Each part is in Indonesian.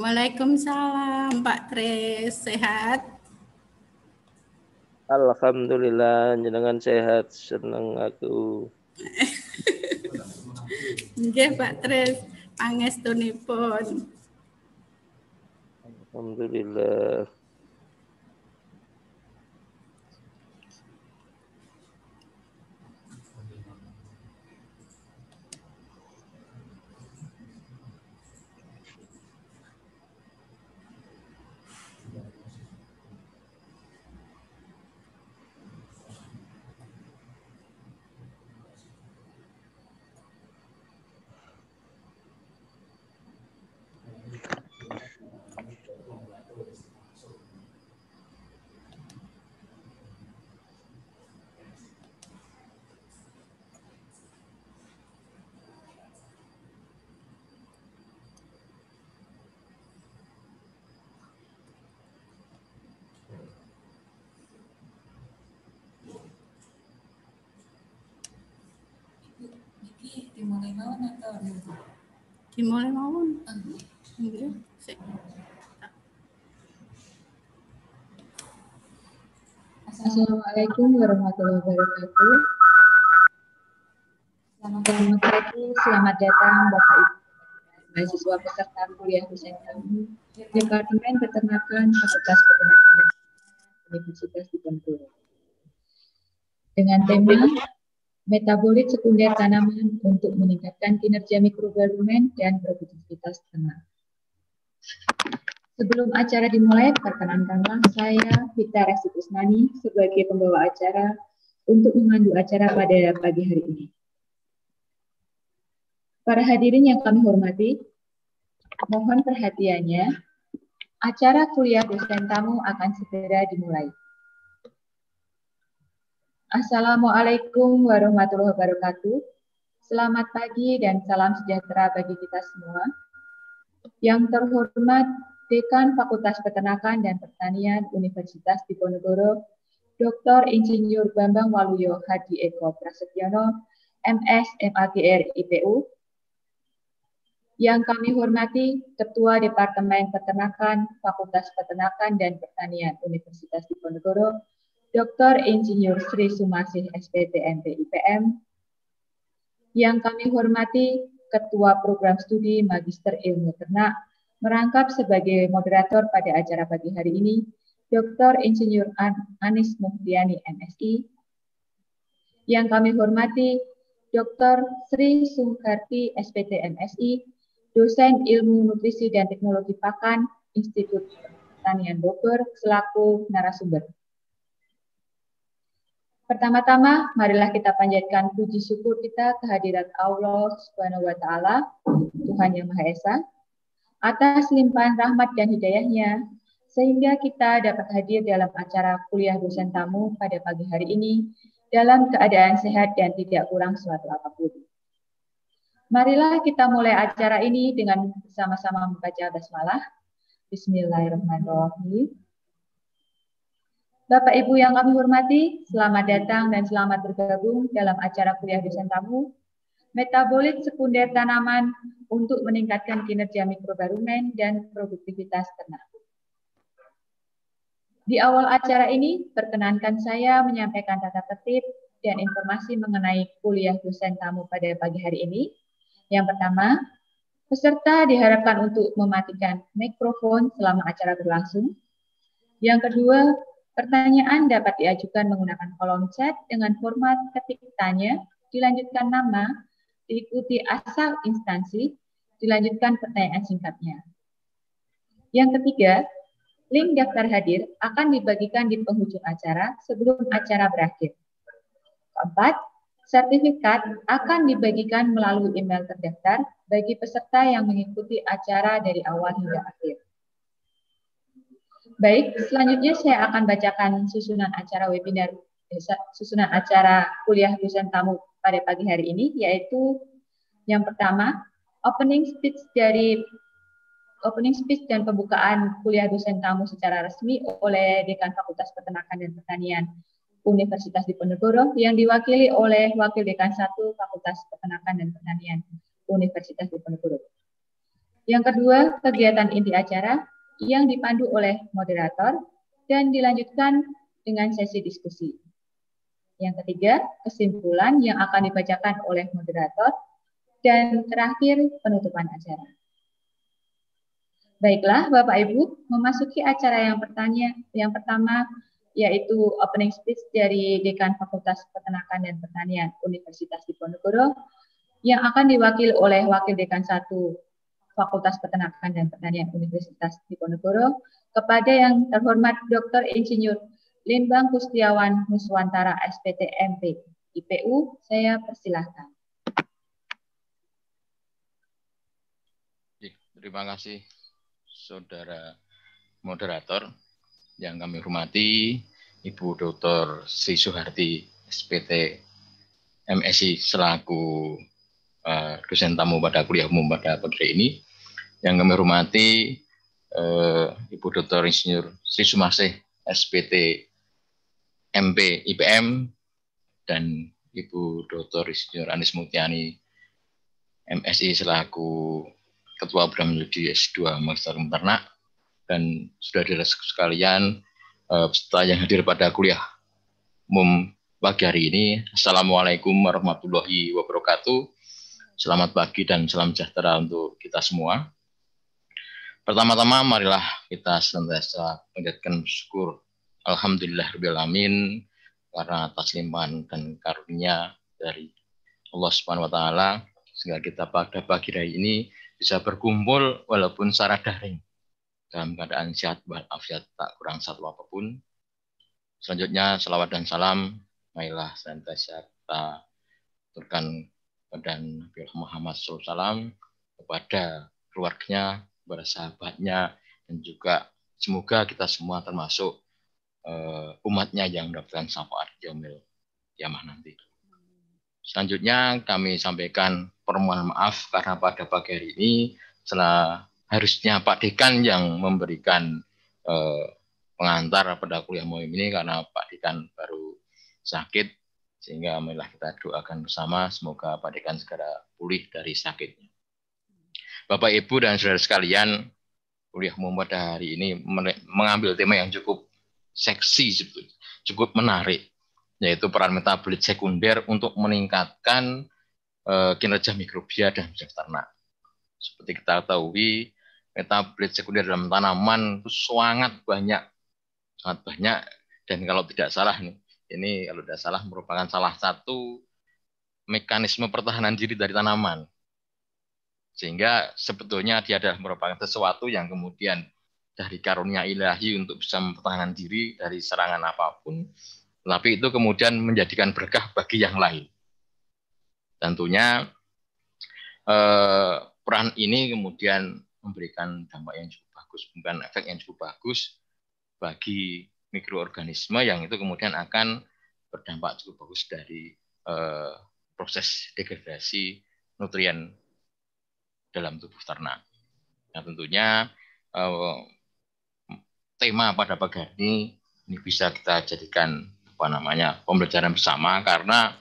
Waalaikumsalam Pak Tris. sehat? Alhamdulillah, jenengan sehat, Senang aku. Oke, Pak Tris, pangestunipun. Alhamdulillah. mawon atau dimulai mawon uh-huh. gitu. Assalamualaikum warahmatullahi wabarakatuh. Selamat, selamat pagi, selamat datang Bapak Ibu mahasiswa peserta kuliah dosen kami Departemen Peternakan Fakultas Peternakan Universitas Diponegoro. Dengan tema metabolit sekunder tanaman untuk meningkatkan kinerja mikroba rumen dan produktivitas ternak. Sebelum acara dimulai, perkenankanlah saya, Vita Resi Nani sebagai pembawa acara untuk memandu acara pada pagi hari ini. Para hadirin yang kami hormati, mohon perhatiannya, acara kuliah dosen tamu akan segera dimulai. Assalamualaikum warahmatullahi wabarakatuh. Selamat pagi dan salam sejahtera bagi kita semua. Yang terhormat Dekan Fakultas Peternakan dan Pertanian Universitas Diponegoro, Dr. Insinyur Bambang Waluyo Haji Eko Prasetyono, MS MAGR IPU. Yang kami hormati Ketua Departemen Peternakan Fakultas Peternakan dan Pertanian Universitas Diponegoro, Dr. Insinyur Sri Sumasih SPTMP IPM, yang kami hormati Ketua Program Studi Magister Ilmu Ternak, merangkap sebagai moderator pada acara pagi hari ini, Dr. Insinyur Anis Muhdiani MSI, yang kami hormati Dr. Sri Sungkarti SPT MSI, dosen ilmu nutrisi dan teknologi pakan Institut Pertanian Bogor selaku narasumber. Pertama-tama, marilah kita panjatkan puji syukur kita kehadirat Allah Subhanahu wa taala, Tuhan Yang Maha Esa, atas limpahan rahmat dan hidayahnya, sehingga kita dapat hadir dalam acara kuliah dosen tamu pada pagi hari ini dalam keadaan sehat dan tidak kurang suatu apapun. Marilah kita mulai acara ini dengan bersama-sama membaca basmalah. Bismillahirrahmanirrahim. Bapak Ibu yang kami hormati, selamat datang dan selamat bergabung dalam acara kuliah dosen tamu Metabolit sekunder tanaman untuk meningkatkan kinerja mikrobarumen dan produktivitas ternak. Di awal acara ini, perkenankan saya menyampaikan tata tertib dan informasi mengenai kuliah dosen tamu pada pagi hari ini. Yang pertama, peserta diharapkan untuk mematikan mikrofon selama acara berlangsung. Yang kedua, Pertanyaan dapat diajukan menggunakan kolom chat dengan format ketik tanya, dilanjutkan nama, diikuti asal instansi, dilanjutkan pertanyaan singkatnya. Yang ketiga, link daftar hadir akan dibagikan di penghujung acara sebelum acara berakhir. Keempat, sertifikat akan dibagikan melalui email terdaftar bagi peserta yang mengikuti acara dari awal hingga akhir. Baik, selanjutnya saya akan bacakan susunan acara webinar eh, susunan acara kuliah dosen tamu pada pagi hari ini yaitu yang pertama opening speech dari opening speech dan pembukaan kuliah dosen tamu secara resmi oleh Dekan Fakultas Peternakan dan Pertanian Universitas Diponegoro yang diwakili oleh Wakil Dekan 1 Fakultas Peternakan dan Pertanian Universitas Diponegoro. Yang kedua, kegiatan inti acara yang dipandu oleh moderator dan dilanjutkan dengan sesi diskusi. Yang ketiga, kesimpulan yang akan dibacakan oleh moderator dan terakhir penutupan acara. Baiklah, Bapak Ibu, memasuki acara yang pertanya yang pertama yaitu opening speech dari Dekan Fakultas Peternakan dan Pertanian Universitas Diponegoro yang akan diwakil oleh Wakil Dekan 1 Fakultas Peternakan dan Pertanian Universitas Diponegoro, kepada yang terhormat Dr. Insinyur Limbang Kustiawan Nuswantara SPT MP IPU, saya persilahkan. Terima kasih Saudara Moderator yang kami hormati, Ibu Dr. Sri Suharti, SPT MSI selaku uh, dosen tamu pada kuliah umum pada pagi ini yang kami hormati eh, Ibu Dr. Insinyur Sri Sumaseh SPT MP IPM, dan Ibu Dr. Insinyur Anies Mutiani, MSI selaku Ketua Program Studi S2 Magister Peternak, dan sudah ada sekalian eh, peserta yang hadir pada kuliah umum pagi hari ini. Assalamualaikum warahmatullahi wabarakatuh. Selamat pagi dan salam sejahtera untuk kita semua. Pertama-tama marilah kita senantiasa panjatkan syukur Alhamdulillah Rabbil Amin karena limpahan dan karunia dari Allah Subhanahu wa taala sehingga kita pada pagi hari ini bisa berkumpul walaupun secara daring dalam keadaan sehat afiat tak kurang satu apapun. Selanjutnya selawat dan salam marilah senantiasa kita turkan kepada Nabi Muhammad SAW kepada keluarganya, kepada sahabatnya dan juga semoga kita semua termasuk uh, umatnya yang mendapatkan syafaat ya kiamah nanti. Selanjutnya kami sampaikan permohonan maaf karena pada pagi hari ini setelah harusnya Pak Dekan yang memberikan uh, pengantar pada kuliah muhim ini karena Pak Dekan baru sakit sehingga marilah kita doakan bersama semoga Pak Dekan segera pulih dari sakitnya. Bapak Ibu dan saudara sekalian, kuliah pada hari ini mengambil tema yang cukup seksi cukup menarik, yaitu peran metabolit sekunder untuk meningkatkan eh, kinerja mikrobia dan sel ternak. Seperti kita ketahui, metabolit sekunder dalam tanaman itu sangat banyak, sangat banyak. Dan kalau tidak salah nih, ini kalau tidak salah merupakan salah satu mekanisme pertahanan diri dari tanaman sehingga sebetulnya dia adalah merupakan sesuatu yang kemudian dari karunia ilahi untuk bisa mempertahankan diri dari serangan apapun, tapi itu kemudian menjadikan berkah bagi yang lain. Tentunya eh, peran ini kemudian memberikan dampak yang cukup bagus, bukan efek yang cukup bagus bagi mikroorganisme yang itu kemudian akan berdampak cukup bagus dari eh, proses degradasi nutrien dalam tubuh ternak. Nah tentunya eh, tema pada pagi hari ini ini bisa kita jadikan apa namanya pembelajaran bersama karena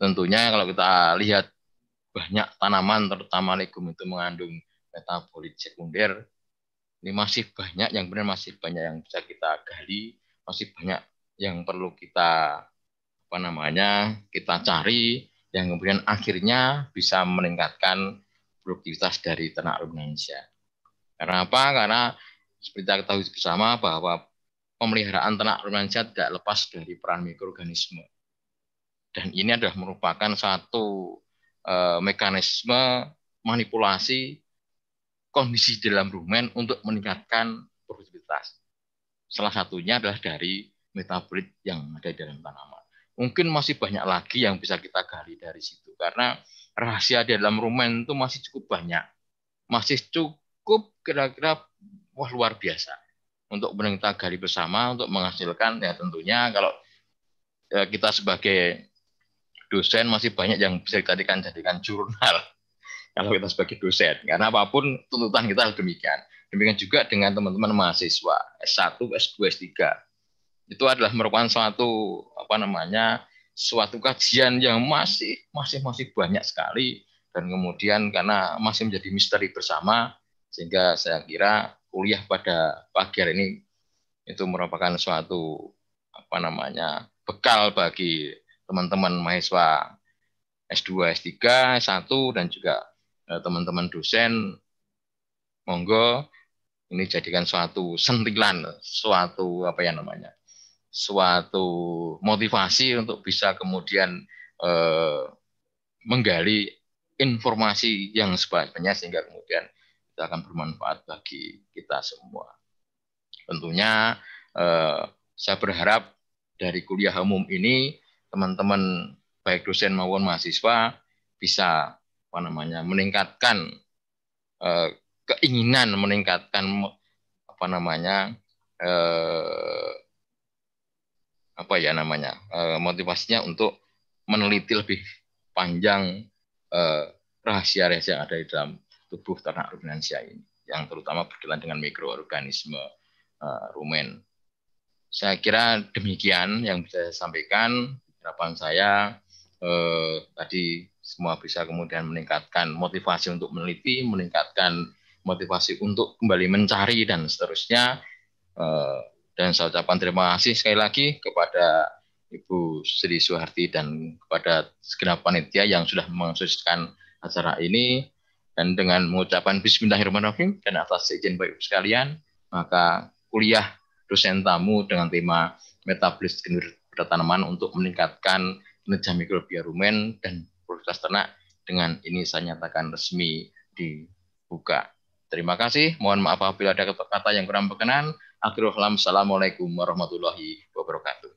tentunya kalau kita lihat banyak tanaman terutama legum itu mengandung metabolit sekunder ini masih banyak yang benar masih banyak yang bisa kita gali masih banyak yang perlu kita apa namanya kita cari yang kemudian akhirnya bisa meningkatkan produktivitas dari ternak rumahan Indonesia. Karena apa? Karena seperti kita ketahui bersama bahwa pemeliharaan ternak rumahan Indonesia tidak lepas dari peran mikroorganisme. Dan ini adalah merupakan satu eh, mekanisme manipulasi kondisi dalam rumen untuk meningkatkan produktivitas. Salah satunya adalah dari metabolit yang ada di dalam tanaman. Mungkin masih banyak lagi yang bisa kita gali dari situ karena rahasia di dalam rumen itu masih cukup banyak. Masih cukup kira-kira wah luar biasa untuk kita gali bersama untuk menghasilkan ya tentunya kalau ya, kita sebagai dosen masih banyak yang bisa kita jadikan jurnal kalau kita sebagai dosen karena apapun tuntutan kita harus demikian demikian juga dengan teman-teman mahasiswa S1, S2, S3 itu adalah merupakan suatu apa namanya suatu kajian yang masih masih masih banyak sekali dan kemudian karena masih menjadi misteri bersama sehingga saya kira kuliah pada pagi hari ini itu merupakan suatu apa namanya bekal bagi teman-teman mahasiswa S2, S3, S1 dan juga eh, teman-teman dosen monggo ini jadikan suatu sentilan, suatu apa ya namanya suatu motivasi untuk bisa kemudian eh, menggali informasi yang sebenarnya sehingga kemudian kita akan bermanfaat bagi kita semua. Tentunya eh, saya berharap dari kuliah umum ini teman-teman baik dosen maupun mahasiswa bisa apa namanya meningkatkan eh, keinginan meningkatkan apa namanya eh, apa ya namanya eh, motivasinya untuk meneliti lebih panjang eh, rahasia-rahasia yang ada di dalam tubuh ternak ruminansia ini yang terutama berkaitan dengan mikroorganisme eh, rumen. Saya kira demikian yang bisa saya sampaikan. Harapan saya eh, tadi semua bisa kemudian meningkatkan motivasi untuk meneliti, meningkatkan motivasi untuk kembali mencari dan seterusnya. Eh, dan saya ucapkan terima kasih sekali lagi kepada Ibu Sri Suharti dan kepada segenap panitia yang sudah mensukseskan acara ini dan dengan mengucapkan bismillahirrahmanirrahim dan atas izin baik sekalian maka kuliah dosen tamu dengan tema Metabolis pada tanaman untuk meningkatkan kinerja mikrobia rumen dan produktivitas ternak dengan ini saya nyatakan resmi dibuka. Terima kasih. Mohon maaf apabila ada kata kata yang kurang berkenan. Akhirul kalam. Assalamualaikum warahmatullahi wabarakatuh.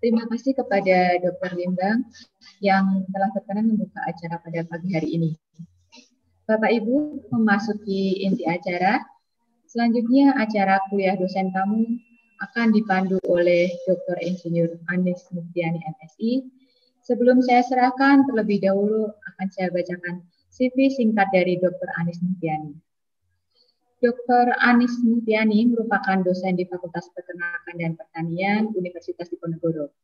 Terima kasih kepada Dr. Limbang yang telah berkenan membuka acara pada pagi hari ini. Bapak Ibu memasuki inti acara. Selanjutnya acara kuliah dosen tamu akan dipandu oleh Dr. Insinyur Anies Muftiani MSI. Sebelum saya serahkan terlebih dahulu akan saya bacakan CV singkat dari Dr. Anies Muftiani. Dr. Anis Mutiani merupakan dosen di Fakultas Peternakan dan Pertanian Universitas Diponegoro.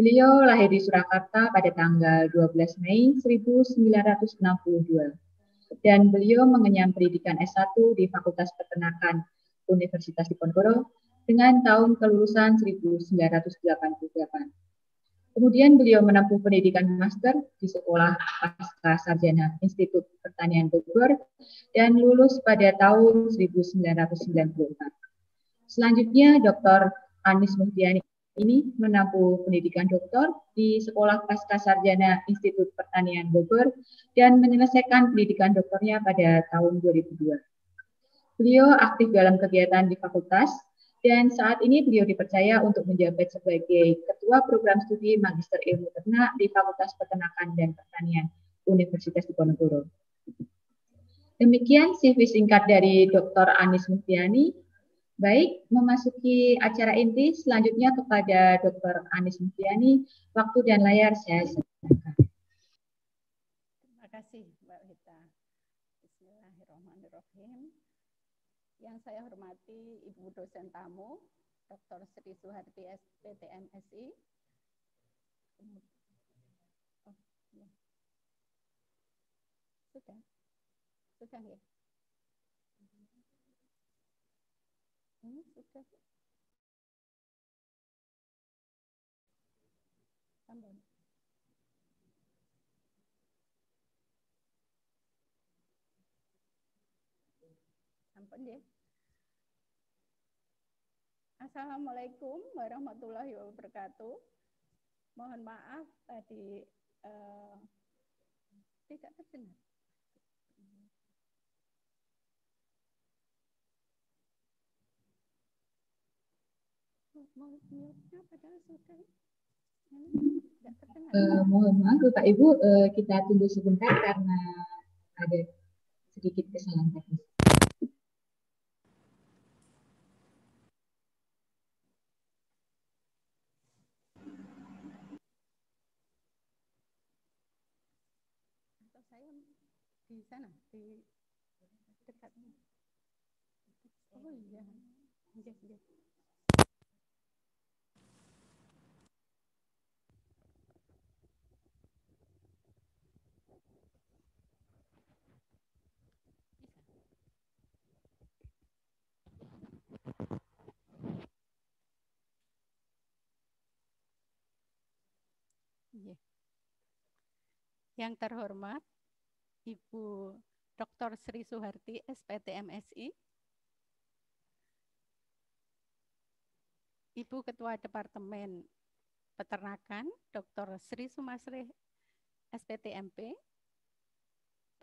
Beliau lahir di Surakarta pada tanggal 12 Mei 1962 dan beliau mengenyam pendidikan S1 di Fakultas Peternakan Universitas Diponegoro dengan tahun kelulusan 1988. Kemudian beliau menempuh pendidikan master di Sekolah Pasca Sarjana Institut Pertanian Bogor dan lulus pada tahun 1994. Selanjutnya, Dr. Anis Muhdiani ini menempuh pendidikan doktor di Sekolah Pasca Sarjana Institut Pertanian Bogor dan menyelesaikan pendidikan doktornya pada tahun 2002. Beliau aktif dalam kegiatan di fakultas dan saat ini beliau dipercaya untuk menjabat sebagai Ketua Program Studi Magister Ilmu Ternak di Fakultas Peternakan dan Pertanian Universitas Diponegoro. Demikian CV singkat dari Dr. Anis Mustiani. Baik, memasuki acara inti selanjutnya kepada Dr. Anis Mustiani, Waktu dan layar saya serahkan. Yang saya hormati Ibu dosen tamu, Dr. Sri Suharti SPTMSI. Oh, ya. Sudah? Sudah ya? Ini hmm, sudah. sampun Assalamualaikum warahmatullahi wabarakatuh. Mohon maaf tadi eh, tidak terdengar. Uh, mohon maaf Bapak Ibu, uh, kita tunggu sebentar karena ada sedikit kesalahan teknis. sana di dekatnya oh iya yes, yes. Iya. Yang terhormat, Ibu Dr. Sri Suharti, SPT MSI. Ibu Ketua Departemen Peternakan, Dr. Sri Sumasri, SPT MP.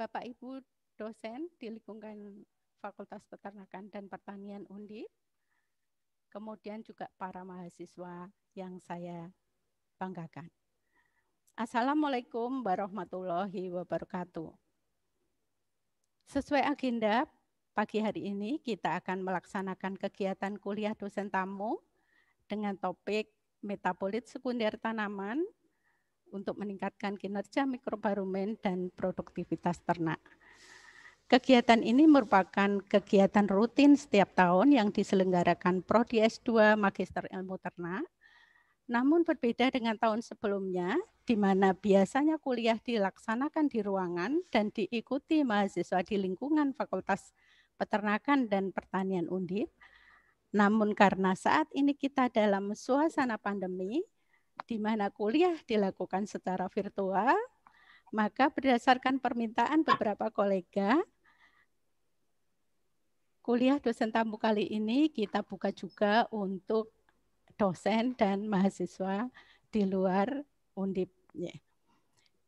Bapak Ibu dosen di lingkungan Fakultas Peternakan dan Pertanian Undip. Kemudian juga para mahasiswa yang saya banggakan. Assalamualaikum warahmatullahi wabarakatuh. Sesuai agenda, pagi hari ini kita akan melaksanakan kegiatan kuliah dosen tamu dengan topik metabolit sekunder tanaman untuk meningkatkan kinerja mikrobarumen dan produktivitas ternak. Kegiatan ini merupakan kegiatan rutin setiap tahun yang diselenggarakan Prodi S2 Magister Ilmu Ternak. Namun berbeda dengan tahun sebelumnya, di mana biasanya kuliah dilaksanakan di ruangan dan diikuti mahasiswa di lingkungan Fakultas Peternakan dan Pertanian Undip. Namun karena saat ini kita dalam suasana pandemi, di mana kuliah dilakukan secara virtual, maka berdasarkan permintaan beberapa kolega, kuliah dosen tamu kali ini kita buka juga untuk dosen dan mahasiswa di luar Undip. Ya.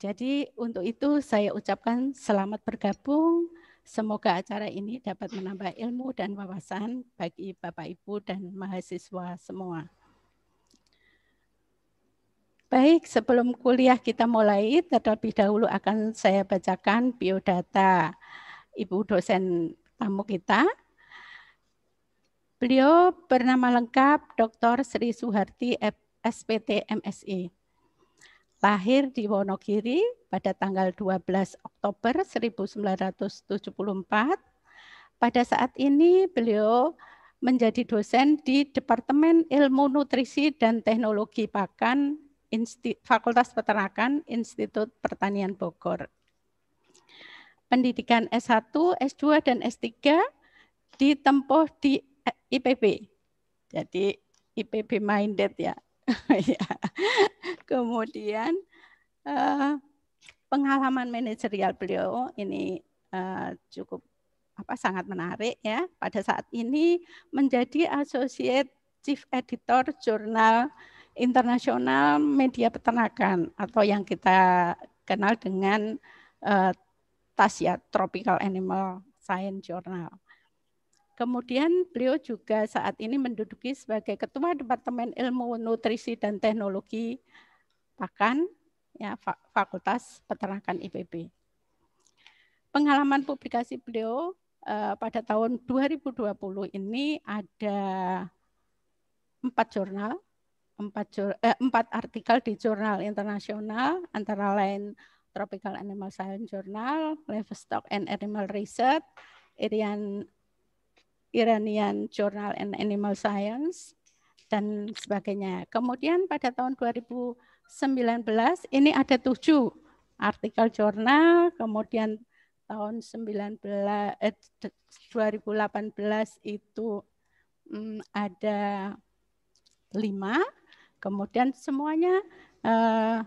Jadi untuk itu saya ucapkan selamat bergabung. Semoga acara ini dapat menambah ilmu dan wawasan bagi Bapak Ibu dan mahasiswa semua. Baik, sebelum kuliah kita mulai, terlebih dahulu akan saya bacakan biodata Ibu dosen tamu kita. Beliau bernama lengkap Dr. Sri Suharti, SPT MSI. Lahir di Wonogiri pada tanggal 12 Oktober 1974. Pada saat ini beliau menjadi dosen di Departemen Ilmu Nutrisi dan Teknologi Pakan Insti Fakultas Peternakan Institut Pertanian Bogor. Pendidikan S1, S2, dan S3 ditempuh di IPB. Jadi IPB minded ya, Iya. Kemudian eh, pengalaman manajerial beliau ini eh, cukup apa sangat menarik ya. Pada saat ini menjadi associate chief editor jurnal internasional media peternakan atau yang kita kenal dengan uh, eh, TAS Tropical Animal Science Journal. Kemudian beliau juga saat ini menduduki sebagai Ketua Departemen Ilmu Nutrisi dan Teknologi Pakan ya, Fakultas Peternakan IPB. Pengalaman publikasi beliau eh, pada tahun 2020 ini ada empat jurnal, empat, jur, eh, empat artikel di jurnal internasional, antara lain Tropical Animal Science Journal, Livestock and Animal Research, Irian Iranian Journal and Animal Science dan sebagainya. Kemudian pada tahun 2019 ini ada tujuh artikel jurnal, kemudian tahun 19 eh, 2018 itu hmm, ada lima, kemudian semuanya eh,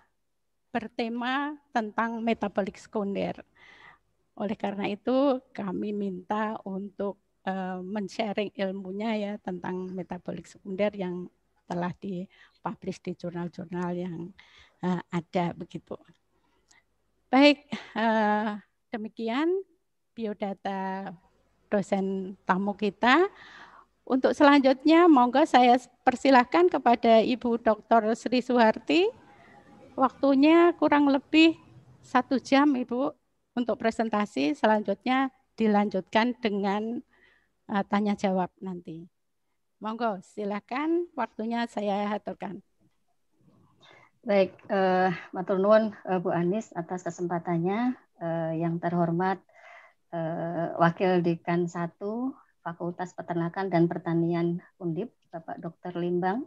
bertema tentang metabolik sekunder. Oleh karena itu kami minta untuk uh, men-sharing ilmunya ya tentang metabolik sekunder yang telah dipublish di jurnal-jurnal yang eh, ada begitu. Baik, eh, demikian biodata dosen tamu kita. Untuk selanjutnya, monggo saya persilahkan kepada Ibu Dr. Sri Suharti. Waktunya kurang lebih satu jam, Ibu, untuk presentasi. Selanjutnya dilanjutkan dengan uh, tanya jawab nanti. Monggo, silakan. waktunya saya aturkan. Baik, uh, matur nuwun uh, Bu Anis atas kesempatannya uh, yang terhormat uh, Wakil Dekan 1 Fakultas Peternakan dan Pertanian Undip Bapak Dr. Limbang,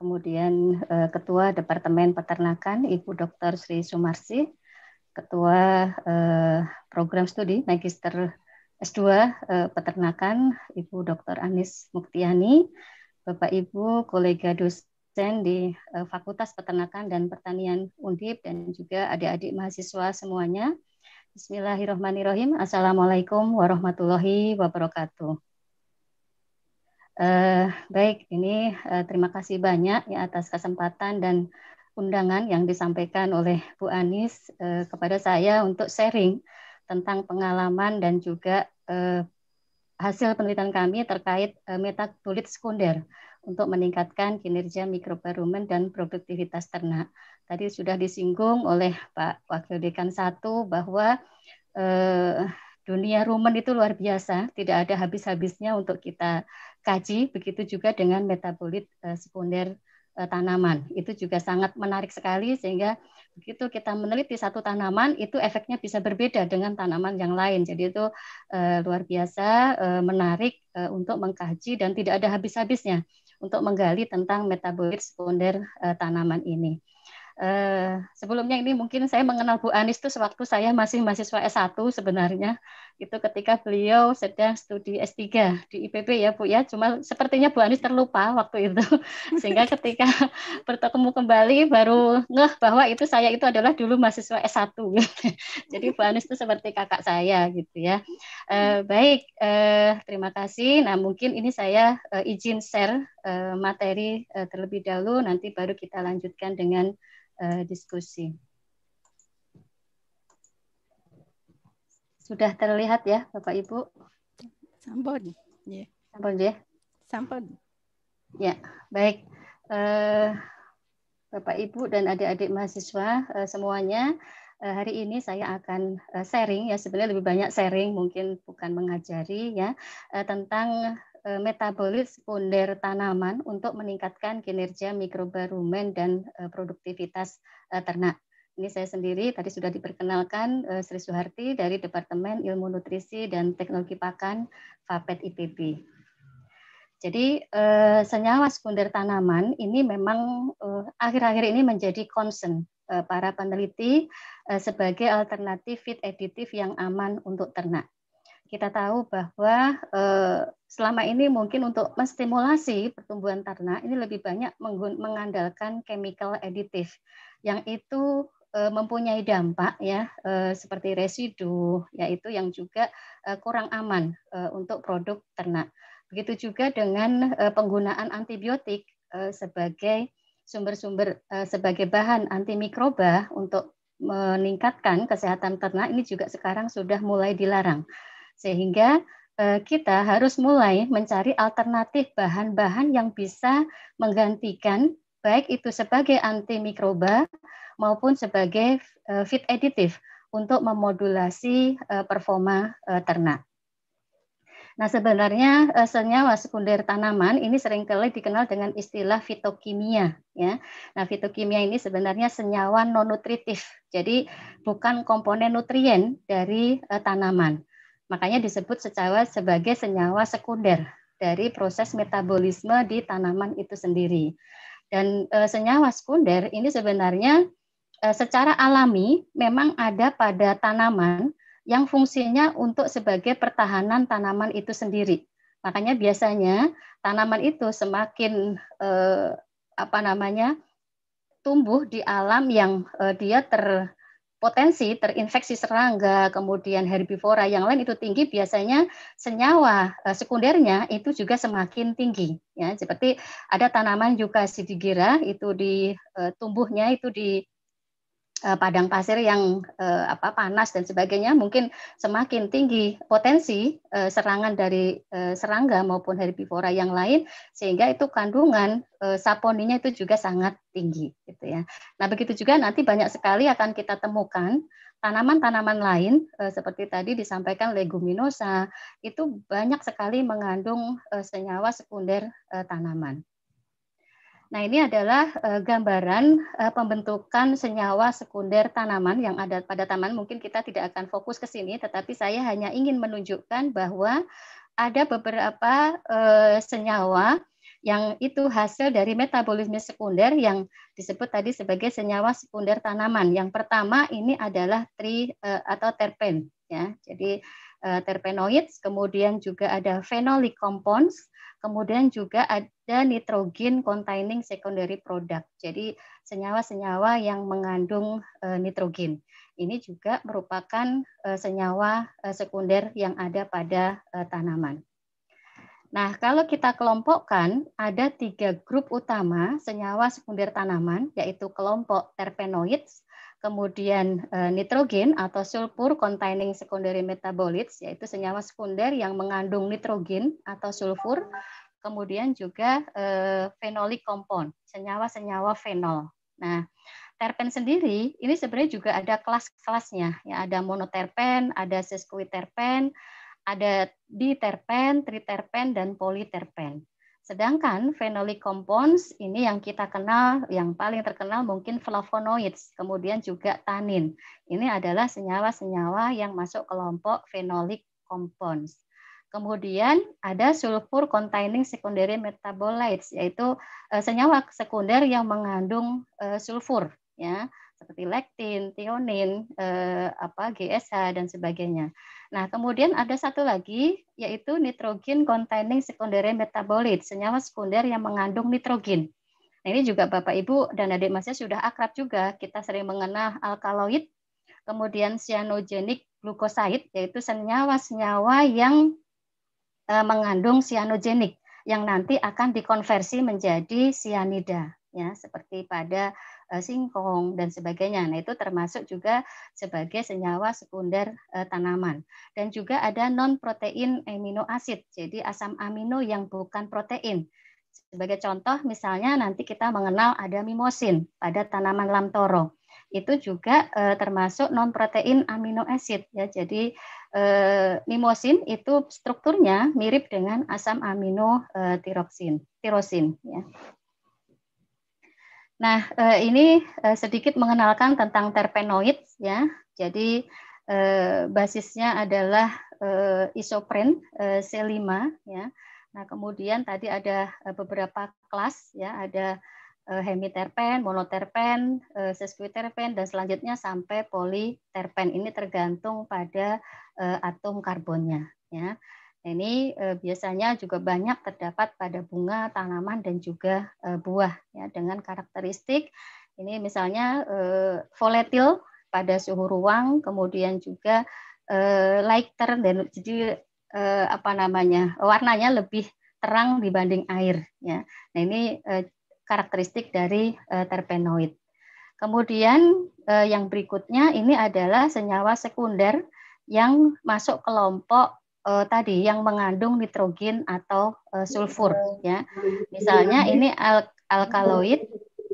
kemudian uh, Ketua Departemen Peternakan Ibu Dr. Sri Sumarsi, Ketua uh, Program Studi Magister S2 eh, Peternakan Ibu Dr. Anis Muktiani, Bapak Ibu kolega dosen di eh, Fakultas Peternakan dan Pertanian Undip dan juga adik-adik mahasiswa semuanya. Bismillahirrahmanirrahim. Assalamualaikum warahmatullahi wabarakatuh. Eh, baik, ini eh, terima kasih banyak ya atas kesempatan dan undangan yang disampaikan oleh Bu Anis eh, kepada saya untuk sharing tentang pengalaman dan juga eh, hasil penelitian kami terkait eh, metabolit sekunder untuk meningkatkan kinerja rumen dan produktivitas ternak. Tadi sudah disinggung oleh Pak Wakil Dekan satu bahwa eh, dunia rumen itu luar biasa, tidak ada habis-habisnya untuk kita kaji, begitu juga dengan metabolit eh, sekunder Eh, tanaman. Itu juga sangat menarik sekali sehingga begitu kita meneliti satu tanaman itu efeknya bisa berbeda dengan tanaman yang lain. Jadi itu uh, luar biasa uh, menarik uh, untuk mengkaji dan tidak ada habis-habisnya untuk menggali tentang metabolit sekunder uh, tanaman ini. Eh, sebelumnya ini mungkin saya mengenal Bu Anis itu sewaktu saya masih mahasiswa S1 sebenarnya. Itu ketika beliau sedang studi S3 di IPB ya Bu ya. Cuma sepertinya Bu Anis terlupa waktu itu. Sehingga ketika bertemu kembali baru ngeh bahwa itu saya itu adalah dulu mahasiswa S1. Jadi Bu Anis itu seperti kakak saya gitu ya. e, baik, e, terima kasih. Nah mungkin ini saya izin share materi terlebih dahulu. Nanti baru kita lanjutkan dengan uh, diskusi. Sudah terlihat ya, Bapak Ibu? Sampun. Yeah. Sampun ya? Sampun. Ya, baik. Uh, Bapak Ibu dan adik-adik mahasiswa uh, semuanya, hari ini saya akan sharing ya sebenarnya lebih banyak sharing mungkin bukan mengajari ya tentang Eh, metabolit sekunder tanaman untuk meningkatkan kinerja mikroba rumen dan eh, produktivitas eh, ternak. Ini saya sendiri tadi sudah diperkenalkan Sri Suharti dari Departemen Ilmu Nutrisi dan Teknologi Pakan FAPET IPB. Jadi senyawa sekunder tanaman ini memang akhir-akhir ini menjadi concern para peneliti sebagai alternatif feed additive yang aman untuk ternak kita tahu bahwa eh, selama ini mungkin untuk menstimulasi pertumbuhan ternak ini lebih banyak mengandalkan chemical additive yang itu eh, mempunyai dampak ya eh, seperti residu yaitu yang juga kurang aman untuk produk ternak. Begitu juga dengan penggunaan antibiotik sebagai sumber-sumber sebagai bahan antimikroba untuk meningkatkan kesehatan ternak ini juga sekarang sudah mulai dilarang. Sehingga eh, kita harus mulai mencari alternatif bahan-bahan yang bisa menggantikan baik itu sebagai antimikroba maupun sebagai eh, fit additive untuk memodulasi eh, performa ternak. Nah, sebenarnya senyawa sekunder tanaman ini seringkali dikenal dengan istilah fitokimia. Ya. Nah, fitokimia ini sebenarnya senyawa non-nutritif, jadi bukan komponen nutrien dari tanaman. Makanya disebut secara sebagai senyawa sekunder dari proses metabolisme di tanaman itu sendiri. Dan e, senyawa sekunder ini sebenarnya e, secara alami memang ada pada tanaman yang fungsinya untuk sebagai pertahanan tanaman itu sendiri. Makanya biasanya tanaman itu semakin e, apa namanya tumbuh di alam yang e, dia ter potensi terinfeksi serangga, kemudian herbivora yang lain itu tinggi, biasanya senyawa eh, sekundernya itu juga semakin tinggi. Ya, seperti ada tanaman juga sidigira itu di eh, tumbuhnya itu di Eh, padang pasir yang uh, apa panas dan sebagainya mungkin semakin tinggi potensi uh, serangan dari uh, serangga maupun herbivora yang lain sehingga itu kandungan uh, saponinnya itu juga sangat tinggi gitu ya. Nah, begitu juga nanti banyak sekali akan kita temukan tanaman-tanaman lain seperti tadi disampaikan leguminosa itu banyak sekali mengandung senyawa sekunder tanaman. Nah, ini adalah uh, gambaran uh, pembentukan senyawa sekunder tanaman yang ada pada taman. Mungkin kita tidak akan fokus ke sini, tetapi saya hanya ingin menunjukkan bahwa ada beberapa uh, senyawa yang itu hasil dari metabolisme sekunder yang disebut tadi sebagai senyawa sekunder tanaman. Yang pertama ini adalah tri uh, atau terpen ya. Jadi uh, terpenoids, kemudian juga ada phenolic compounds Kemudian juga ada nitrogen containing secondary product. Jadi senyawa-senyawa yang mengandung eh, nitrogen. Ini juga merupakan eh, senyawa eh, sekunder yang ada pada tanaman. Nah, kalau kita kelompokkan, ada tiga grup utama senyawa sekunder tanaman, yaitu kelompok terpenoids, kemudian eh, nitrogen atau sulfur containing secondary metabolites yaitu senyawa sekunder yang mengandung nitrogen atau sulfur kemudian juga eh, phenolic compound senyawa-senyawa fenol nah terpen sendiri ini sebenarnya juga ada kelas-kelasnya ya ada monoterpen ada sesquiterpen ada diterpen triterpen dan politerpen Sedangkan phenolic compounds ini yang kita kenal, yang paling terkenal mungkin flavonoids, kemudian juga tanin. Ini adalah senyawa-senyawa yang masuk kelompok phenolic compounds. Kemudian ada sulfur containing secondary metabolites, yaitu eh, senyawa sekunder yang mengandung eh, sulfur, ya seperti lektin, tionin, eh, apa GSH dan sebagainya. Nah, kemudian ada satu lagi yaitu nitrogen containing secondary metabolite, senyawa sekunder yang mengandung nitrogen. Nah, ini juga Bapak Ibu dan adik masnya sudah akrab juga. Kita sering mengenal alkaloid, kemudian cyanogenic glucoside yaitu senyawa-senyawa yang e, mengandung cyanogenic yang nanti akan dikonversi menjadi cyanida ya seperti pada Eh, singkong dan sebagainya. Nah, itu termasuk juga sebagai senyawa sekunder eh, tanaman. Dan juga ada non protein amino acid. Jadi asam amino yang bukan protein. Sebagai contoh misalnya nanti kita mengenal ada mimosin pada tanaman lamtoro. Itu juga eh, termasuk non protein amino acid ya. Jadi eh, mimosin itu strukturnya mirip dengan asam amino eh, tirosin ya. Nah, eh, ini eh, sedikit mengenalkan tentang terpenoid ya. Jadi eh, basisnya adalah isopren C5 ya. Nah, kemudian tadi ada beberapa kelas ya, ada hemiterpen, monoterpen, sesquiterpen dan selanjutnya sampai politerpen. Ini tergantung pada atom karbonnya ya. Nah, ini eh, biasanya juga banyak terdapat pada bunga, tanaman, dan juga eh, buah ya dengan karakteristik ini misalnya eh, volatil pada suhu ruang, kemudian juga eh, lighter dan jadi eh, apa namanya warnanya lebih terang dibanding air. Ya. Nah ini eh, karakteristik dari eh, terpenoid. Kemudian eh, yang berikutnya ini adalah senyawa sekunder yang masuk kelompok uh, tadi yang mengandung nitrogen atau uh, sulfur iya. ya. Misalnya iya. ini al alkaloid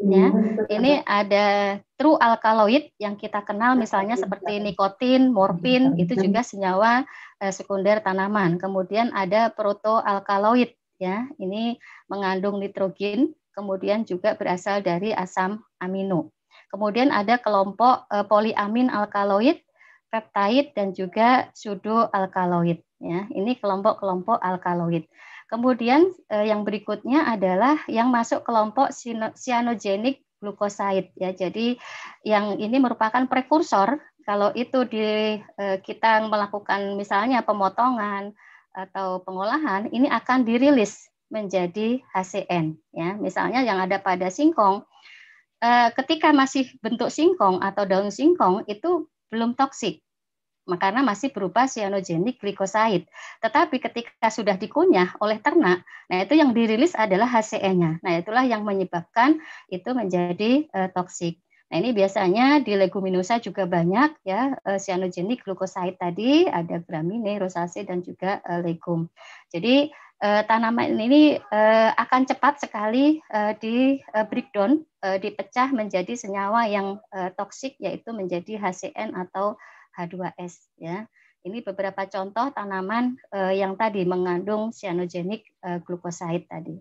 ya. Ini ada true alkaloid yang kita kenal misalnya seperti nikotin, morfin itu juga senyawa uh, sekunder tanaman. Kemudian ada protoalkaloid ya. Ini mengandung nitrogen, kemudian juga berasal dari asam amino. Kemudian ada kelompok uh, poliamin alkaloid, peptide dan juga alkaloid. Ya, ini kelompok-kelompok alkaloid. Kemudian eh, yang berikutnya adalah yang masuk kelompok cyanogenik glucoside. ya. Jadi yang ini merupakan prekursor kalau itu di eh, kita melakukan misalnya pemotongan atau pengolahan ini akan dirilis menjadi HCN ya. Misalnya yang ada pada singkong eh, ketika masih bentuk singkong atau daun singkong itu belum toksik karena masih berupa cyanogenik glikosaid. Tetapi ketika sudah dikunyah oleh ternak, nah itu yang dirilis adalah HCE-nya. Nah, itulah yang menyebabkan itu menjadi uh, toksik. Nah, ini biasanya di leguminosa juga banyak ya e, cyanogenik glukosaid tadi, ada gramine, rosace dan juga uh, legum. Jadi uh, tanaman ini uh, akan cepat sekali uh, di uh, breakdown, uh, dipecah menjadi senyawa yang uh, toksik yaitu menjadi HCN atau H2S ya. Ini beberapa contoh tanaman eh, yang tadi mengandung cyanogenik eh, glukosaid tadi.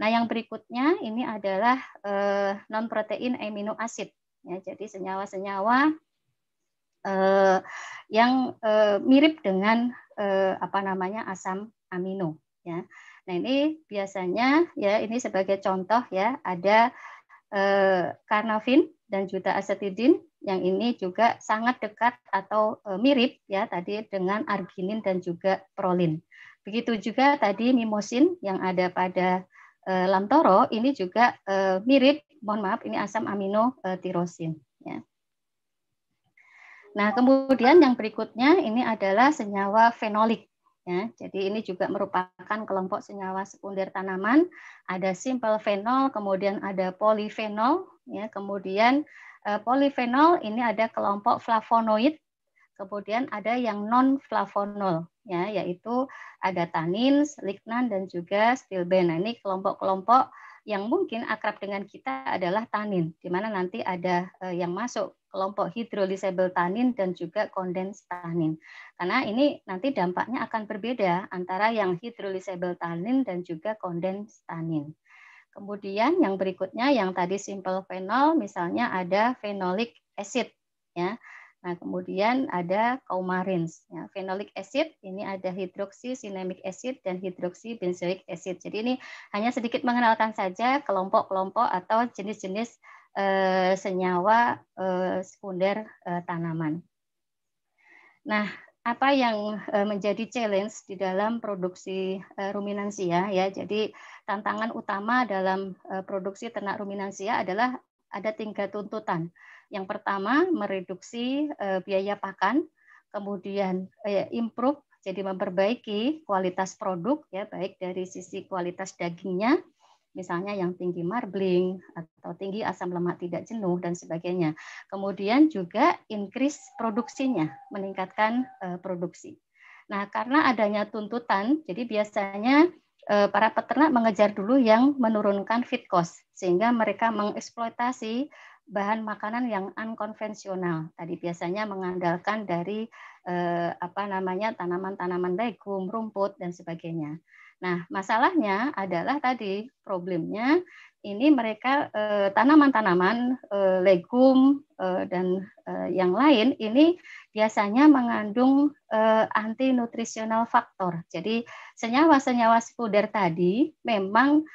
Nah, yang berikutnya ini adalah eh, non protein amino acid ya. Jadi senyawa-senyawa yang mirip dengan apa namanya asam amino ya. Nah, ini biasanya ya ini sebagai contoh ya ada karnavin dan juga asetidin yang ini juga sangat dekat atau e, mirip ya tadi dengan arginin dan juga prolin. Begitu juga tadi mimosin yang ada pada e, lantoro ini juga e, mirip, mohon maaf ini asam amino tirosin. Ya. Nah kemudian yang berikutnya ini adalah senyawa fenolik. Ya, jadi ini juga merupakan kelompok senyawa sekunder tanaman. Ada simple fenol, kemudian ada polifenol, ya, kemudian Eh, polifenol ini ada kelompok flavonoid, kemudian ada yang non flavonol ya yaitu ada tanin, lignan dan juga stilben. Nah, ini kelompok-kelompok yang mungkin akrab dengan kita adalah tanin, di mana nanti ada eh, yang masuk kelompok hidrolisable tanin dan juga kondens tanin. Karena ini nanti dampaknya akan berbeda antara yang hidrolisable tanin dan juga kondens tanin. Kemudian yang berikutnya yang tadi simple phenol misalnya ada phenolic acid ya. Nah, kemudian ada coumarins ya. Phenolic acid ini ada hidroksi cinnamic acid dan hidroksi benzoic acid. Jadi ini hanya sedikit mengenalkan saja kelompok-kelompok atau jenis-jenis eh, senyawa eh, sekunder eh, tanaman. Nah, apa yang eh, menjadi challenge di dalam produksi eh, ruminansia ya. Jadi tantangan utama dalam eh, produksi ternak ruminansia adalah ada tiga tuntutan. Yang pertama mereduksi biaya pakan, kemudian improve jadi memperbaiki kualitas produk ya baik dari sisi kualitas dagingnya, misalnya yang tinggi marbling atau tinggi asam lemak tidak jenuh dan sebagainya. Kemudian juga increase produksinya, meningkatkan eh, produksi. Nah, karena adanya tuntutan, jadi biasanya eh, para peternak mengejar dulu yang menurunkan feed cost sehingga mereka mengeksploitasi bahan makanan yang unkonvensional. Tadi biasanya mengandalkan dari eh, apa namanya tanaman-tanaman legum, rumput dan sebagainya. Nah, masalahnya adalah tadi problemnya ini mereka eh, tanaman-tanaman eh, legum eh, dan yang lain ini biasanya mengandung anti nutrisional faktor. Jadi senyawa-senyawa sekunder tadi memang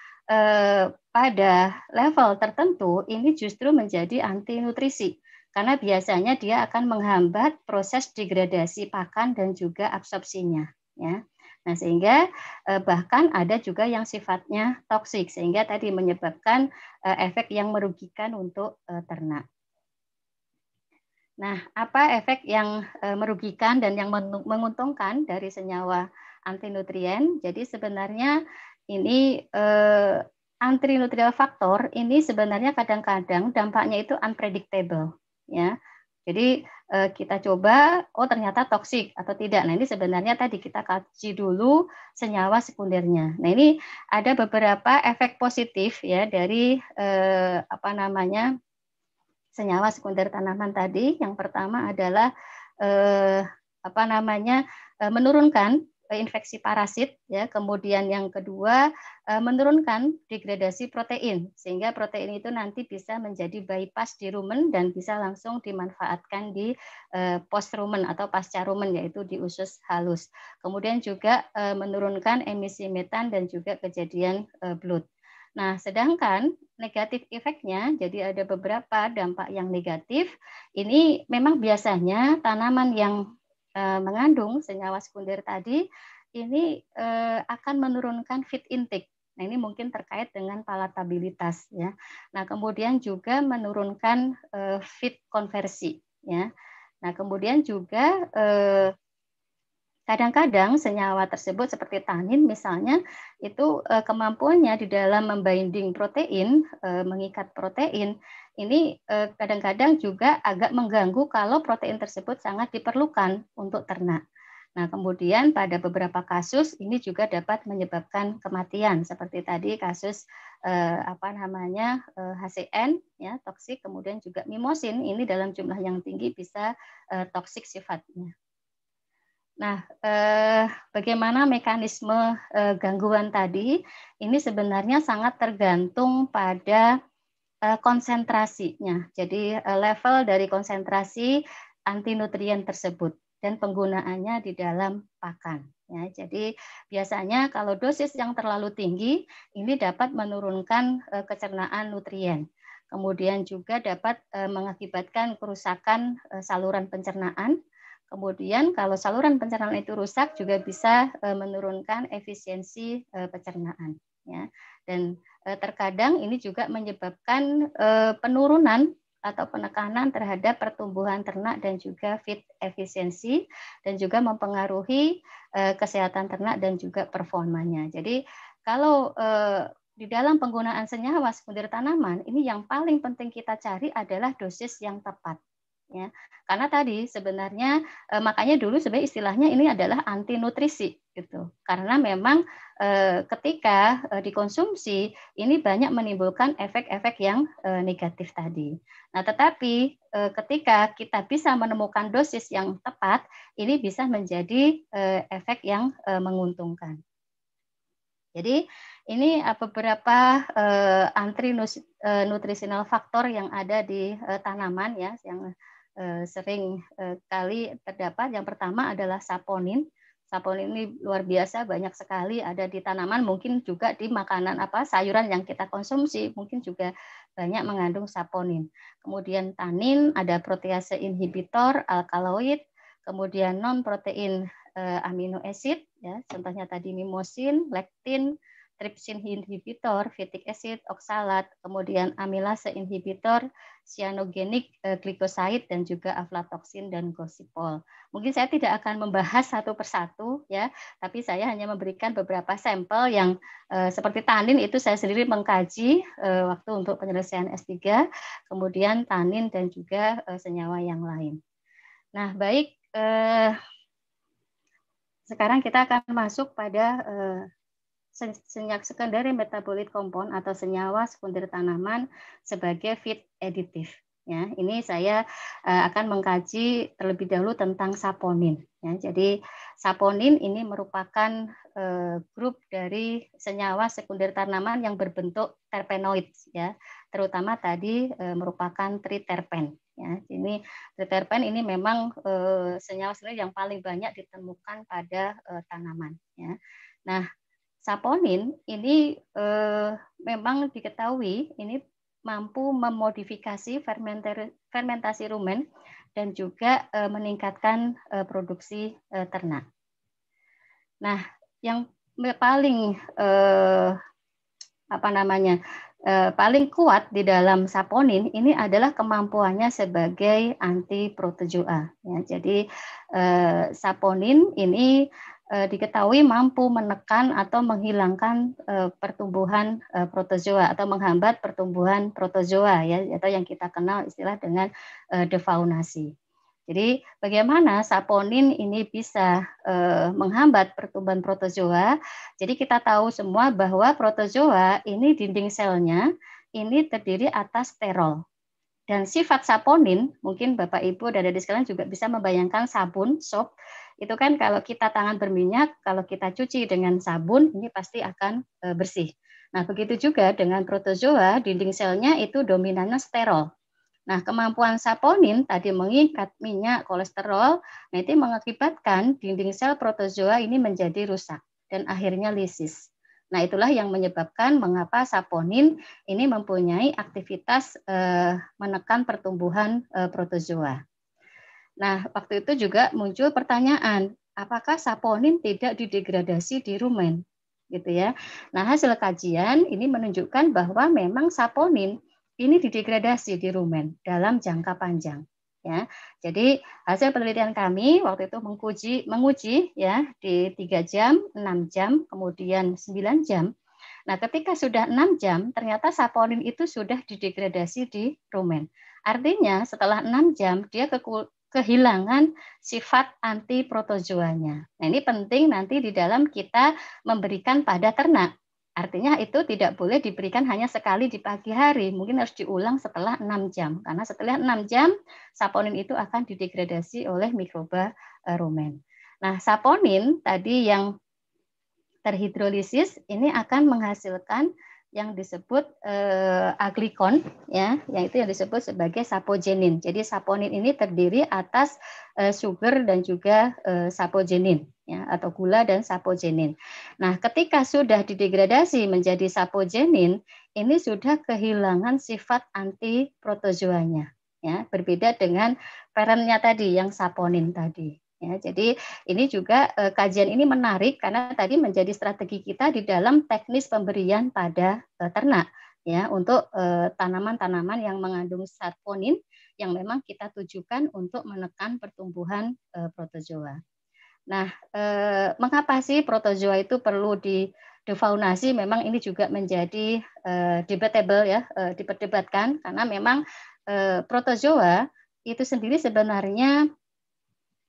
pada level tertentu ini justru menjadi anti nutrisi karena biasanya dia akan menghambat proses degradasi pakan dan juga absorpsinya ya. Nah, sehingga eh, bahkan ada juga yang sifatnya toksik sehingga tadi menyebabkan eh, efek yang merugikan untuk eh, ternak. Nah, apa efek yang merugikan dan yang menguntungkan dari senyawa antinutrien? Jadi sebenarnya ini antinutrien faktor ini sebenarnya kadang-kadang dampaknya itu unpredictable ya. Jadi eh, kita coba, oh ternyata toksik atau tidak. Nah ini sebenarnya tadi kita kaji dulu senyawa sekundernya. Nah ini ada beberapa efek positif ya dari eh, apa namanya senyawa sekunder tanaman tadi. Yang pertama adalah eh, apa namanya eh, menurunkan infeksi parasit ya kemudian yang kedua eh, menurunkan degradasi protein sehingga protein itu nanti bisa menjadi bypass di rumen dan bisa langsung dimanfaatkan di eh, post rumen atau pasca rumen yaitu di usus halus kemudian juga eh, menurunkan emisi metan dan juga kejadian blood Nah, sedangkan negatif efeknya, jadi ada beberapa dampak yang negatif. Ini memang biasanya tanaman yang Eh, mengandung senyawa sekunder tadi ini eh, akan menurunkan fit intake. Nah, ini mungkin terkait dengan palatabilitas ya. Nah, kemudian juga menurunkan eh, fit konversi ya. Nah, kemudian juga Kadang-kadang senyawa tersebut seperti tanin misalnya itu eh, kemampuannya di dalam membinding protein, eh, mengikat protein ini eh, kadang-kadang juga agak mengganggu kalau protein tersebut sangat diperlukan untuk ternak. Nah, kemudian pada beberapa kasus ini juga dapat menyebabkan kematian seperti tadi kasus eh, apa namanya eh, HCN ya toksik kemudian juga mimosin ini dalam jumlah yang tinggi bisa eh, toksik sifatnya. Nah, eh, bagaimana mekanisme eh, gangguan tadi? Ini sebenarnya sangat tergantung pada eh, konsentrasinya. Jadi eh, level dari konsentrasi antinutrien tersebut dan penggunaannya di dalam pakan. Ya, jadi biasanya kalau dosis yang terlalu tinggi ini dapat menurunkan eh, kecernaan nutrien. Kemudian juga dapat eh, mengakibatkan kerusakan eh, saluran pencernaan Kemudian kalau saluran pencernaan itu rusak juga bisa e, menurunkan efisiensi e, pencernaan. Ya. Dan e, terkadang ini juga menyebabkan penurunan atau penekanan terhadap pertumbuhan ternak dan juga fit efisiensi dan juga mempengaruhi kesehatan ternak dan juga performanya. Jadi kalau di dalam penggunaan senyawa sekunder tanaman ini yang paling penting kita cari adalah dosis yang tepat ya karena tadi sebenarnya eh, makanya dulu sebenarnya istilahnya ini adalah anti nutrisi gitu karena memang eh, ketika eh, dikonsumsi ini banyak menimbulkan efek-efek yang negatif tadi nah tetapi ketika kita bisa menemukan dosis yang tepat ini bisa menjadi efek yang menguntungkan jadi ini beberapa uh, anti faktor yang ada di tanaman ya yang Eh, sering eh, kali terdapat. Yang pertama adalah saponin. Saponin ini luar biasa banyak sekali ada di tanaman, mungkin juga di makanan apa sayuran yang kita konsumsi, mungkin juga banyak mengandung saponin. Kemudian tanin, ada protease inhibitor, alkaloid, kemudian non protein eh, amino acid ya, contohnya tadi mimosin, lektin, trypsin inhibitor, phytic acid, oksalat, kemudian amilase inhibitor, cyanogenik, eh, glikoside dan juga aflatoxin dan gosipol. Mungkin saya tidak akan membahas satu persatu, ya, tapi saya hanya memberikan beberapa sampel yang eh, seperti tanin itu saya sendiri mengkaji eh, waktu untuk penyelesaian S3, kemudian tanin dan juga eh, senyawa yang lain. Nah, baik. Eh, sekarang kita akan masuk pada eh, senyak sekunderi metabolit kompon atau senyawa sekunder tanaman sebagai fit editif. Ya, ini saya eh, akan mengkaji terlebih dahulu tentang saponin. Ya, jadi saponin ini merupakan eh, grup dari senyawa sekunder tanaman yang berbentuk terpenoid, ya, terutama tadi eh, merupakan triterpen. Ya, ini triterpen ini memang senyawa sendiri yang paling banyak ditemukan pada tanaman. Ya. Nah, Saponin ini eh, memang diketahui ini mampu memodifikasi fermentasi rumen dan juga eh, meningkatkan eh, produksi eh, ternak. Nah, yang paling eh, apa namanya eh, paling kuat di dalam saponin ini adalah kemampuannya sebagai anti protozoa. Ya, jadi eh, saponin ini eh, diketahui mampu menekan atau menghilangkan eh, pertumbuhan eh, protozoa atau menghambat pertumbuhan protozoa ya atau yang kita kenal istilah dengan eh, defaunasi. Jadi bagaimana saponin ini bisa e, menghambat pertumbuhan protozoa? Jadi kita tahu semua bahwa protozoa ini dinding selnya ini terdiri atas sterol. Dan sifat saponin, mungkin Bapak Ibu dan adik sekalian juga bisa membayangkan sabun, soap, itu kan kalau kita tangan berminyak, kalau kita cuci dengan sabun, ini pasti akan e, bersih. Nah, begitu juga dengan protozoa, dinding selnya itu dominannya sterol. Nah, kemampuan saponin tadi mengikat minyak, kolesterol, nanti mengakibatkan dinding sel protozoa ini menjadi rusak dan akhirnya lisis. Nah, itulah yang menyebabkan mengapa saponin ini mempunyai aktivitas eh, menekan pertumbuhan eh, protozoa. Nah, waktu itu juga muncul pertanyaan, apakah saponin tidak didegradasi di rumen? Gitu ya. Nah, hasil kajian ini menunjukkan bahwa memang saponin ini didegradasi di rumen dalam jangka panjang ya. Jadi hasil penelitian kami waktu itu menguji menguji ya di 3 jam, 6 jam, kemudian 9 jam. Nah, ketika sudah 6 jam, ternyata saponin itu sudah didegradasi di rumen. Artinya setelah 6 jam dia kehilangan sifat anti protozoanya. Nah, ini penting nanti di dalam kita memberikan pada ternak Artinya itu tidak boleh diberikan hanya sekali di pagi hari, mungkin harus diulang setelah 6 jam. Karena setelah 6 jam, saponin itu akan didegradasi oleh mikroba eh, rumen. Nah, saponin tadi yang terhidrolisis ini akan menghasilkan yang disebut eh, aglikon ya, yang itu yang disebut sebagai sapogenin. Jadi saponin ini terdiri atas eh, sugar dan juga eh, sapogenin ya atau gula dan sapogenin. Nah, ketika sudah didegradasi menjadi sapogenin, ini sudah kehilangan sifat anti protozoanya ya, berbeda dengan parentnya tadi yang saponin tadi. Ya, jadi ini juga e, kajian ini menarik karena tadi menjadi strategi kita di dalam teknis pemberian pada e, ternak ya untuk tanaman eh, tanaman-tanaman yang mengandung saponin yang memang kita tujukan untuk menekan pertumbuhan e, protozoa. Nah, eh, mengapa sih protozoa itu perlu di defaunasi? Memang ini juga menjadi eh, debatable ya, eh, diperdebatkan karena memang eh, protozoa itu sendiri sebenarnya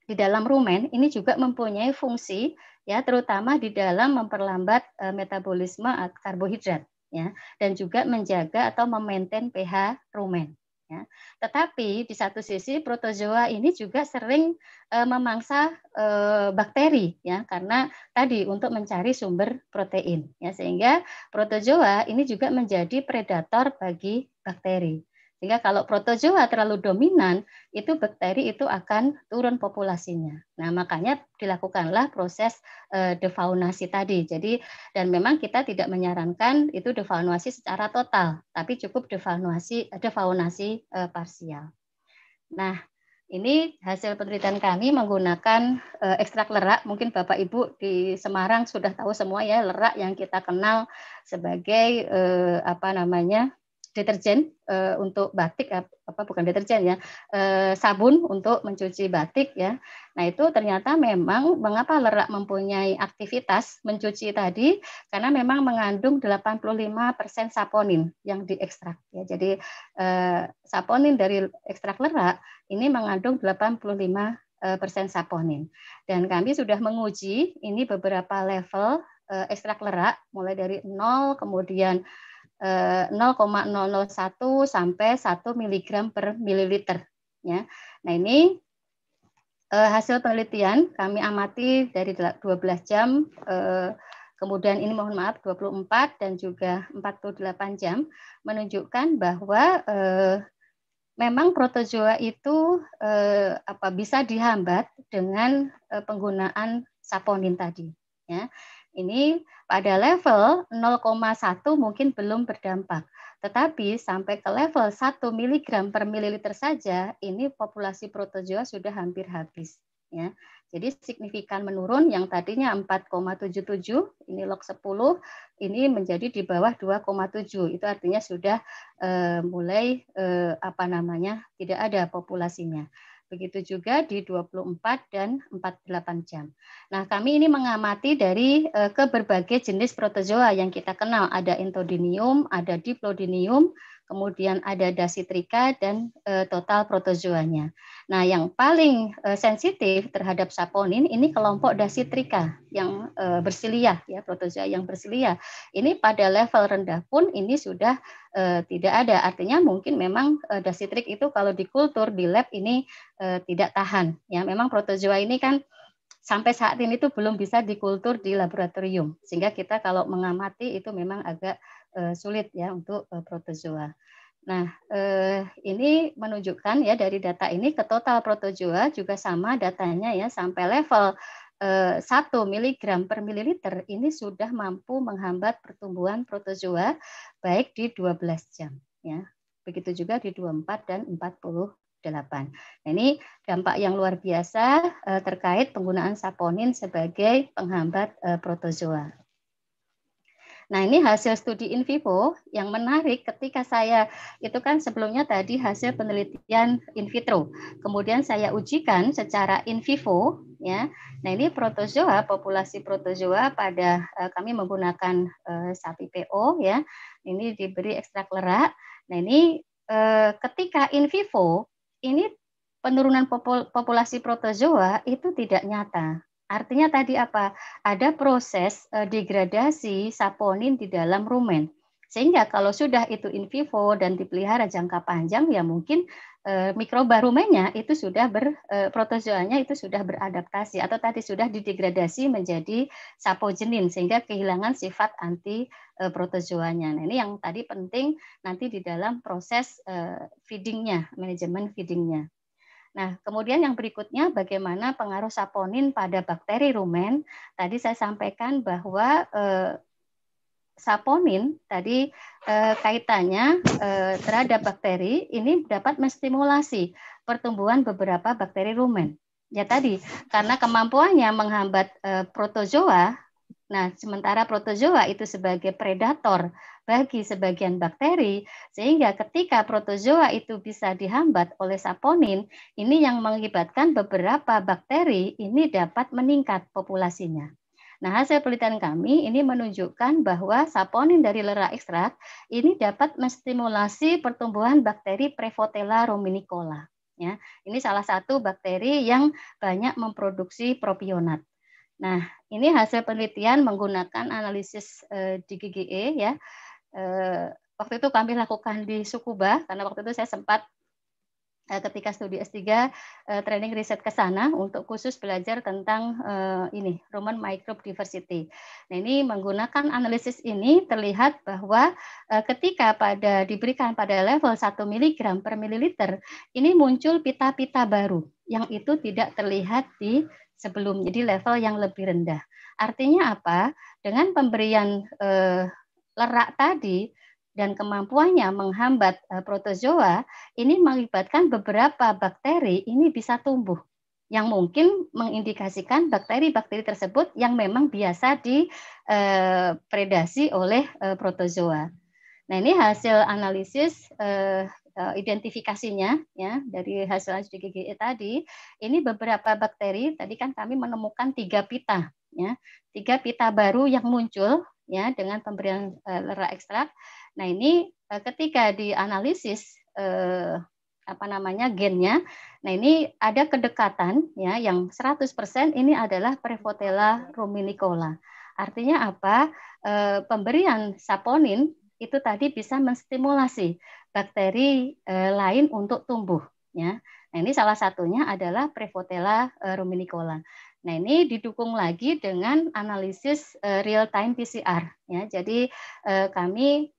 di dalam rumen ini juga mempunyai fungsi ya, terutama di dalam memperlambat eh, metabolisme karbohidrat ya dan juga menjaga atau memaintain pH rumen. Ya. Tetapi di satu sisi protozoa ini juga sering e, memangsa e, bakteri ya karena tadi untuk mencari sumber protein ya sehingga protozoa ini juga menjadi predator bagi bakteri. Sehingga kalau protozoa terlalu dominan, itu bakteri itu akan turun populasinya. Nah, makanya dilakukanlah proses uh, defaunasi tadi. Jadi dan memang kita tidak menyarankan itu defaunasi secara total, tapi cukup defaunasi defaunasi uh, parsial. Nah, ini hasil penelitian kami menggunakan uh, ekstrak lerak. Mungkin Bapak Ibu di Semarang sudah tahu semua ya lerak yang kita kenal sebagai uh, apa namanya deterjen uh, untuk batik eh, apa bukan deterjen ya uh, sabun untuk mencuci batik ya nah itu ternyata memang mengapa lerak mempunyai aktivitas mencuci tadi karena memang mengandung 85% saponin yang diekstrak ya jadi uh, saponin dari ekstrak lerak ini mengandung 85 persen saponin dan kami sudah menguji ini beberapa level ekstrak lerak mulai dari nol kemudian 0,001 eh, sampai 1 mg per mililiter. Ya. Nah ini eh, hasil penelitian kami amati dari 12 jam, eh, kemudian ini mohon maaf 24 dan juga 48 jam, menunjukkan bahwa memang protozoa itu apa bisa dihambat dengan penggunaan saponin tadi. Ya. Ini pada level 0,1 mungkin belum berdampak. Tetapi sampai ke level 1 mg per mililiter saja, ini populasi protozoa sudah hampir habis. Ya. Jadi signifikan menurun yang tadinya 4,77, ini log 10, ini menjadi di bawah 2,7. Itu artinya sudah uh, mulai uh, apa namanya tidak ada populasinya. Begitu juga di 24 dan 48 jam. Nah, kami ini mengamati dari eh, ke berbagai jenis protozoa yang kita kenal. Ada entodinium, ada diplodinium, kemudian ada dasitrika dan eh, total protozoanya. Nah, yang paling eh, sensitif terhadap saponin ini kelompok dasitrika yang eh, bersilia ya, protozoa yang bersilia. Ini pada level rendah pun ini sudah tidak ada. Artinya mungkin memang e, dasitrik itu kalau dikultur di lab ini tidak tahan ya. Memang protozoa ini kan sampai saat ini itu belum bisa dikultur di laboratorium. Sehingga kita kalau mengamati itu memang agak uh, sulit ya untuk uh, protozoa. Nah, eh, ini menunjukkan ya dari data ini ke total protozoa juga sama datanya ya sampai level eh, 1 mg per mililiter ini sudah mampu menghambat pertumbuhan protozoa baik di 12 jam ya. Begitu juga di 24 dan 40 8. Nah, ini dampak yang luar biasa eh, terkait penggunaan saponin sebagai penghambat eh, protozoa. Nah, ini hasil studi in vivo yang menarik ketika saya itu kan sebelumnya tadi hasil penelitian in vitro. Kemudian saya ujikan secara in vivo ya. Nah, ini protozoa, populasi protozoa pada eh, kami menggunakan eh, sapi PO ya. Ini diberi ekstrak lerak. Nah, ini eh, ketika in vivo ini penurunan populasi protozoa itu tidak nyata Artinya tadi apa? Ada proses eh, degradasi saponin di dalam rumen. Sehingga kalau sudah itu in vivo dan dipelihara jangka panjang ya mungkin eh, mikroba rumennya itu sudah ber eh, protozoanya itu sudah beradaptasi atau tadi sudah didegradasi menjadi sapogenin sehingga kehilangan sifat anti e, protozoanya. Nah, ini yang tadi penting nanti di dalam proses e, feedingnya, manajemen feedingnya. Nah, kemudian yang berikutnya bagaimana pengaruh saponin pada bakteri rumen. Tadi saya sampaikan bahwa eh, saponin tadi eh, kaitannya eh, terhadap bakteri ini dapat menstimulasi pertumbuhan beberapa bakteri rumen. Ya tadi karena kemampuannya menghambat eh, protozoa Nah, sementara protozoa itu sebagai predator bagi sebagian bakteri, sehingga ketika protozoa itu bisa dihambat oleh saponin, ini yang mengakibatkan beberapa bakteri ini dapat meningkat populasinya. Nah, hasil penelitian kami ini menunjukkan bahwa saponin dari lera ekstrak ini dapat menstimulasi pertumbuhan bakteri Prevotella rominicola. Ya, ini salah satu bakteri yang banyak memproduksi propionat. Nah, ini hasil penelitian menggunakan analisis eh, di GGE ya. Eh, waktu itu kami lakukan di Sukuba karena waktu itu saya sempat eh, ketika studi S3 eh, training riset ke sana untuk khusus belajar tentang eh, ini Roman microbe diversity. Nah, ini menggunakan analisis ini terlihat bahwa eh, ketika pada diberikan pada level 1 mg per mililiter ini muncul pita-pita baru yang itu tidak terlihat di sebelum, jadi level yang lebih rendah. Artinya apa? Dengan pemberian eh, lerak tadi dan kemampuannya menghambat eh, protozoa, ini mengibatkan beberapa bakteri ini bisa tumbuh yang mungkin mengindikasikan bakteri-bakteri tersebut yang memang biasa dipredasi eh, oleh eh, protozoa. Nah, ini hasil analisis eh, Eh, identifikasinya ya dari hasil studi GGE tadi ini beberapa bakteri tadi kan kami menemukan tiga pita ya tiga pita baru yang muncul ya dengan pemberian eh, lera ekstrak nah ini eh, ketika dianalisis uh, apa namanya gennya nah ini ada kedekatan ya yang 100% ini adalah Prevotella ruminicola artinya apa pemberian saponin itu tadi bisa menstimulasi bakteri eh, lain untuk tumbuh ya. Nah, ini salah satunya adalah Prevotella eh, ruminicola. Nah, ini didukung lagi dengan analisis eh, real time PCR ya. Jadi kami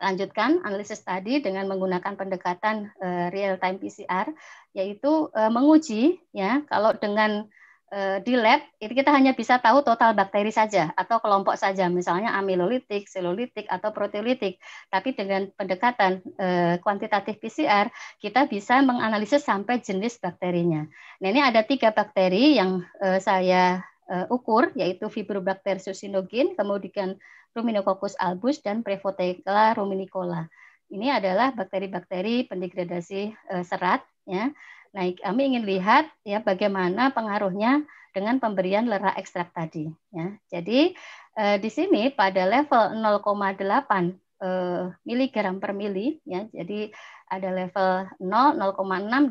lanjutkan analisis tadi dengan menggunakan pendekatan real time PCR yaitu menguji ya kalau dengan Eh, di lab itu kita hanya bisa tahu total bakteri saja atau kelompok saja misalnya amilolitik, selulitik atau proteolitik. Tapi dengan pendekatan eh, kuantitatif PCR kita bisa menganalisis sampai jenis bakterinya. Nah ini ada tiga bakteri yang eh, saya eh, ukur yaitu Fibrobacter susinogen, kemudian Ruminococcus albus dan Prevotecla ruminicola. Ini adalah bakteri-bakteri pendegradasi eh, serat ya Nah, kami ingin lihat ya bagaimana pengaruhnya dengan pemberian lerak ekstrak tadi. Ya. Jadi eh, di sini pada level 0,8 eh, miligram per mili, ya, jadi ada level 0,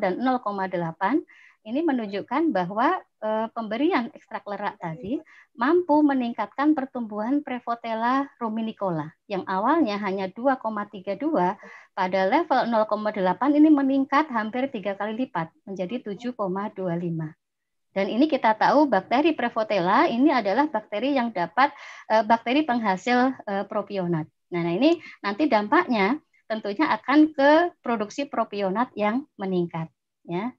0,6 dan 0,8 ini menunjukkan bahwa e, pemberian lerak iya. tadi mampu meningkatkan pertumbuhan Prevotella ruminicola yang awalnya hanya 2,32 pada level 0,8 ini meningkat hampir tiga kali lipat menjadi 7,25. Iya. Dan ini kita tahu bakteri Prevotella ini adalah bakteri yang dapat eh, bakteri penghasil eh, propionat. Nah, nah ini nanti dampaknya tentunya akan ke produksi propionat yang meningkat ya.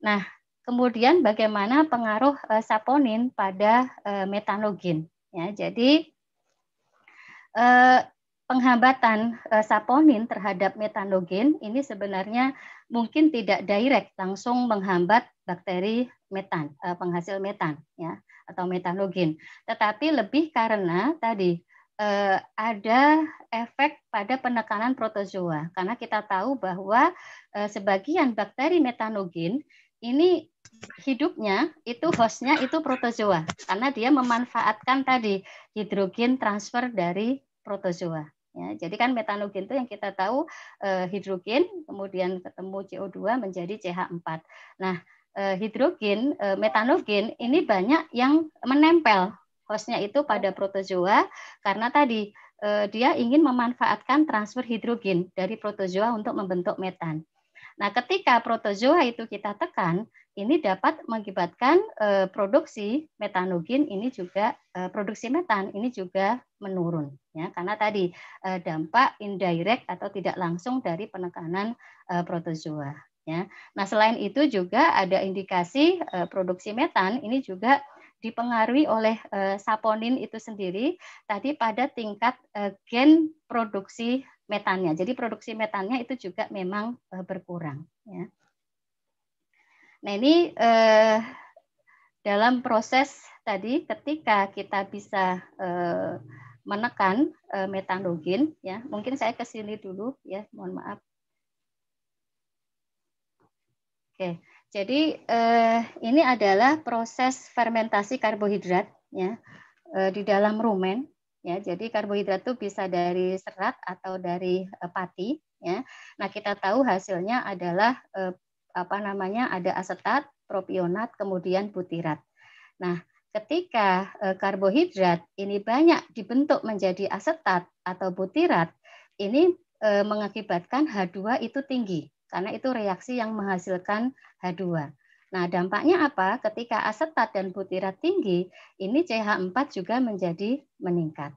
Nah, kemudian bagaimana pengaruh uh, saponin pada uh, eh, metanogen? Ya, jadi uh, penghambatan uh, saponin terhadap metanogen ini sebenarnya mungkin tidak direct langsung menghambat bakteri metan, uh, penghasil metan ya atau metanogen, tetapi lebih karena tadi eh, ada efek pada penekanan protozoa karena kita tahu bahwa eh, sebagian bakteri metanogen ini hidupnya itu hostnya itu protozoa karena dia memanfaatkan tadi hidrogen transfer dari protozoa. Ya, jadi kan metanogen itu yang kita tahu eh, hidrogen kemudian ketemu CO2 menjadi CH4. Nah, eh, hidrogen eh, metanogen ini banyak yang menempel hostnya itu pada protozoa karena tadi eh, dia ingin memanfaatkan transfer hidrogen dari protozoa untuk membentuk metan. Nah, ketika protozoa itu kita tekan, ini dapat mengakibatkan eh, produksi metanogen ini juga eh, produksi metan ini juga menurun ya karena tadi eh, dampak indirect atau tidak langsung dari penekanan eh, protozoa ya. Nah, selain itu juga ada indikasi eh, produksi metan ini juga dipengaruhi oleh eh, saponin itu sendiri tadi pada tingkat eh, gen produksi metannya. Jadi produksi metannya itu juga memang eh, berkurang. Ya. Nah ini dalam proses tadi ketika kita bisa menekan metanogen, ya mungkin saya ke sini dulu ya, mohon maaf. Oke. Jadi eh, ini adalah proses fermentasi karbohidrat ya eh, di dalam rumen ya. Jadi karbohidrat itu bisa dari serat atau dari eh, pati ya. Nah, kita tahu hasilnya adalah eh, apa namanya? ada asetat, propionat, kemudian butirat. Nah, ketika eh, karbohidrat ini banyak dibentuk menjadi asetat atau butirat, ini eh, mengakibatkan H2 itu tinggi karena itu reaksi yang menghasilkan H2. Nah, dampaknya apa? Ketika asetat dan butirat tinggi, ini CH4 juga menjadi meningkat.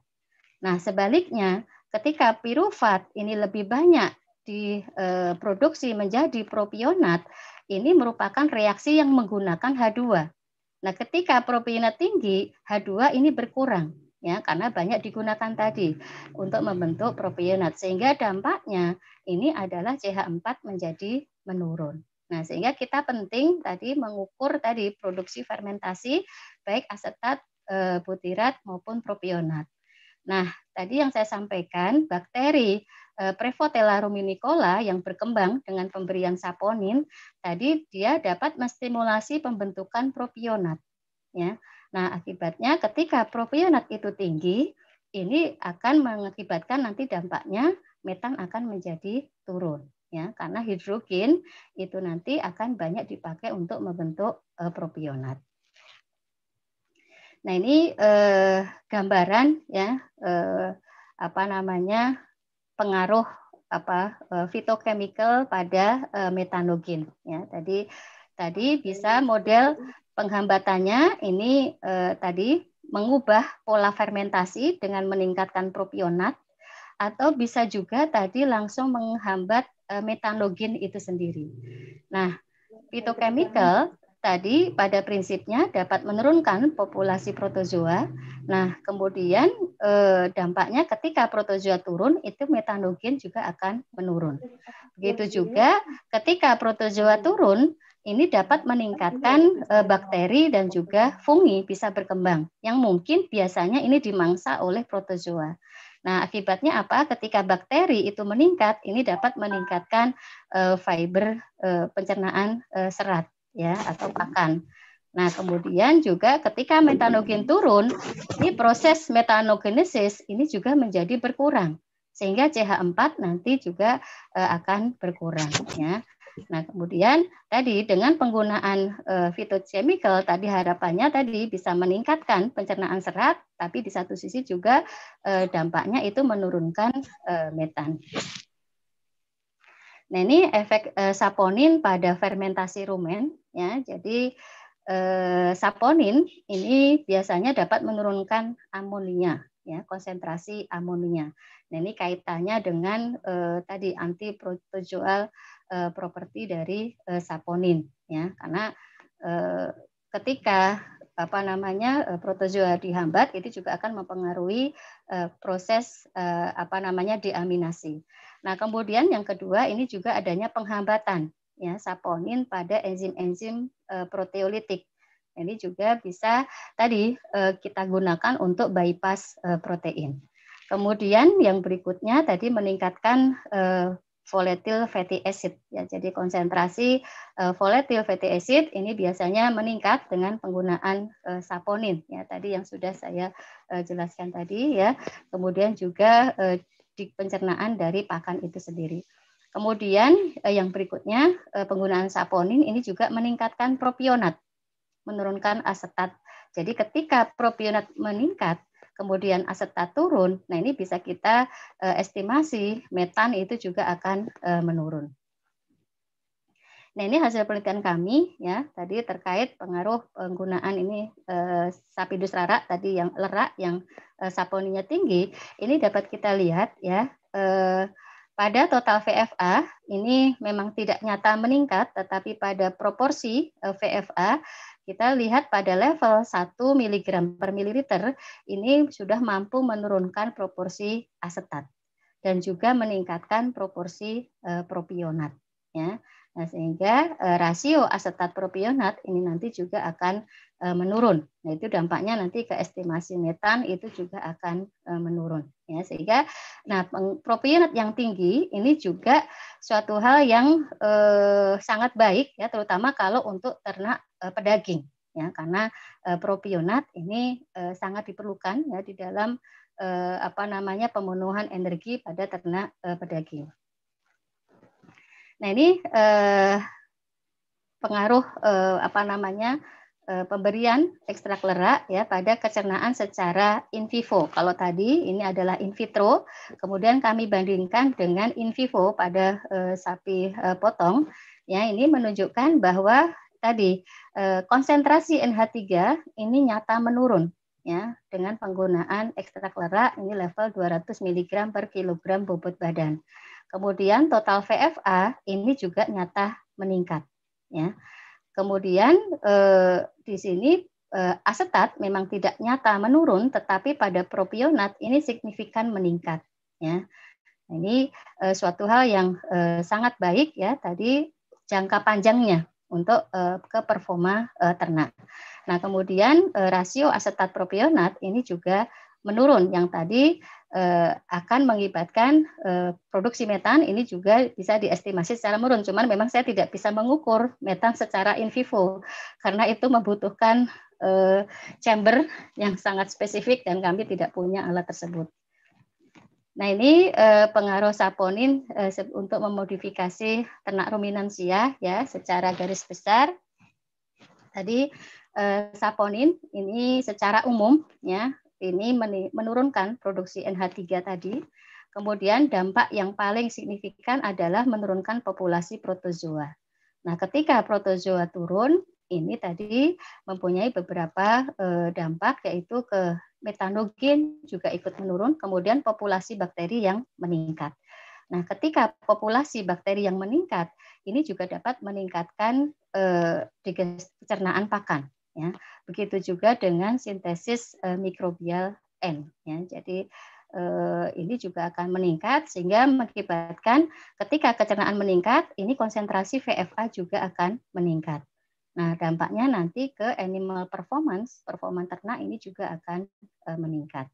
Nah, sebaliknya, ketika piruvat ini lebih banyak diproduksi eh, menjadi propionat, ini merupakan reaksi yang menggunakan H2. Nah, ketika propionat tinggi, H2 ini berkurang ya karena banyak digunakan tadi untuk membentuk propionat sehingga dampaknya ini adalah CH4 menjadi menurun. Nah, sehingga kita penting tadi mengukur tadi produksi fermentasi baik asetat, eh, butirat maupun propionat. Nah, tadi yang saya sampaikan bakteri eh, Prevotella ruminicola yang berkembang dengan pemberian saponin tadi dia dapat menstimulasi pembentukan propionat ya Nah, akibatnya ketika propionat itu tinggi, ini akan mengakibatkan nanti dampaknya metan akan menjadi turun ya karena hidrogen itu nanti akan banyak dipakai untuk membentuk uh, propionat. Nah, ini uh, gambaran ya uh, apa namanya pengaruh apa fitochemical pada metanogen ya. Tadi tadi bisa model Penghambatannya ini eh, tadi mengubah pola fermentasi dengan meningkatkan propionat atau bisa juga tadi langsung menghambat eh, metanogen itu sendiri. Nah, fitochemical tadi pada prinsipnya dapat menurunkan populasi protozoa. Nah, kemudian eh, dampaknya ketika protozoa turun itu metanogen juga akan menurun. Begitu juga ketika protozoa turun ini dapat meningkatkan uh, bakteri dan juga fungi bisa berkembang yang mungkin biasanya ini dimangsa oleh protozoa. Nah, akibatnya apa? Ketika bakteri itu meningkat, ini dapat meningkatkan uh, fiber uh, pencernaan uh, serat ya atau pakan. Nah, kemudian juga ketika metanogen turun, ini proses metanogenesis ini juga menjadi berkurang sehingga CH4 nanti juga uh, akan berkurang ya. Nah, kemudian tadi dengan penggunaan eh, fitochemical tadi harapannya tadi bisa meningkatkan pencernaan serat, tapi di satu sisi juga eh, dampaknya itu menurunkan eh, metan. Nah, ini efek saponin pada fermentasi rumen ya. Jadi saponin ini biasanya dapat menurunkan amonia ya konsentrasi amonia. Nah ini kaitannya dengan eh, tadi protozoal uh, properti dari uh, saponin ya karena uh, ketika apa namanya protozoa dihambat itu juga akan mempengaruhi uh, proses uh, apa namanya deaminasi. Nah, kemudian yang kedua ini juga adanya penghambatan ya saponin pada enzim-enzim uh, proteolitik. Ini juga bisa tadi kita gunakan untuk bypass protein. Kemudian yang berikutnya tadi meningkatkan volatile fatty acid ya. Jadi konsentrasi uh, volatile fatty acid ini biasanya meningkat dengan penggunaan uh, saponin ya tadi yang sudah saya uh, jelaskan tadi ya. Kemudian juga uh, di pencernaan dari pakan itu sendiri. Kemudian uh, yang berikutnya uh, penggunaan saponin ini juga meningkatkan propionat, menurunkan asetat. Jadi ketika propionat meningkat kemudian asetat turun, nah ini bisa kita eh, estimasi metan itu juga akan eh, menurun. Nah ini hasil penelitian kami ya tadi terkait pengaruh penggunaan ini eh, sapi dusrara tadi yang lerak yang eh, saponinya tinggi ini dapat kita lihat ya pada total VFA, ini memang tidak nyata meningkat, tetapi pada proporsi eh, VFA, kita lihat pada level 1 mg per mililiter, ini sudah mampu menurunkan proporsi asetat dan juga meningkatkan proporsi eh, propionat. Ya. Nah, sehingga eh, rasio asetat propionat ini nanti juga akan eh, menurun. Nah, itu dampaknya nanti ke estimasi metan itu juga akan eh, menurun ya. Sehingga nah propionat yang tinggi ini juga suatu hal yang eh, sangat baik ya terutama kalau untuk ternak eh, pedaging ya karena eh, propionat ini eh, sangat diperlukan ya di dalam eh, apa namanya pemenuhan energi pada ternak eh, pedaging. Nah ini eh, pengaruh eh, apa namanya eh, pemberian ekstrak lerak ya pada kecernaan secara in vivo. Kalau tadi ini adalah in vitro, kemudian kami bandingkan dengan in vivo pada eh, sapi eh, potong. Ya ini menunjukkan bahwa tadi eh, konsentrasi NH3 ini nyata menurun ya dengan penggunaan ekstrak lerak ini level 200 mg per kilogram bobot badan. Kemudian total VFA ini juga nyata meningkat. Ya. Kemudian eh, di sini eh, asetat memang tidak nyata menurun, tetapi pada propionat ini signifikan meningkat. Ya. Ini eh, suatu hal yang eh, sangat baik ya tadi jangka panjangnya untuk eh, ke performa eh, ternak. Nah kemudian eh, rasio asetat propionat ini juga menurun yang tadi eh, akan mengibatkan eh, produksi metan ini juga bisa diestimasi secara menurun. Cuman memang saya tidak bisa mengukur metan secara in vivo karena itu membutuhkan eh, chamber yang sangat spesifik dan kami tidak punya alat tersebut. Nah ini eh, pengaruh saponin eh, untuk memodifikasi ternak ruminansia ya secara garis besar. Tadi eh, saponin ini secara umum ya ini menurunkan produksi NH3 tadi. Kemudian dampak yang paling signifikan adalah menurunkan populasi protozoa. Nah, ketika protozoa turun, ini tadi mempunyai beberapa eh, dampak yaitu ke metanogen juga ikut menurun, kemudian populasi bakteri yang meningkat. Nah, ketika populasi bakteri yang meningkat, ini juga dapat meningkatkan eh, pencernaan pakan. Ya. Begitu juga dengan sintesis eh, mikrobial N. Ya. Jadi eh, ini juga akan meningkat sehingga mengakibatkan ketika kecernaan meningkat, ini konsentrasi VFA juga akan meningkat. Nah, dampaknya nanti ke animal performance, performa ternak ini juga akan eh, meningkat.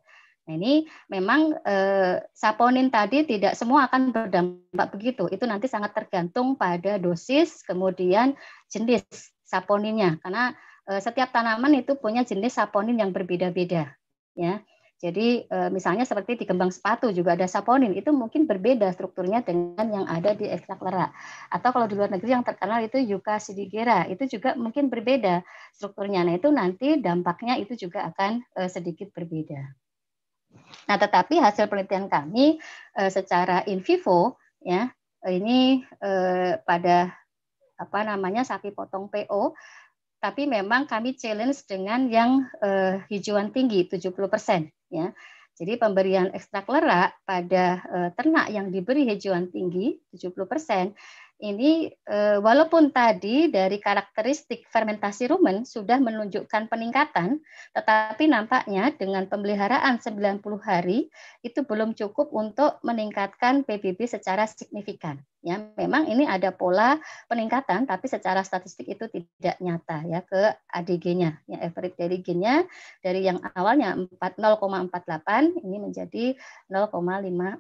Nah, ini memang eh, saponin tadi tidak semua akan berdampak begitu. Itu nanti sangat tergantung pada dosis, kemudian jenis saponinnya. Karena Eh, setiap tanaman itu punya jenis saponin yang berbeda-beda ya. Jadi eh, misalnya seperti di kembang sepatu juga ada saponin, itu mungkin berbeda strukturnya dengan yang ada di ekstrak lera. Atau kalau di luar negeri yang terkenal itu yuka sidigera, itu juga mungkin berbeda strukturnya. Nah itu nanti dampaknya itu juga akan eh, sedikit berbeda. Nah tetapi hasil penelitian kami secara in vivo ya ini pada apa namanya sapi potong PO tapi memang kami challenge dengan yang uh, hijauan tinggi 70% ya. Jadi pemberian ekstrak lerak pada uh, ternak yang diberi hijauan tinggi 70% ini eh, walaupun tadi dari karakteristik fermentasi rumen sudah menunjukkan peningkatan, tetapi nampaknya dengan pemeliharaan 90 hari itu belum cukup untuk meningkatkan PBB secara signifikan. Ya, memang ini ada pola peningkatan, tapi secara statistik itu tidak nyata ya ke ADG-nya, ya average dari gennya dari yang awalnya 0,48 ini menjadi 0,54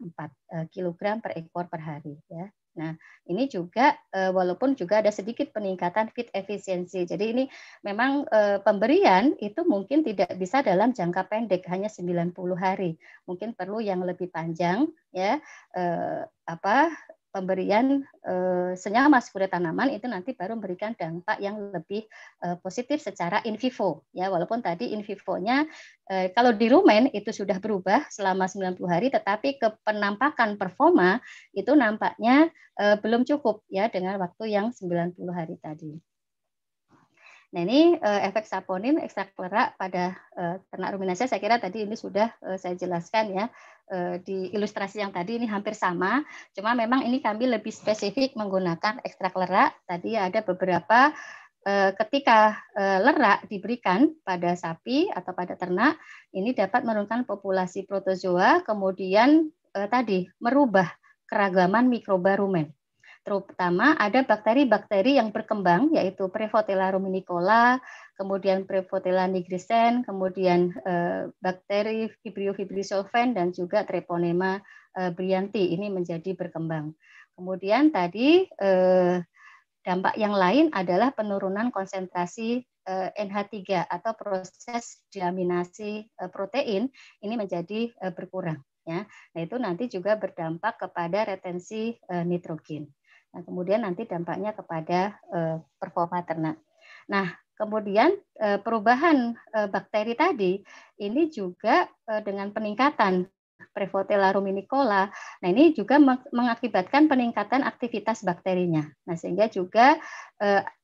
kg eh, per ekor per hari ya. Nah, ini juga eh, walaupun juga ada sedikit peningkatan fit efisiensi. Jadi ini memang eh, pemberian itu mungkin tidak bisa dalam jangka pendek hanya 90 hari. Mungkin perlu yang lebih panjang ya eh, apa pemberian eh, senyawa sfure tanaman itu nanti baru memberikan dampak yang lebih eh, positif secara in vivo ya walaupun tadi in vivo-nya eh, kalau di rumen itu sudah berubah selama 90 hari tetapi ke penampakan performa itu nampaknya eh, belum cukup ya dengan waktu yang 90 hari tadi. Nah ini uh, efek saponin ekstrak lerak pada uh, ternak ruminansia saya kira tadi ini sudah uh, saya jelaskan ya uh, di ilustrasi yang tadi ini hampir sama, cuma memang ini kami lebih spesifik menggunakan ekstrak lerak. Tadi ada beberapa ketika lerak diberikan pada sapi atau pada ternak, ini dapat menurunkan populasi protozoa, kemudian tadi merubah keragaman mikroba rumen. Terutama ada bakteri-bakteri yang berkembang yaitu Prevotella ruminicola, kemudian Prevotella nigriscens, kemudian eh, bakteri Vibrio fibrisolven dan juga Treponema eh, brillanti ini menjadi berkembang. Kemudian tadi eh, dampak yang lain adalah penurunan konsentrasi eh, NH3 atau proses diaminasi protein ini menjadi berkurang ya. Nah, itu nanti juga berdampak kepada retensi nitrogen. Nah, kemudian nanti dampaknya kepada eh, performa ternak. Nah, kemudian eh, perubahan eh, bakteri tadi ini juga dengan peningkatan Prevotella ruminicola. Nah, ini juga mengakibatkan peningkatan aktivitas bakterinya. Nah, sehingga juga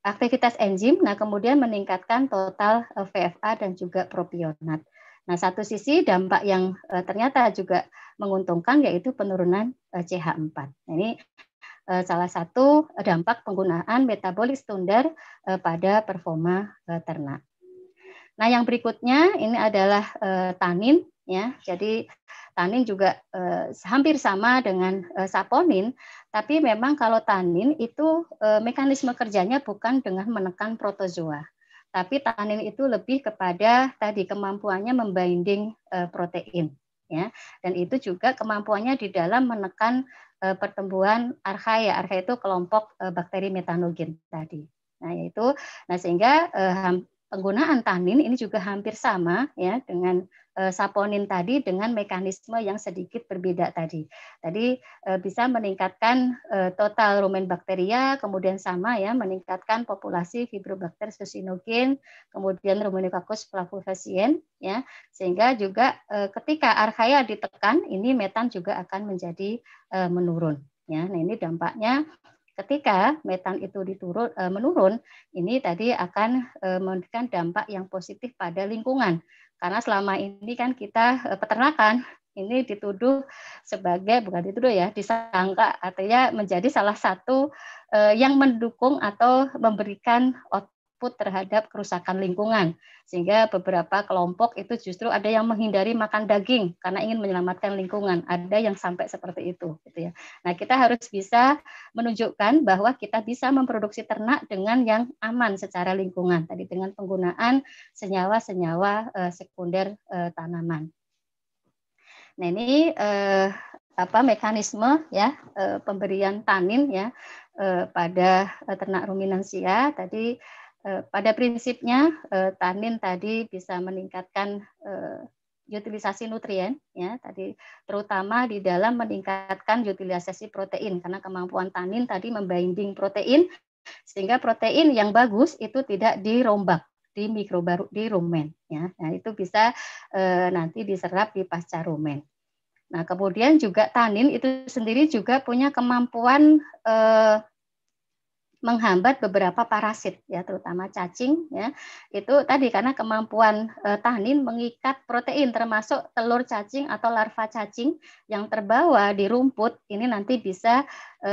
aktivitas enzim nah kemudian meningkatkan total VFA dan juga propionat. Nah, satu sisi dampak yang ternyata juga menguntungkan yaitu penurunan CH4. Nah, ini Eh, salah satu dampak penggunaan metabolis standar eh, pada performa eh, ternak. Nah, yang berikutnya ini adalah tanin ya. Jadi tanin juga hampir sama dengan saponin, tapi memang kalau tanin itu mekanisme kerjanya bukan dengan menekan protozoa tapi tanin itu lebih kepada tadi kemampuannya membinding protein ya dan itu juga kemampuannya di dalam menekan Eh, pertumbuhan archaea. Ya. Archaea itu kelompok eh, bakteri metanogen tadi. Nah, yaitu nah sehingga eh, penggunaan tanin ini juga hampir sama ya dengan Eh, saponin tadi dengan mekanisme yang sedikit berbeda tadi. Tadi eh, bisa meningkatkan eh, total rumen bakteria, kemudian sama ya meningkatkan populasi fibrobakter susinogen, kemudian rumenococcus flavovasien ya. Sehingga juga ketika arkaya ditekan, ini metan juga akan menjadi menurun ya. Nah, ini dampaknya ketika metan itu diturun menurun, ini tadi akan memberikan dampak yang positif pada lingkungan karena selama ini kan kita eh, peternakan ini dituduh sebagai bukan dituduh ya disangka artinya menjadi salah satu eh, yang mendukung atau memberikan output terhadap kerusakan lingkungan. Sehingga beberapa kelompok itu justru ada yang menghindari makan daging karena ingin menyelamatkan lingkungan. Ada yang sampai seperti itu gitu ya. Nah, kita harus bisa menunjukkan bahwa kita bisa memproduksi ternak dengan yang aman secara lingkungan tadi dengan penggunaan senyawa-senyawa eh, sekunder eh, tanaman. Nah, ini eh, apa mekanisme ya eh, pemberian tanin ya eh, pada eh, ternak ruminansia tadi Eh, pada prinsipnya eh, tanin tadi bisa meningkatkan eh, utilisasi nutrien ya tadi terutama di dalam meningkatkan utilisasi protein karena kemampuan tanin tadi membinding protein sehingga protein yang bagus itu tidak dirombak di mikroba di rumen ya nah, itu bisa nanti diserap di pasca rumen nah kemudian juga tanin itu sendiri juga punya kemampuan menghambat beberapa parasit ya terutama cacing ya itu tadi karena kemampuan e, tanin mengikat protein termasuk telur cacing atau larva cacing yang terbawa di rumput ini nanti bisa e,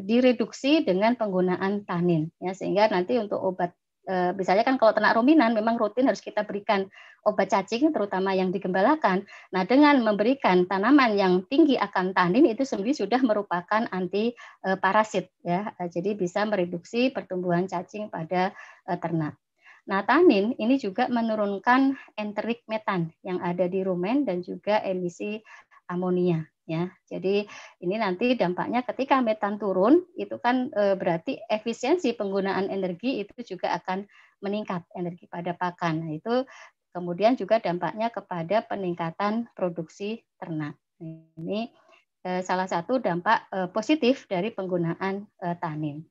direduksi dengan penggunaan tanin ya sehingga nanti untuk obat Eh, misalnya kan kalau ternak ruminan memang rutin harus kita berikan obat cacing terutama yang digembalakan. Nah, dengan memberikan tanaman yang tinggi akan tanin itu sendiri sudah merupakan anti eh, parasit ya. Eh, jadi bisa mereduksi pertumbuhan cacing pada ternak. Nah, tanin ini juga menurunkan enterik metan yang ada di rumen dan juga emisi amonia ya. Jadi ini nanti dampaknya ketika metan turun itu kan e, berarti efisiensi penggunaan energi itu juga akan meningkat energi pada pakan. Nah, itu kemudian juga dampaknya kepada peningkatan produksi ternak. Ini e, salah satu dampak e, positif dari penggunaan tanin.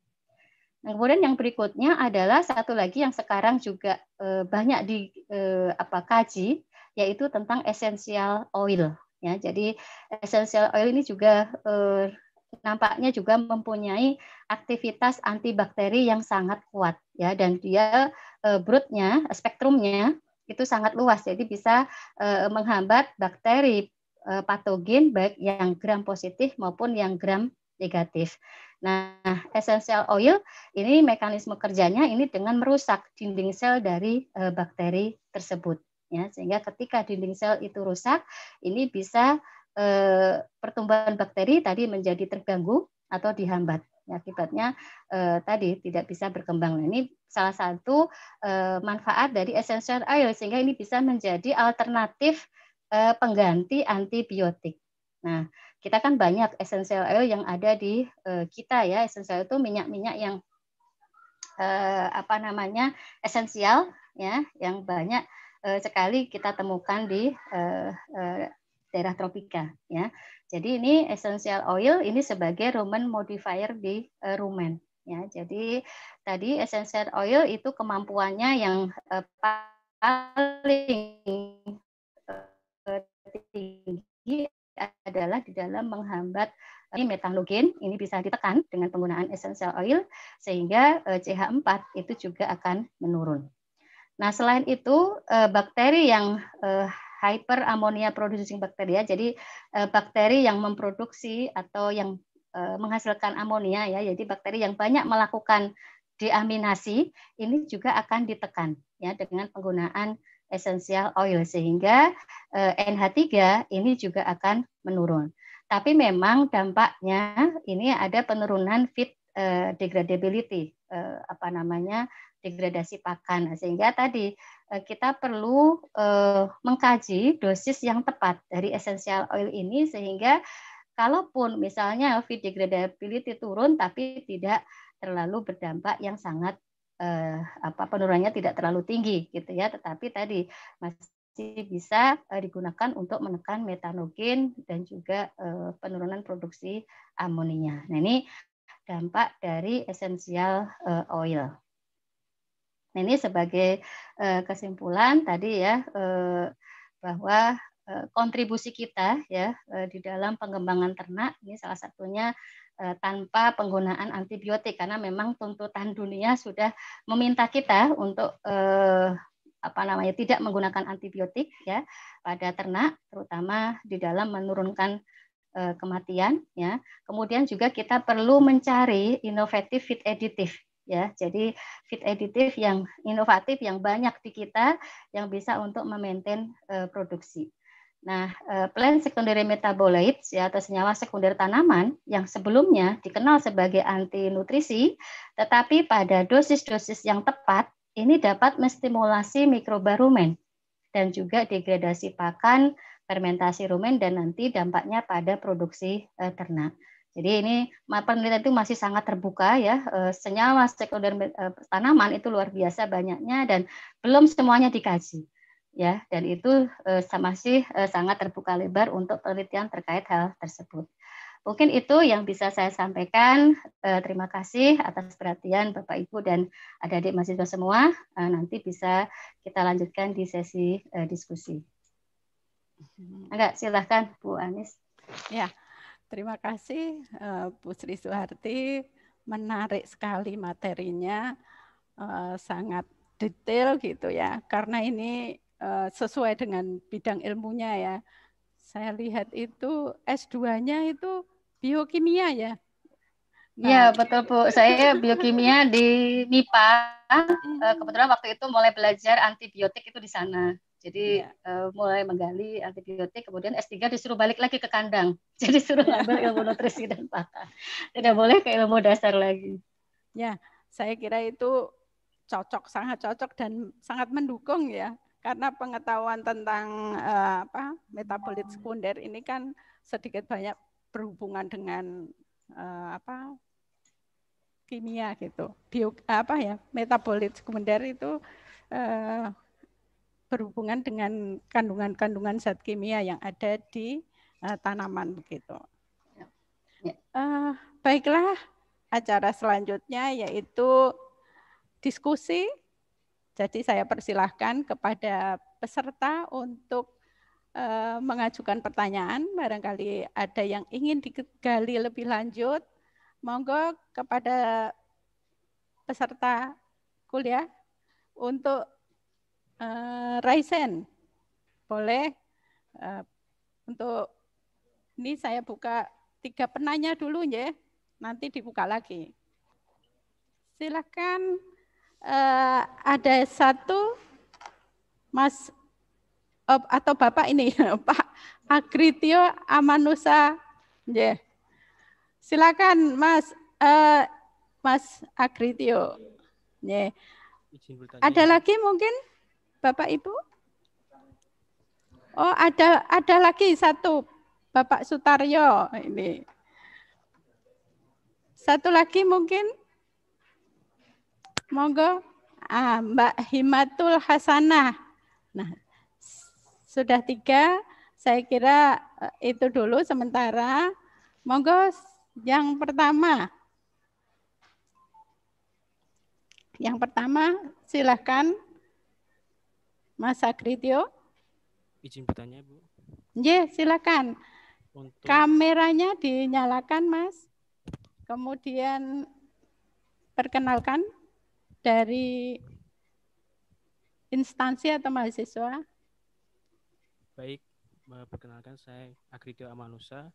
Nah, kemudian yang berikutnya adalah satu lagi yang sekarang juga banyak di apa kaji yaitu tentang essential oil Ya, jadi essential oil ini juga eh, nampaknya juga mempunyai aktivitas antibakteri yang sangat kuat ya dan dia e, spektrumnya itu sangat luas jadi bisa eh, menghambat bakteri eh, patogen baik yang gram positif maupun yang gram negatif. Nah, essential oil ini mekanisme kerjanya ini dengan merusak dinding sel dari bakteri tersebut ya sehingga ketika dinding sel itu rusak ini bisa eh, pertumbuhan bakteri tadi menjadi terganggu atau dihambat akibatnya eh, tadi tidak bisa berkembang nah, ini salah satu eh, manfaat dari essential oil sehingga ini bisa menjadi alternatif eh, pengganti antibiotik nah kita kan banyak essential oil yang ada di eh, kita ya essential oil itu minyak-minyak yang eh, apa namanya esensial ya yang banyak Eh, sekali kita temukan di eh, eh, daerah tropika ya. Jadi ini essential oil ini sebagai rumen modifier di rumen ya. Jadi tadi essential oil itu kemampuannya yang paling tinggi adalah di dalam menghambat ini metanogen ini bisa ditekan dengan penggunaan essential oil sehingga CH4 itu juga akan menurun Nah, selain itu eh, bakteri yang eh, hyperamonia producing bakteria, jadi eh, bakteri yang memproduksi atau yang menghasilkan amonia ya, jadi bakteri yang banyak melakukan deaminasi ini juga akan ditekan ya dengan penggunaan essential oil sehingga NH3 ini juga akan menurun. Tapi memang dampaknya ini ada penurunan fit degradability apa namanya degradasi pakan. Nah, sehingga tadi eh, kita perlu eh, mengkaji dosis yang tepat dari essential oil ini sehingga kalaupun misalnya feed degradability turun tapi tidak terlalu berdampak yang sangat eh, apa penurunannya tidak terlalu tinggi gitu ya, tetapi tadi masih bisa digunakan untuk menekan metanogen dan juga penurunan produksi amonia. Nah, ini dampak dari essential oil. Nah, ini sebagai eh, kesimpulan tadi ya eh, bahwa eh, kontribusi kita ya di dalam pengembangan ternak ini salah satunya tanpa penggunaan antibiotik karena memang tuntutan dunia sudah meminta kita untuk apa namanya tidak menggunakan antibiotik ya pada ternak terutama di dalam menurunkan kematian ya kemudian juga kita perlu mencari inovatif feed additive ya. Jadi fit editif yang inovatif yang banyak di kita yang bisa untuk memaintain uh, produksi. Nah, uh, plant secondary metabolites ya atau senyawa sekunder tanaman yang sebelumnya dikenal sebagai anti nutrisi, tetapi pada dosis-dosis yang tepat ini dapat menstimulasi mikroba rumen dan juga degradasi pakan, fermentasi rumen dan nanti dampaknya pada produksi eh, ternak. Jadi ini penelitian itu masih sangat terbuka ya. Eh, senyawa sekunder eh, tanaman itu luar biasa banyaknya dan belum semuanya dikaji. Ya, dan itu eh, masih sangat terbuka lebar untuk penelitian terkait hal tersebut. Mungkin itu yang bisa saya sampaikan. Terima kasih atas perhatian Bapak Ibu dan adik-adik mahasiswa semua. Nanti bisa kita lanjutkan di sesi diskusi. Enggak, silahkan Bu Anis. Ya, Terima kasih eh, Bu Sri Suharti, menarik sekali materinya, eh, sangat detail gitu ya. Karena ini eh, sesuai dengan bidang ilmunya ya. Saya lihat itu S2-nya itu biokimia ya. Nah, iya ya betul Bu, saya biokimia di MIPA. Iya. Kebetulan waktu itu mulai belajar antibiotik itu di sana. Jadi yeah. Iya. uh, mulai menggali antibiotik, kemudian S3 disuruh balik lagi ke kandang. Jadi suruh ngambil ilmu nutrisi dan patah. Tidak boleh ke ilmu dasar lagi. Ya, saya kira itu cocok, sangat cocok dan sangat mendukung ya. Karena pengetahuan tentang uh, apa metabolit sekunder ini kan sedikit banyak berhubungan dengan uh, apa kimia gitu bio apa ya metabolit sekunder itu uh, berhubungan dengan kandungan-kandungan zat kimia yang ada di uh, tanaman begitu. Uh, ya. eh, baiklah, acara selanjutnya yaitu diskusi. Jadi saya persilahkan kepada peserta untuk uh, mengajukan pertanyaan. Barangkali ada yang ingin digali lebih lanjut. Monggo kepada peserta kuliah untuk uh, eh, Ryzen. Boleh uh, untuk ini saya buka tiga penanya dulu ya. Nanti dibuka lagi. Silakan uh, ada satu Mas uh, atau Bapak ini Pak Agritio Amanusa. Yeah. Silakan Mas uh, Mas Agritio. Yeah. Ya. Ada lagi mungkin? Bapak Ibu? Oh, ada ada lagi satu Bapak Sutaryo ini. Satu lagi mungkin monggo ah, Mbak Himatul Hasanah. Nah, sudah tiga, saya kira eh, itu dulu sementara. Monggo yang pertama. Yang pertama, silahkan Mas Akritio. Izin bertanya, Bu. Iya, silakan. Untuk... Kameranya dinyalakan, Mas. Kemudian perkenalkan dari instansi atau mahasiswa? Baik, perkenalkan saya Akritio Amanusa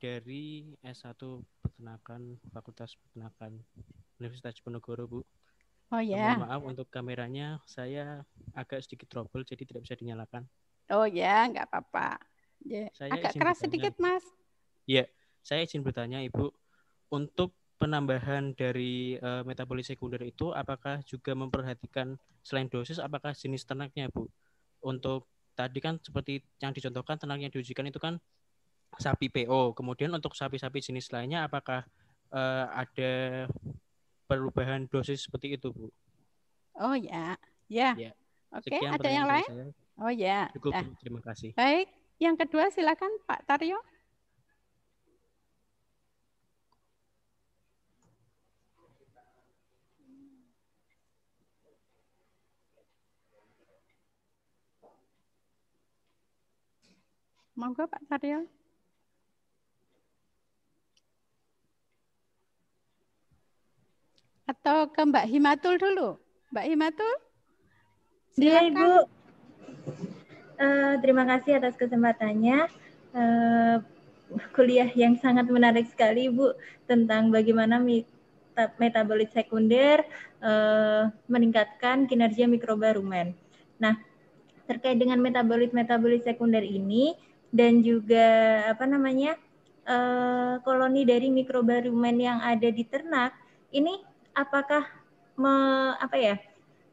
dari S1 Peternakan Fakultas Peternakan Universitas Diponegoro, Bu. Oh ya. Yeah. maaf untuk kameranya saya agak sedikit trouble jadi tidak bisa dinyalakan. Oh ya, yeah, nggak apa-apa. Yeah. Saya agak keras bertanya, sedikit, Mas. Ya, yeah, saya izin bertanya Ibu, untuk penambahan dari uh, eh, metabolit sekunder itu apakah juga memperhatikan selain dosis apakah jenis ternaknya, ibu Untuk tadi kan seperti yang dicontohkan tenaknya diujikan itu kan sapi PO. Kemudian untuk sapi-sapi jenis lainnya apakah uh, ada perubahan dosis seperti itu, Bu. Oh ya, ya. ya. Oke, okay, ada yang lain? Saya. Oh ya. Cukup, nah. terima kasih. Baik, yang kedua silakan Pak Taryo. Monggo Pak Taryo. atau ke Mbak Himatul dulu? Mbak Himatul? Iya, Ibu. Uh, terima kasih atas kesempatannya. Uh, kuliah yang sangat menarik sekali, Bu, tentang bagaimana metabolit sekunder uh, meningkatkan kinerja mikroba rumen. Nah, terkait dengan metabolit-metabolit sekunder ini dan juga apa namanya? koloni dari mikroba rumen yang ada di ternak ini apakah me, apa ya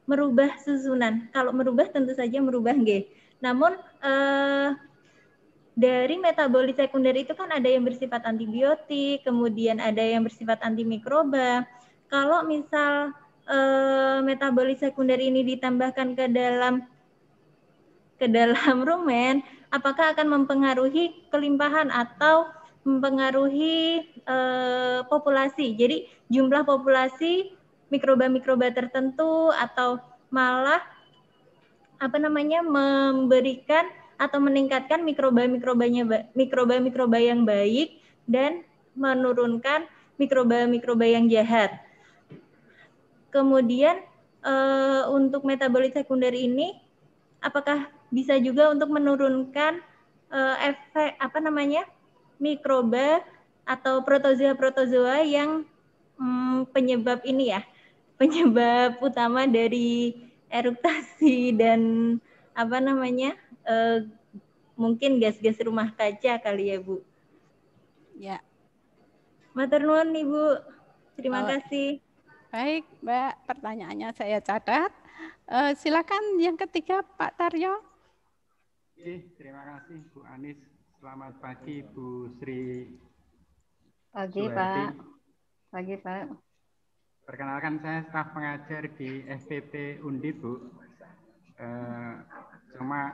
merubah susunan? Kalau merubah tentu saja merubah g. Namun eh, dari metabolit sekunder itu kan ada yang bersifat antibiotik, kemudian ada yang bersifat antimikroba. Kalau misal eh, metabolit sekunder ini ditambahkan ke dalam ke dalam rumen, apakah akan mempengaruhi kelimpahan atau mempengaruhi eh, populasi. Jadi jumlah populasi mikroba-mikroba tertentu atau malah apa namanya memberikan atau meningkatkan mikroba-mikrobanya mikroba-mikroba yang baik dan menurunkan mikroba-mikroba yang jahat. Kemudian eh, untuk metabolit sekunder ini apakah bisa juga untuk menurunkan eh, efek apa namanya? mikroba atau protozoa-protozoa yang hmm, penyebab ini ya, penyebab utama dari eruptasi dan apa namanya eh, mungkin gas-gas rumah kaca kali ya Bu. Ya. Maternuan nih Bu. Terima oh. kasih. Baik, Mbak. Pertanyaannya saya catat. Uh, silakan yang ketiga Pak Taryo. Terima kasih Bu Anis. Selamat pagi Bu Sri. Pagi Suwati. Pak. Pagi Pak. Perkenalkan saya staf pengajar di STT Undip Bu. Eh, cuma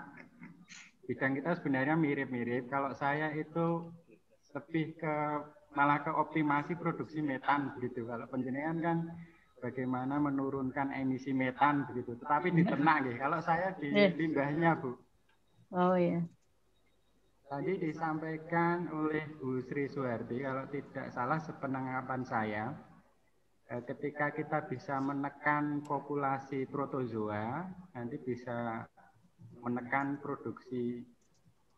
bidang kita sebenarnya mirip-mirip. Kalau saya itu lebih ke malah ke optimasi produksi metan begitu. Kalau penjenengan kan bagaimana menurunkan emisi metan begitu. Tetapi di ternak, ya. Kalau saya di iya. limbahnya, Bu. Oh iya. Tadi disampaikan oleh Bu Sri Suhardi, kalau tidak salah sepenangkapan saya, eh, ketika kita bisa menekan populasi protozoa, nanti bisa menekan produksi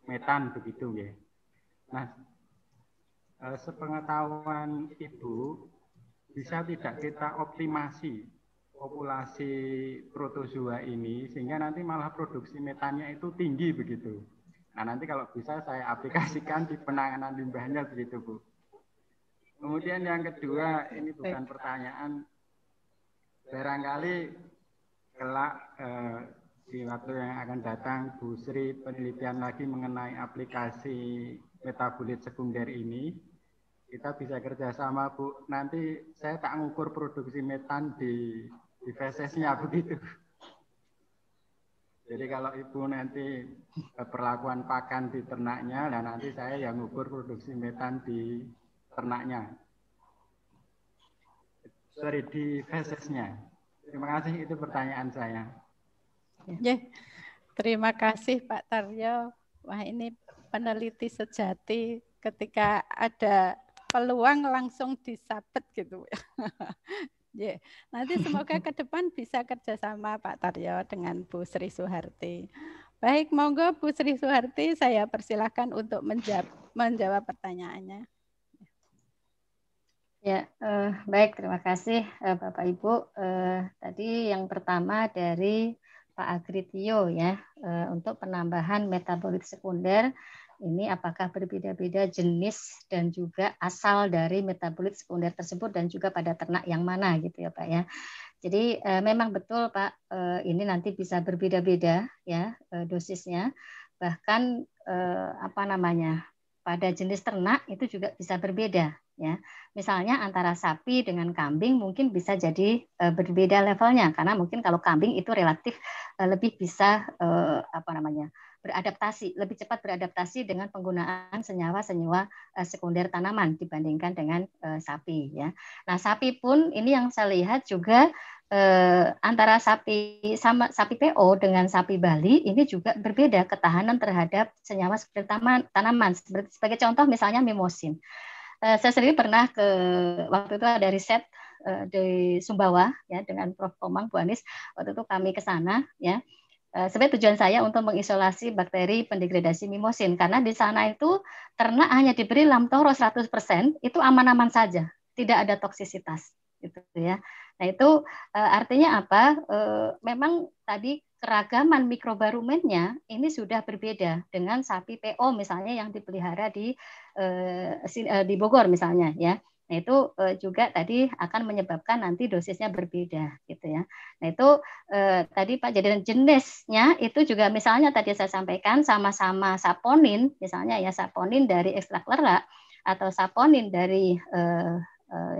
metan begitu ya. Nah, eh, sepengetahuan Ibu, bisa tidak kita optimasi populasi protozoa ini sehingga nanti malah produksi metannya itu tinggi begitu. Nah nanti kalau bisa saya aplikasikan di penanganan limbahnya begitu Bu. Kemudian yang kedua ini bukan pertanyaan, barangkali kelak eh, di waktu yang akan datang Bu Sri penelitian lagi mengenai aplikasi metabolit sekunder ini. Kita bisa kerjasama Bu. Nanti saya tak ngukur produksi metan di di fesesnya begitu. Jadi kalau ibu nanti eh, perlakuan pakan di ternaknya, dan nah nanti saya yang ngukur produksi metan di ternaknya. Sorry, di fesesnya. Terima kasih, itu pertanyaan saya. Ya, terima kasih Pak Taryo. Wah ini peneliti sejati ketika ada peluang langsung disabet gitu. Yeah. Nanti semoga ke depan bisa kerjasama Pak Taryo dengan Bu Sri Suharti. Baik, monggo Bu Sri Suharti saya persilahkan untuk menjawab, menjawab pertanyaannya. Ya, eh, baik terima kasih eh, Bapak Ibu. Eh, tadi yang pertama dari Pak Agritio ya eh, untuk penambahan metabolit sekunder ini apakah berbeda-beda jenis dan juga asal dari metabolit sekunder tersebut dan juga pada ternak yang mana gitu ya Pak ya. Jadi eh, memang betul Pak eh, ini nanti bisa berbeda-beda ya eh, dosisnya bahkan eh, apa namanya pada jenis ternak itu juga bisa berbeda ya. Misalnya antara sapi dengan kambing mungkin bisa jadi eh, berbeda levelnya karena mungkin kalau kambing itu relatif eh, lebih bisa eh, apa namanya? beradaptasi, lebih cepat beradaptasi dengan penggunaan senyawa-senyawa eh, sekunder tanaman dibandingkan dengan uh, sapi ya. Nah, sapi pun ini yang saya lihat juga uh, antara sapi sama sapi PO dengan sapi Bali ini juga berbeda ketahanan terhadap senyawa sekunder tanaman, tanaman. Sebagai contoh misalnya mimosin. Uh, saya sendiri pernah ke waktu itu ada riset uh, di Sumbawa ya dengan Prof Komang Bu Anies waktu itu kami ke sana ya Eh, sebenarnya tujuan saya untuk mengisolasi bakteri pendegradasi mimosin karena di sana itu ternak hanya diberi lamtoro 100% itu aman-aman saja, tidak ada toksisitas gitu ya. Nah, itu eh, artinya apa? Eh, memang tadi keragaman mikrobarumennya ini sudah berbeda dengan sapi PO misalnya yang dipelihara di di Bogor misalnya ya. Nah, itu eh, juga tadi akan menyebabkan nanti dosisnya berbeda gitu ya. Nah, itu eh, tadi Pak jadi jenisnya itu juga misalnya tadi saya sampaikan sama-sama saponin misalnya ya saponin dari ekstrak lerak atau saponin dari eh,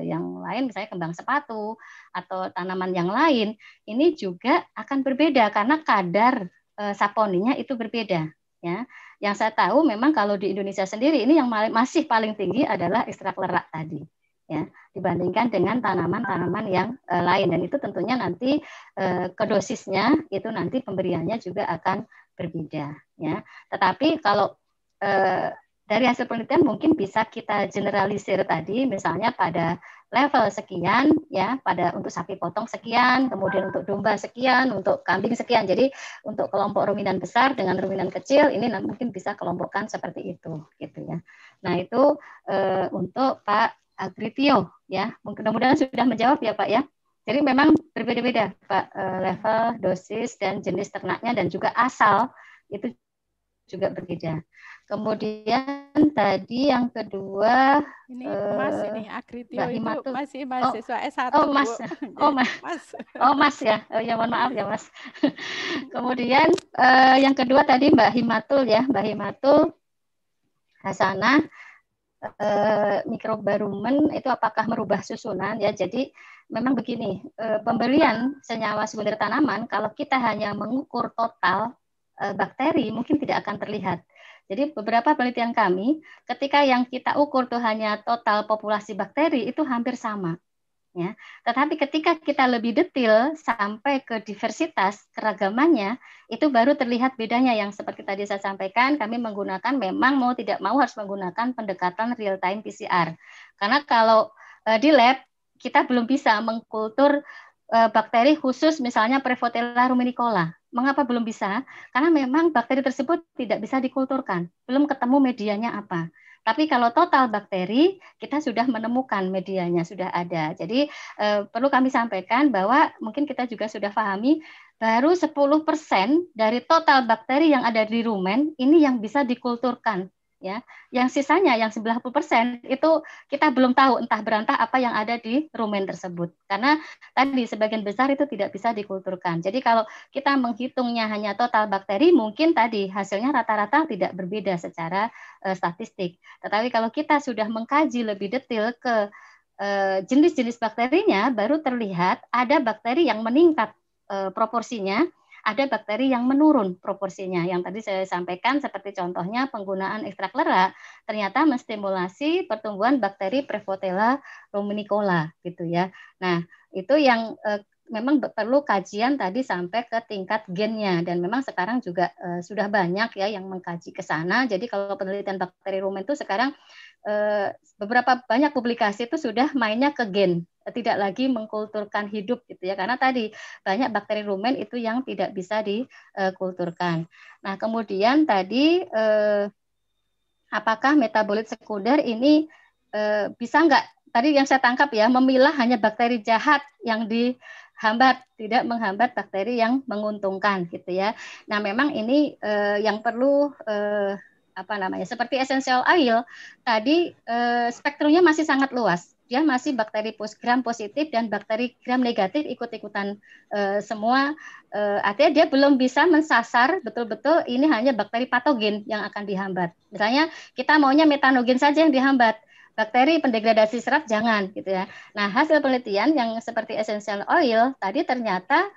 yang lain misalnya kembang sepatu atau tanaman yang lain ini juga akan berbeda karena kadar saponinnya itu berbeda Ya. Yang saya tahu memang kalau di Indonesia sendiri ini yang masih paling tinggi adalah ekstrak lerak tadi ya dibandingkan dengan tanaman-tanaman yang uh, lain dan itu tentunya nanti uh, ke itu nanti pemberiannya juga akan berbeda ya tetapi kalau uh, dari hasil penelitian mungkin bisa kita generalisir tadi misalnya pada level sekian ya pada untuk sapi potong sekian, kemudian untuk domba sekian, untuk kambing sekian. Jadi untuk kelompok ruminan besar dengan ruminan kecil ini mungkin bisa kelompokkan seperti itu gitu ya. Nah, itu e, untuk Pak Agritio ya. Mungkin Mudah-mudahan sudah menjawab ya Pak ya. Jadi memang berbeda-beda Pak e, level, dosis dan jenis ternaknya dan juga asal itu juga berbeda. Kemudian tadi yang kedua ini eh, Mas ini Akritio itu masih oh, mahasiswa oh, S1. Oh Mas. Oh Mas. mas. Oh Mas ya. Oh ya mohon maaf ya Mas. Kemudian uh, yang kedua tadi Mbak Himatul ya, Mbak Himatul Hasanah uh, eh, mikrobarumen itu apakah merubah susunan ya. Jadi memang begini, uh, pemberian senyawa sumber tanaman kalau kita hanya mengukur total uh, bakteri mungkin tidak akan terlihat jadi beberapa penelitian kami, ketika yang kita ukur tuh hanya total populasi bakteri itu hampir sama. Ya. Tetapi ketika kita lebih detail sampai ke diversitas keragamannya, itu baru terlihat bedanya yang seperti tadi saya sampaikan, kami menggunakan memang mau tidak mau harus menggunakan pendekatan real time PCR. Karena kalau uh, di lab kita belum bisa mengkultur uh, bakteri khusus misalnya Prevotella ruminicola Mengapa belum bisa? Karena memang bakteri tersebut tidak bisa dikulturkan, belum ketemu medianya apa. Tapi kalau total bakteri, kita sudah menemukan medianya sudah ada. Jadi eh, perlu kami sampaikan bahwa mungkin kita juga sudah pahami baru 10% dari total bakteri yang ada di rumen ini yang bisa dikulturkan ya. Yang sisanya yang 90% itu kita belum tahu entah berantah apa yang ada di rumen tersebut. Karena tadi sebagian besar itu tidak bisa dikulturkan. Jadi kalau kita menghitungnya hanya total bakteri mungkin tadi hasilnya rata-rata tidak berbeda secara uh, statistik. Tetapi kalau kita sudah mengkaji lebih detail ke eh, jenis-jenis bakterinya baru terlihat ada bakteri yang meningkat uh, proporsinya ada bakteri yang menurun proporsinya. Yang tadi saya sampaikan seperti contohnya penggunaan ekstrak lera ternyata menstimulasi pertumbuhan bakteri Prevotella ruminicola gitu ya. Nah, itu yang eh, memang perlu kajian tadi sampai ke tingkat gennya dan memang sekarang juga e, sudah banyak ya yang mengkaji ke sana. Jadi kalau penelitian bakteri rumen itu sekarang e, beberapa banyak publikasi itu sudah mainnya ke gen tidak lagi mengkulturkan hidup gitu ya karena tadi banyak bakteri rumen itu yang tidak bisa dikulturkan. Nah kemudian tadi eh, apakah metabolit sekunder ini eh, bisa nggak tadi yang saya tangkap ya memilah hanya bakteri jahat yang dihambat tidak menghambat bakteri yang menguntungkan gitu ya. Nah memang ini eh, yang perlu eh, apa namanya seperti essential oil tadi eh, spektrumnya masih sangat luas dia masih bakteri gram positif dan bakteri gram negatif ikut-ikutan e, semua. E, artinya dia belum bisa mensasar betul-betul ini hanya bakteri patogen yang akan dihambat. Misalnya kita maunya metanogen saja yang dihambat, bakteri pendegradasi serat jangan gitu ya. Nah hasil penelitian yang seperti essential oil tadi ternyata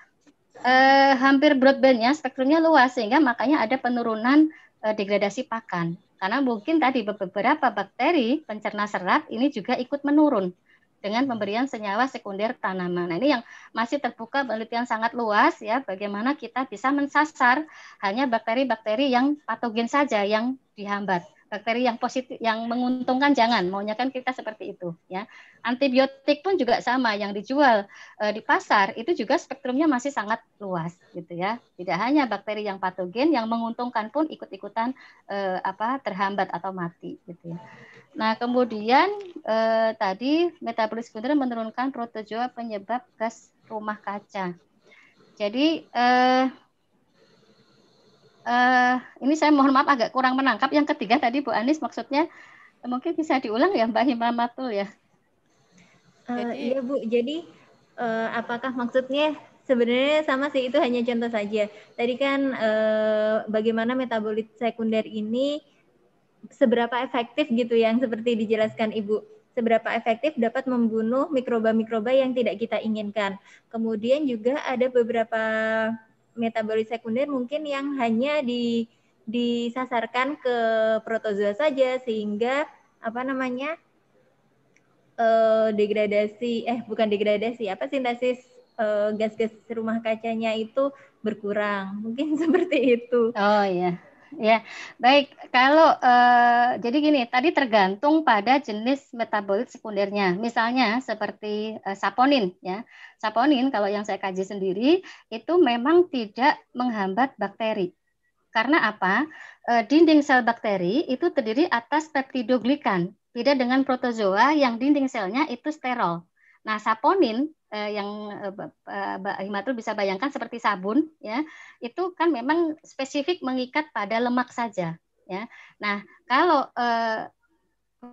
eh, hampir broadbandnya spektrumnya luas sehingga makanya ada penurunan e, degradasi pakan karena mungkin tadi beberapa bakteri pencerna serat ini juga ikut menurun dengan pemberian senyawa sekunder tanaman. Nah, ini yang masih terbuka penelitian sangat luas ya bagaimana kita bisa mensasar hanya bakteri-bakteri yang patogen saja yang dihambat bakteri yang positif yang menguntungkan jangan maunya kan kita seperti itu ya antibiotik pun juga sama yang dijual e, di pasar itu juga spektrumnya masih sangat luas gitu ya tidak hanya bakteri yang patogen yang menguntungkan pun ikut-ikutan e, apa terhambat atau mati gitu ya nah kemudian e, tadi metabolis sekunder menurunkan protozoa penyebab gas rumah kaca jadi e, uh, ini saya mohon maaf agak kurang menangkap yang ketiga tadi Bu Anis maksudnya mungkin bisa diulang ya Mbak Himamatul ya. Uh, jadi, iya Bu, jadi uh, apakah maksudnya sebenarnya sama sih itu hanya contoh saja. Tadi kan uh, bagaimana metabolit sekunder ini seberapa efektif gitu yang seperti dijelaskan Ibu seberapa efektif dapat membunuh mikroba-mikroba yang tidak kita inginkan. Kemudian juga ada beberapa metabolit sekunder mungkin yang hanya di disasarkan ke protozoa saja sehingga apa namanya eh, degradasi eh bukan degradasi apa sintesis gas eh, gas-gas rumah kacanya itu berkurang mungkin seperti itu oh ya Ya, baik. Kalau uh, jadi gini, tadi tergantung pada jenis metabolit sekundernya. Misalnya seperti uh, saponin, ya. Saponin kalau yang saya kaji sendiri itu memang tidak menghambat bakteri. Karena apa? Uh, dinding sel bakteri itu terdiri atas peptidoglikan. Beda dengan protozoa yang dinding selnya itu sterol. Nah, saponin Eh, yang eh, eh, Mbak Himatul bisa bayangkan seperti sabun ya itu kan memang spesifik mengikat pada lemak saja ya nah kalau eh,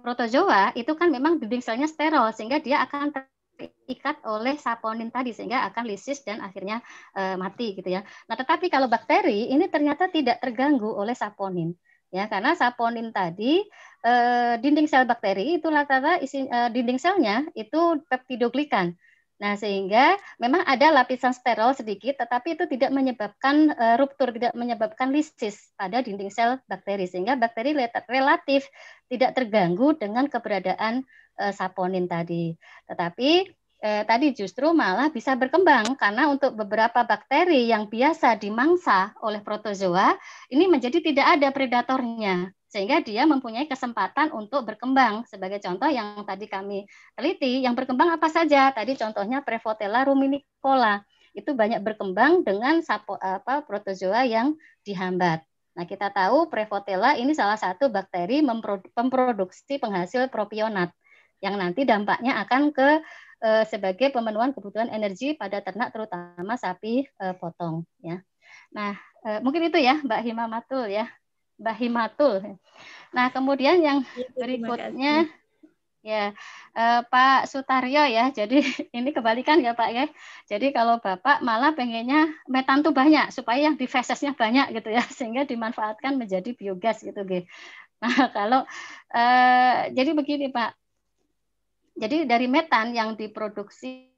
protozoa itu kan memang dinding selnya steril sehingga dia akan terikat oleh saponin tadi sehingga akan lisis dan akhirnya eh, mati gitu ya nah tetapi kalau bakteri ini ternyata tidak terganggu oleh saponin ya karena saponin tadi e, dinding sel bakteri itu rata-rata isi dinding selnya itu peptidoglikan Nah, sehingga memang ada lapisan sterol sedikit, tetapi itu tidak menyebabkan e, ruptur, tidak menyebabkan lisis pada dinding sel bakteri, sehingga bakteri relatif tidak terganggu dengan keberadaan e, saponin tadi. Tetapi e, tadi justru malah bisa berkembang karena untuk beberapa bakteri yang biasa dimangsa oleh protozoa ini menjadi tidak ada predatornya sehingga dia mempunyai kesempatan untuk berkembang. Sebagai contoh yang tadi kami teliti, yang berkembang apa saja? Tadi contohnya Prevotella ruminicola itu banyak berkembang dengan sapo, apa, protozoa yang dihambat. Nah, kita tahu Prevotella ini salah satu bakteri memproduksi penghasil propionat yang nanti dampaknya akan ke e, sebagai pemenuhan kebutuhan energi pada ternak terutama sapi eh, potong ya. Nah, e, mungkin itu ya Mbak Hima ya. Bahimatul. Nah, kemudian yang iya, berikutnya ya eh, Pak Sutaryo ya. Jadi ini kebalikan ya Pak ya. Jadi kalau Bapak malah pengennya metan tuh banyak supaya yang di fesesnya banyak gitu ya sehingga dimanfaatkan menjadi biogas gitu, G. Nah, kalau eh, jadi begini Pak. Jadi dari metan yang diproduksi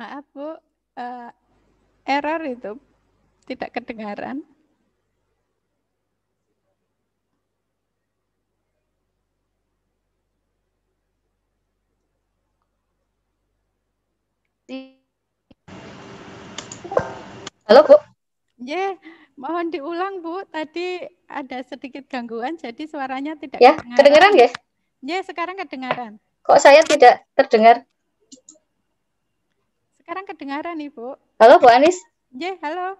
Maaf Bu, uh, error itu tidak kedengaran. Halo Bu. Ya, yeah. mohon diulang Bu. Tadi ada sedikit gangguan, jadi suaranya tidak. Ya, kedengaran, kedengaran ya? Ya, yeah, sekarang kedengaran. Kok saya tidak terdengar? Sekarang kedengaran bu Halo Bu Anis. Ya, yeah, halo.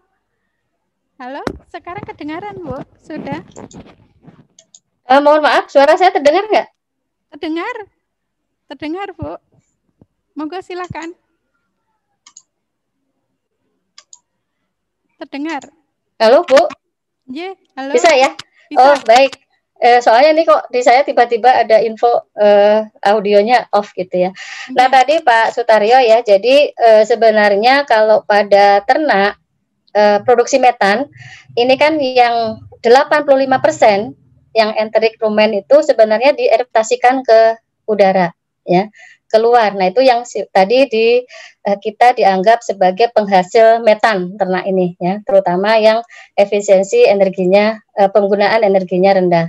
Halo, sekarang kedengaran Bu. Sudah. Uh, mohon maaf, suara saya terdengar nggak? Terdengar. Terdengar Bu. Monggo silakan. Terdengar. Halo Bu. Ya, yeah, halo. Bisa ya? Bisa. Oh, baik eh, soalnya ini kok di saya tiba-tiba ada info eh, audionya off gitu ya. Hmm. Nah tadi Pak Sutario ya, jadi eh, sebenarnya kalau pada ternak eh, produksi metan ini kan yang 85% yang enterik rumen itu sebenarnya diadaptasikan ke udara ya keluar. Nah, itu yang tadi di eh, kita dianggap sebagai penghasil metan ternak ini ya, terutama yang efisiensi energinya eh, penggunaan energinya rendah.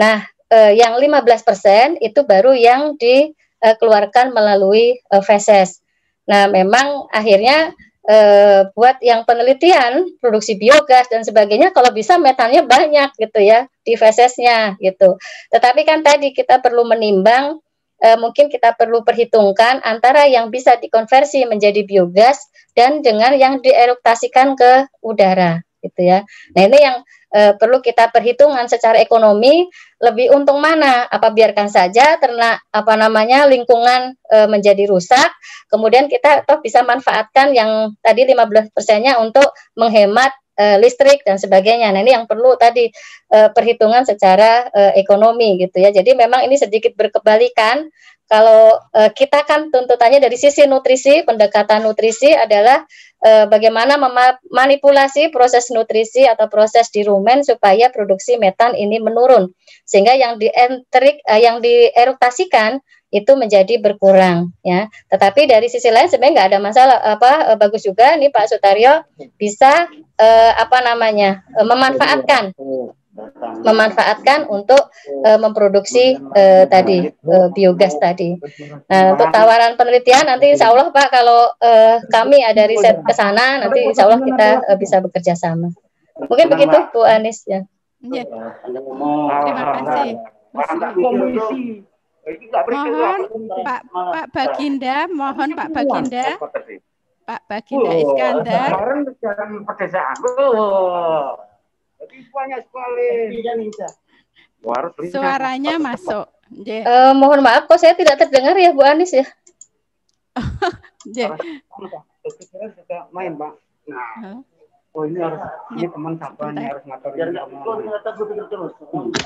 Nah, eh, yang 15% itu baru yang dikeluarkan melalui feses. Nah, memang akhirnya E, buat yang penelitian produksi biogas dan sebagainya kalau bisa metannya banyak gitu ya di fesesnya gitu. Tetapi kan tadi kita perlu menimbang e, mungkin kita perlu perhitungkan antara yang bisa dikonversi menjadi biogas dan dengan yang dieruptasikan ke udara gitu ya. Nah ini yang e, perlu kita perhitungan secara ekonomi lebih untung mana? Apa biarkan saja ternak apa namanya lingkungan e, menjadi rusak, kemudian kita toh bisa manfaatkan yang tadi 15 persennya untuk menghemat uh, listrik dan sebagainya. Nah ini yang perlu tadi uh, perhitungan secara uh, ekonomi gitu ya. Jadi memang ini sedikit berkebalikan. Kalau uh, kita kan tuntutannya dari sisi nutrisi, pendekatan nutrisi adalah uh, bagaimana memanipulasi proses nutrisi atau proses di rumen supaya produksi metan ini menurun. Sehingga yang di uh, yang dieruktasikan itu menjadi berkurang ya. Tetapi dari sisi lain sebenarnya nggak ada masalah apa eh, bagus juga nih Pak Sutario bisa eh, apa namanya eh, memanfaatkan memanfaatkan untuk eh, memproduksi eh, tadi eh, biogas tadi. Nah, untuk tawaran penelitian nanti Insya Allah Pak kalau eh, kami ada riset ke sana nanti Insya Allah kita eh, bisa bekerja sama. Mungkin begitu Bu Anies ya. ya. Terima kasih. Mohon Pak, Pak Baginda, mohon Pak Baginda. Pak Baginda Iskandar. Suaranya masuk. Eh, mohon maaf kok saya tidak terdengar ya Bu Anis ya.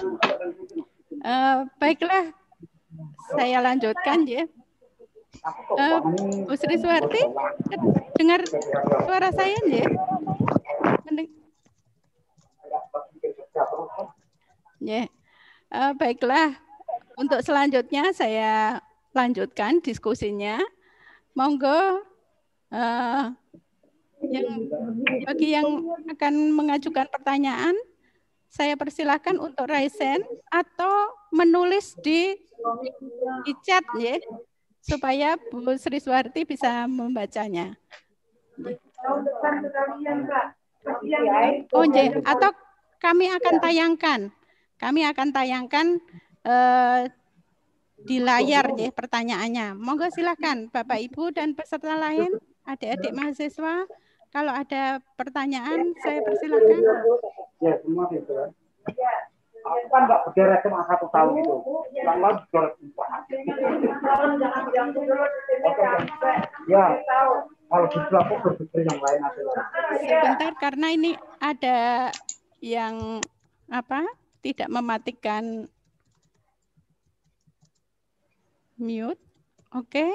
Eh, baiklah saya lanjutkan ya. Uh, Sri Suwarti, dengar suara saya ya? Mending Yeah. Ya. Uh, baiklah, untuk selanjutnya saya lanjutkan diskusinya. Monggo uh, yang bagi yang akan mengajukan pertanyaan, saya persilahkan untuk raise hand atau menulis di iya. di chat ya supaya Bu Sri Suwarti bisa membacanya. Iya. Ya. Oh, je. Iya. atau kami akan tayangkan, kami akan tayangkan eh, di layar ya pertanyaannya. Monggo silakan, Bapak Ibu dan peserta lain, adik-adik mahasiswa, kalau ada pertanyaan saya persilakan. Ya, semua Aku kan nggak bergerak cuma satu tahun itu. Yang lain bergerak empat. Ya, kalau gitu aku berpikir yang lain adalah. Sebentar, karena ini ada yang apa tidak mematikan mute. Oke.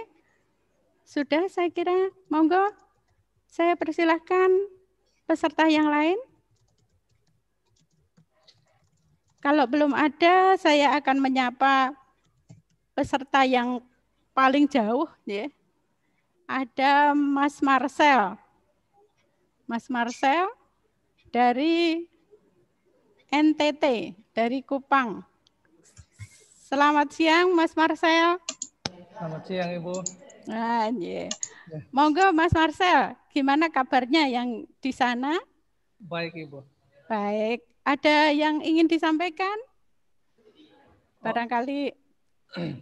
Sudah saya kira monggo saya persilahkan peserta yang lain. Kalau belum ada, saya akan menyapa peserta yang paling jauh. Ya. Ada Mas Marcel. Mas Marcel dari NTT, dari Kupang. Selamat siang, Mas Marcel. Selamat siang, Ibu. Nah, yeah. Ya. Monggo, Mas Marcel, gimana kabarnya yang di sana? Baik, Ibu. Baik. Ada yang ingin disampaikan? Barangkali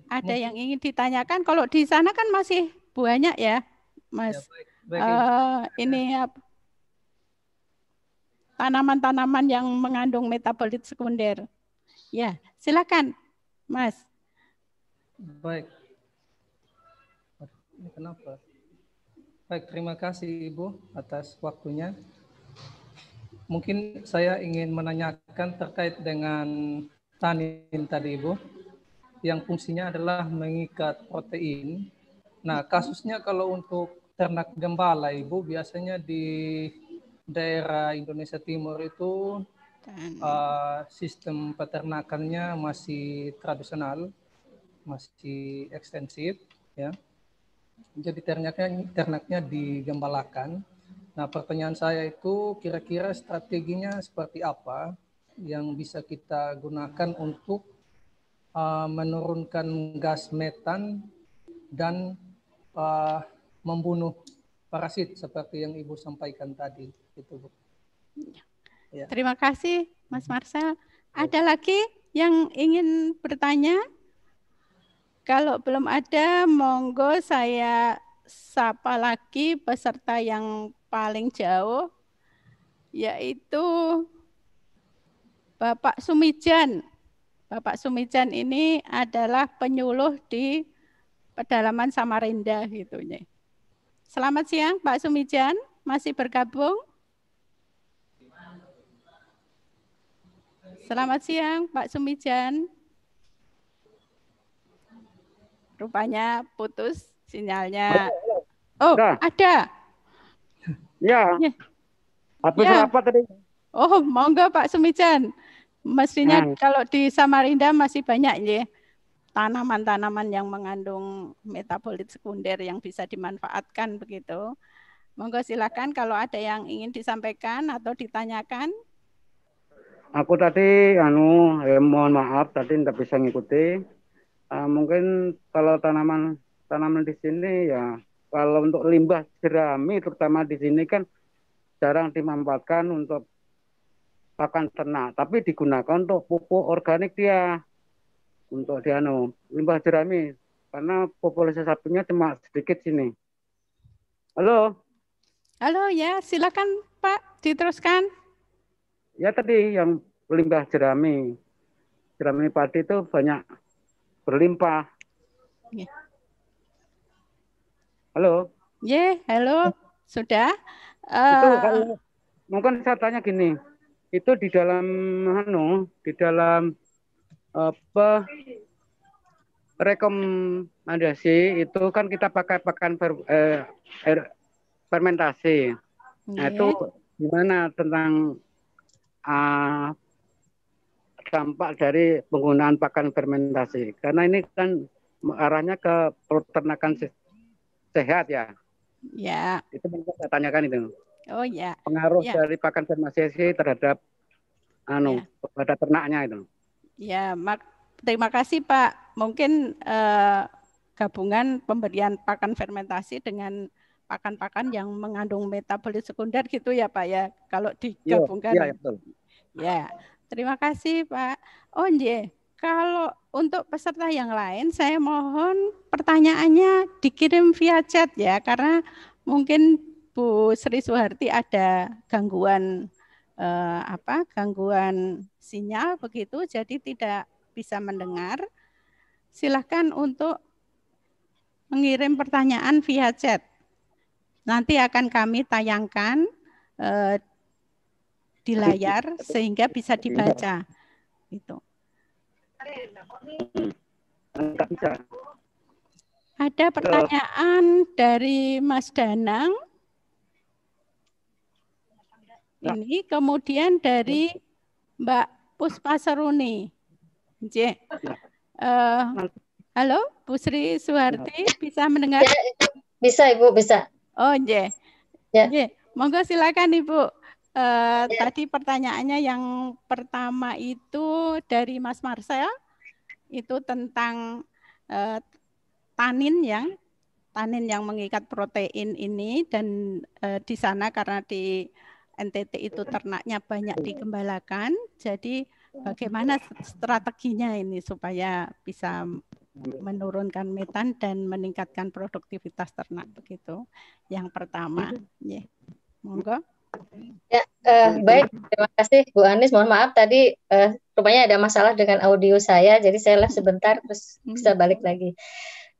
ada yang ingin ditanyakan. Kalau di sana kan masih banyak ya, Mas. Ya, baik, baik. Uh, ini ya, tanaman-tanaman yang mengandung metabolit sekunder. Ya, silakan, Mas. Baik. kenapa? Baik, terima kasih Ibu atas waktunya mungkin saya ingin menanyakan terkait dengan tanin tadi Ibu yang fungsinya adalah mengikat protein. Nah, kasusnya kalau untuk ternak gembala Ibu biasanya di daerah Indonesia Timur itu uh, sistem peternakannya masih tradisional, masih ekstensif ya. Jadi ternaknya ternaknya digembalakan Nah, pertanyaan saya itu kira-kira strateginya seperti apa yang bisa kita gunakan untuk uh, menurunkan gas metan dan uh, membunuh parasit seperti yang Ibu sampaikan tadi, gitu Bu. Ya. ya. Terima kasih Mas Marcel. Ya. Ada lagi yang ingin bertanya? Kalau belum ada, monggo saya sapa lagi peserta yang paling jauh yaitu Bapak Sumijan. Bapak Sumijan ini adalah penyuluh di pedalaman Samarinda gitu nih. Selamat siang Pak Sumijan, masih bergabung? Selamat siang Pak Sumijan. Rupanya putus sinyalnya. Oh, ada. Ya. ya. Habis ya. rapat tadi. Oh, monggo Pak Sumijan. Mestinya hmm. kalau di Samarinda masih banyak ya tanaman-tanaman yang mengandung metabolit sekunder yang bisa dimanfaatkan begitu. Monggo silakan kalau ada yang ingin disampaikan atau ditanyakan. Aku tadi anu eh, mohon maaf tadi tidak bisa mengikuti. Uh, mungkin kalau tanaman tanaman di sini ya kalau untuk limbah jerami terutama di sini kan jarang dimanfaatkan untuk pakan ternak, tapi digunakan untuk pupuk organik dia untuk dianu limbah jerami karena populasi sapinya cuma sedikit sini. Halo. Halo ya, silakan Pak diteruskan. Ya tadi yang limbah jerami, jerami padi itu banyak berlimpah. Ya. Halo. Ya, yeah, halo. Sudah? Uh, itu eh, mungkin saya tanya gini. Itu di dalam anu, di dalam apa rekomendasi itu kan kita pakai pakan per, eh, er, fermentasi. Yeah. Nah, itu gimana tentang uh, dampak dari penggunaan pakan fermentasi? Karena ini kan arahnya ke peternakan sehat ya. Ya. Itu yang saya tanyakan itu. Oh ya. Pengaruh ya. dari pakan fermentasi terhadap anu ya. pada ternaknya itu. Ya, mak terima kasih Pak. Mungkin eh, gabungan pemberian pakan fermentasi dengan pakan-pakan yang mengandung metabolit sekunder gitu ya Pak ya. Kalau iya, digabungkan. Iya, ya, betul. Ya. Terima kasih Pak. Oh, nje. Kalau untuk peserta yang lain, saya mohon pertanyaannya dikirim via chat ya, karena mungkin Bu Sri Suharti ada gangguan eh, apa? Gangguan sinyal begitu, jadi tidak bisa mendengar. Silahkan untuk mengirim pertanyaan via chat. Nanti akan kami tayangkan eh, di layar sehingga bisa dibaca. Itu. Ada pertanyaan dari Mas Danang. Ini kemudian dari Mbak Puspa Seruni. J. Uh, eh, halo, Bu Sri Suharti, bisa mendengar? Ya, bisa, Ibu, bisa. Oh, J. Ya. J. Monggo silakan, Ibu. Uh, eh, yeah. Tadi pertanyaannya yang pertama itu dari Mas Marcel itu tentang uh, tanin yang tanin yang mengikat protein ini dan uh, di sana karena di NTT itu ternaknya banyak digembalakan, jadi bagaimana strateginya ini supaya bisa menurunkan metan dan meningkatkan produktivitas ternak begitu. Yang pertama, Yeah. Monggo. Ya, eh, baik. Terima kasih Bu Anies. Mohon maaf tadi eh, rupanya ada masalah dengan audio saya, jadi saya live sebentar terus hmm. bisa balik lagi.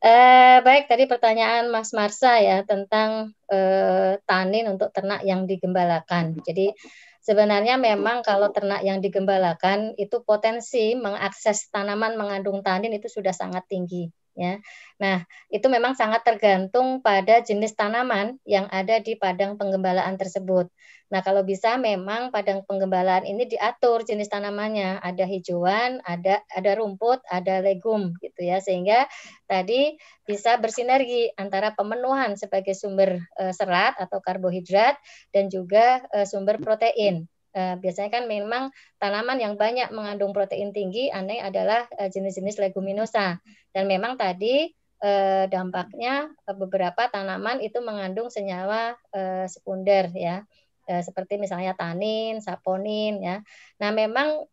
Eh, baik, tadi pertanyaan Mas Marsa ya tentang eh, tanin untuk ternak yang digembalakan. Jadi sebenarnya memang kalau ternak yang digembalakan itu potensi mengakses tanaman mengandung tanin itu sudah sangat tinggi ya. Nah, itu memang sangat tergantung pada jenis tanaman yang ada di padang penggembalaan tersebut. Nah, kalau bisa memang padang penggembalaan ini diatur jenis tanamannya, ada hijauan, ada ada rumput, ada legum gitu ya, sehingga tadi bisa bersinergi antara pemenuhan sebagai sumber e, serat atau karbohidrat dan juga e, sumber protein. Uh, biasanya kan memang tanaman yang banyak mengandung protein tinggi aneh adalah eh, jenis-jenis leguminosa dan memang tadi uh, dampaknya beberapa tanaman itu mengandung senyawa sekunder ya seperti misalnya tanin, saponin ya. Nah memang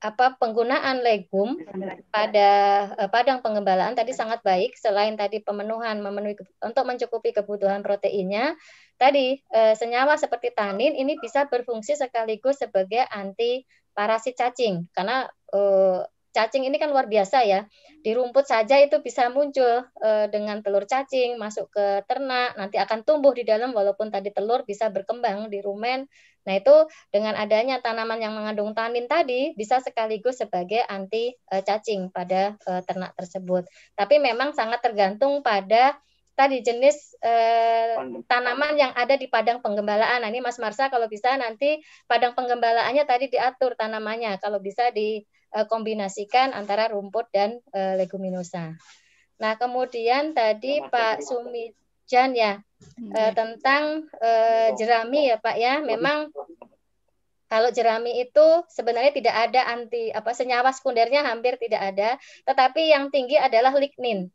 apa penggunaan legum pada uh, padang pengembalaan tadi sangat baik selain tadi pemenuhan memenuhi untuk mencukupi kebutuhan proteinnya tadi uh, senyawa seperti tanin ini bisa berfungsi sekaligus sebagai anti parasit cacing karena uh, cacing ini kan luar biasa ya. Di rumput saja itu bisa muncul eh, dengan telur cacing masuk ke ternak, nanti akan tumbuh di dalam walaupun tadi telur bisa berkembang di rumen. Nah, itu dengan adanya tanaman yang mengandung tanin tadi bisa sekaligus sebagai anti eh, cacing pada eh, ternak tersebut. Tapi memang sangat tergantung pada tadi jenis eh, tanaman yang ada di padang penggembalaan. Nah, ini Mas Marsa kalau bisa nanti padang penggembalaannya tadi diatur tanamannya. Kalau bisa di Eh, kombinasikan antara rumput dan eh, leguminosa. Nah, kemudian tadi Pak Sumijan ya hmm. eh, tentang jerami ya Pak ya, memang kalau jerami itu sebenarnya tidak ada anti apa senyawa sekundernya hampir tidak ada, tetapi yang tinggi adalah lignin.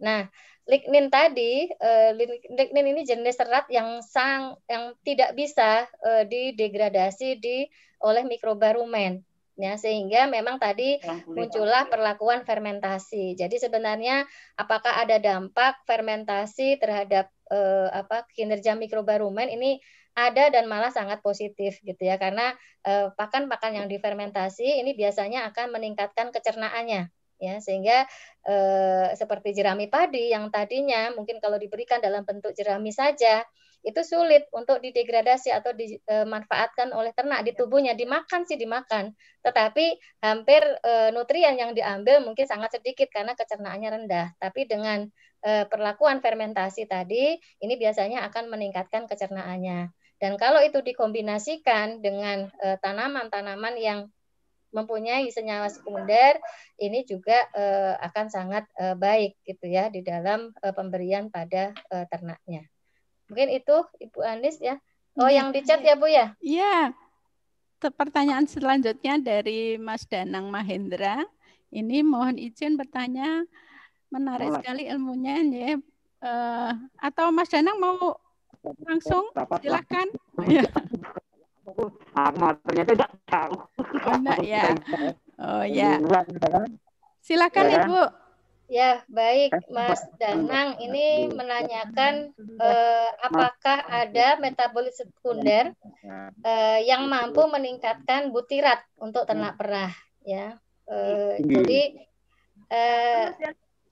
Nah, lignin tadi lignin ini jenis serat yang sang yang tidak bisa didegradasi di oleh mikroba rumen ya sehingga memang tadi muncullah perlakuan fermentasi. Jadi sebenarnya apakah ada dampak fermentasi terhadap eh, apa kinerja mikroba rumen ini ada dan malah sangat positif gitu ya karena eh, pakan-pakan eh, yang difermentasi ini biasanya akan meningkatkan kecernaannya ya sehingga eh, seperti jerami padi yang tadinya mungkin kalau diberikan dalam bentuk jerami saja itu sulit untuk didegradasi atau dimanfaatkan e, oleh ternak di iya. tubuhnya dimakan sih dimakan tetapi hampir e, nutrien yang diambil mungkin sangat sedikit karena kecernaannya rendah tapi dengan e, perlakuan fermentasi tadi ini biasanya akan meningkatkan kecernaannya dan kalau itu dikombinasikan dengan e, tanaman-tanaman yang mempunyai senyawa sekunder ini juga e, akan sangat e, baik gitu ya di dalam e, pemberian pada e, ternaknya. Mungkin itu Ibu Anis ya. Oh, ya. yang dicat ya, Bu ya? Iya. Pertanyaan selanjutnya dari Mas Danang Mahendra. Ini mohon izin bertanya menarik Malah. sekali ilmunya ya. Uh, atau Mas Danang mau langsung silakan. Iya. Ah, ya. ternyata tidak tahu. Oh, ya. Oh ya. Silakan iya. Ibu. Ya, baik eh, Mas Danang ini menanyakan eh, apakah ada metabolit sekunder eh, yang mampu meningkatkan butirat untuk ternak perah ya. Eh, hmm. jadi eh,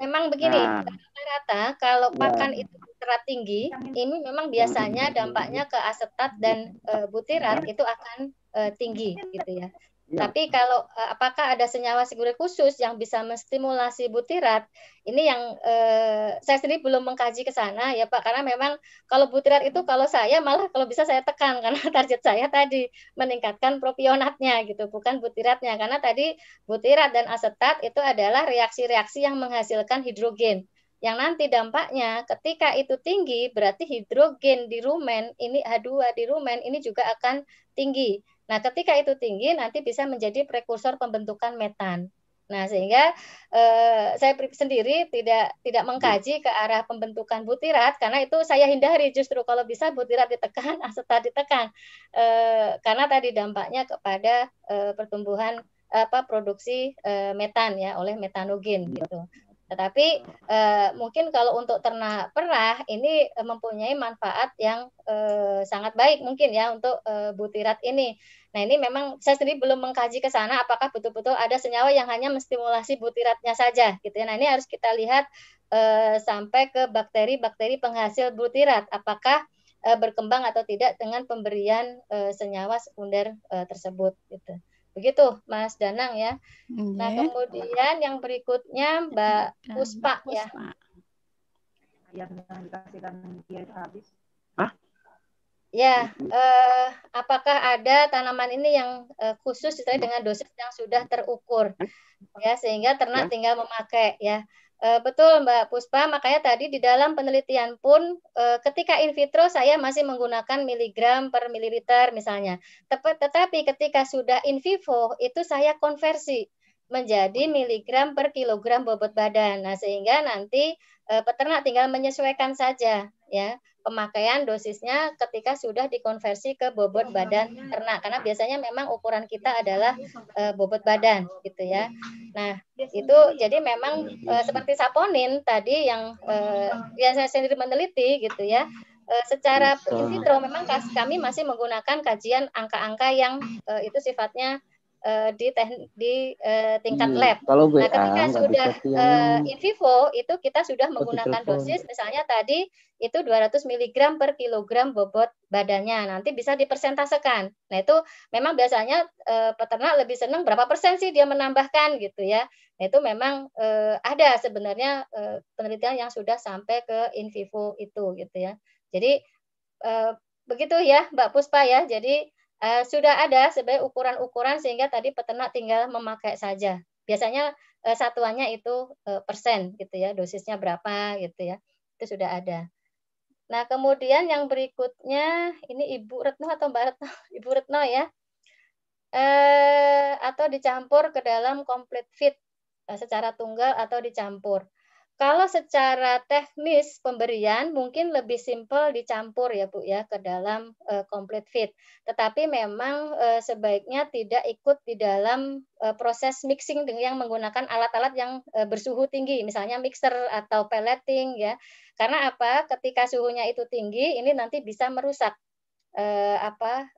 memang begini nah. rata-rata kalau ya. pakan itu butirat tinggi, ini memang biasanya dampaknya ke asetat dan eh, butirat itu akan eh, tinggi gitu ya. Ya. Tapi kalau eh, apakah ada senyawa sekunder khusus yang bisa menstimulasi butirat? Ini yang eh, saya sendiri belum mengkaji ke sana ya Pak, karena memang kalau butirat itu kalau saya malah kalau bisa saya tekan karena target saya tadi meningkatkan propionatnya gitu, bukan butiratnya. Karena tadi butirat dan asetat itu adalah reaksi-reaksi yang menghasilkan hidrogen yang nanti dampaknya ketika itu tinggi berarti hidrogen di rumen ini H2 di rumen ini juga akan tinggi Nah, ketika itu tinggi nanti bisa menjadi prekursor pembentukan metan. Nah, sehingga eh, saya sendiri tidak tidak mengkaji ke arah pembentukan butirat karena itu saya hindari justru kalau bisa butirat ditekan, asetat ditekan. Eh, karena tadi dampaknya kepada eh, pertumbuhan apa produksi eh, metan ya oleh metanogen gitu. Tetapi eh, mungkin kalau untuk ternak perah ini eh, mempunyai manfaat yang eh, sangat baik mungkin ya untuk eh, butirat ini. Nah ini memang saya sendiri belum mengkaji ke sana apakah betul-betul ada senyawa yang hanya menstimulasi butiratnya saja gitu ya. Nah ini harus kita lihat eh, sampai ke bakteri-bakteri penghasil butirat apakah eh, berkembang atau tidak dengan pemberian eh, senyawa sekunder tersebut gitu. Begitu Mas Danang ya. Okay. Nah, iya. kemudian yang berikutnya Mbak Puspa ya. Ayam dikasihkan dia habis. Ya, eh, apakah ada tanaman ini yang eh, khusus dengan dosis yang sudah terukur, ya sehingga ternak ya. tinggal memakai ya. E, betul Mbak Puspa, makanya tadi di dalam penelitian pun e, ketika in vitro saya masih menggunakan miligram per mililiter misalnya. Tep tetapi ketika sudah in vivo itu saya konversi menjadi miligram per kilogram bobot badan. Nah, sehingga nanti e, peternak tinggal menyesuaikan saja ya pemakaian dosisnya ketika sudah dikonversi ke bobot oh, badan iya. ternak karena iya. biasanya memang ukuran kita iya, adalah uh, bobot badan gitu ya. Nah, itu jadi memang uh, seperti saponin tadi yang uh, yang saya sendiri meneliti gitu ya. uh, secara in vitro memang kami masih menggunakan kajian angka-angka yang uh, itu sifatnya uh, di di uh, tingkat hmm. lab. Kalau nah, ketika sudah uh, in vivo itu kita sudah oh, menggunakan dosis misalnya tadi itu 200 mg per kilogram bobot badannya. Nanti bisa dipersentasekan. Nah, itu memang biasanya uh, peternak lebih senang berapa persen sih dia menambahkan gitu ya. Nah, itu memang uh, ada sebenarnya uh, penelitian yang sudah sampai ke in vivo itu gitu ya. Jadi uh, begitu ya Mbak Puspa ya. Jadi Eh, sudah ada sebagai ukuran-ukuran sehingga tadi peternak tinggal memakai saja. Biasanya eh, satuannya itu eh, persen gitu ya, dosisnya berapa gitu ya. Itu sudah ada. Nah, kemudian yang berikutnya ini Ibu Retno atau Mbak Retno? Ibu Retno ya. Eh, atau dicampur ke dalam complete feed eh, secara tunggal atau dicampur. Kalau secara teknis pemberian mungkin lebih simpel dicampur ya Bu ya ke dalam e, complete feed. Tetapi memang e, sebaiknya tidak ikut di dalam e, proses mixing dengan yang menggunakan alat-alat yang e, bersuhu tinggi, misalnya mixer atau pelleting ya. Karena apa? Ketika suhunya itu tinggi, ini nanti bisa merusak apa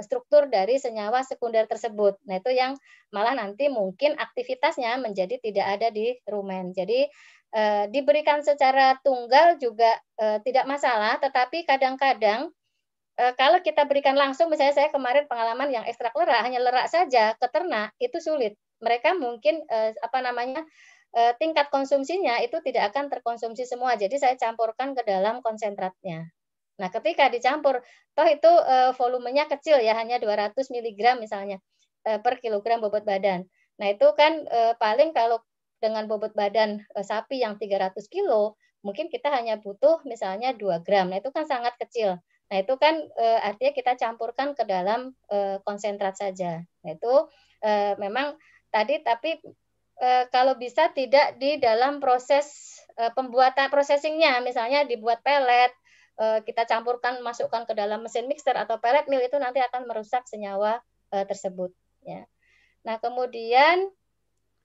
struktur dari senyawa sekunder tersebut. Nah itu yang malah nanti mungkin aktivitasnya menjadi tidak ada di rumen. Jadi Eh, diberikan secara tunggal juga eh, tidak masalah, tetapi kadang-kadang eh, kalau kita berikan langsung, misalnya saya kemarin pengalaman yang ekstrak lerak, hanya lerak saja ke ternak, itu sulit. Mereka mungkin apa namanya tingkat konsumsinya itu tidak akan terkonsumsi semua, jadi saya campurkan ke dalam konsentratnya. Nah, ketika dicampur, toh itu volumenya kecil ya, hanya 200 mg misalnya per kilogram bobot badan. Nah, itu kan paling kalau dengan bobot badan uh, sapi yang 300 kilo, mungkin kita hanya butuh misalnya 2 gram. Nah, itu kan sangat kecil. Nah, itu kan e, artinya kita campurkan ke dalam e, konsentrat saja. Nah, itu e, memang tadi tapi e, kalau bisa tidak di dalam proses e, pembuatan processingnya, misalnya dibuat pelet, e, kita campurkan masukkan ke dalam mesin mixer atau pelet mill itu nanti akan merusak senyawa e, tersebut. Ya. Nah, kemudian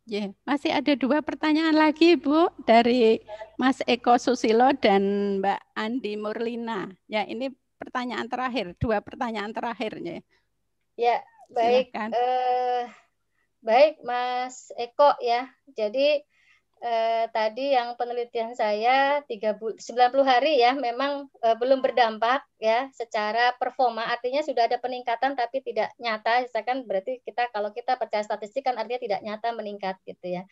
Ya, yeah. masih ada dua pertanyaan lagi, Bu, dari Mas Eko Susilo dan Mbak Andi Murlina. Ya, ini pertanyaan terakhir, dua pertanyaan terakhirnya. Ya, baik. Eh, baik, Mas Eko ya. Jadi eh, tadi yang penelitian saya 90 hari ya memang eh, belum berdampak ya secara performa artinya sudah ada peningkatan tapi tidak nyata misalkan berarti kita kalau kita percaya statistik kan artinya tidak nyata meningkat gitu ya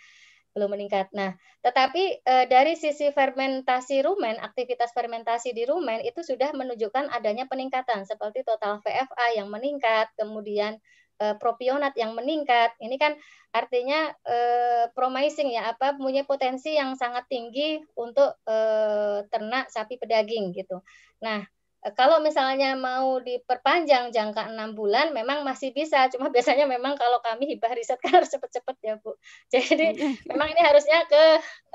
belum meningkat. Nah, tetapi e, dari sisi fermentasi rumen, aktivitas fermentasi di rumen itu sudah menunjukkan adanya peningkatan seperti total VFA yang meningkat, kemudian eh, propionat yang meningkat. Ini kan artinya eh, promising ya apa punya potensi yang sangat tinggi untuk eh, ternak sapi pedaging gitu. Nah, Eh, kalau misalnya mau diperpanjang jangka enam bulan memang masih bisa cuma biasanya memang kalau kami hibah riset kan harus cepat-cepat ya bu jadi memang ini harusnya ke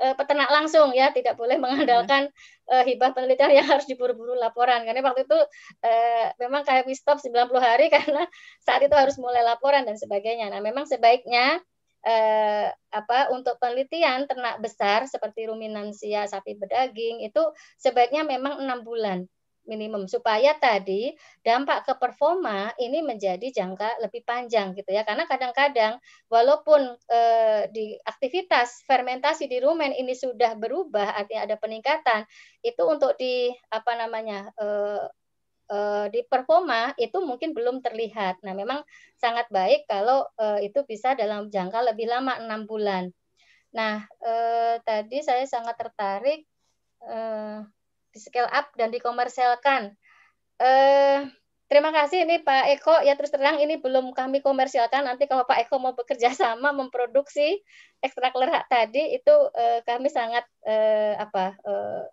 uh, peternak langsung ya tidak boleh mengandalkan uh, hibah penelitian yang harus diburu-buru laporan karena waktu itu uh, memang kami stop 90 hari karena saat itu harus mulai laporan dan sebagainya nah memang sebaiknya eh, apa untuk penelitian ternak besar seperti ruminansia sapi berdaging itu sebaiknya memang enam bulan minimum supaya tadi dampak ke performa ini menjadi jangka lebih panjang gitu ya karena kadang-kadang walaupun eh, di aktivitas fermentasi di rumen ini sudah berubah artinya ada peningkatan itu untuk di apa namanya eh, eh di performa itu mungkin belum terlihat. Nah, memang sangat baik kalau eh, itu bisa dalam jangka lebih lama enam bulan. Nah, eh, tadi saya sangat tertarik eh, di scale up dan dikomersialkan. Eh, terima kasih ini Pak Eko ya terus terang ini belum kami komersialkan nanti kalau Pak Eko mau bekerja sama memproduksi ekstrak lerak tadi itu eh, kami sangat eh, apa eh,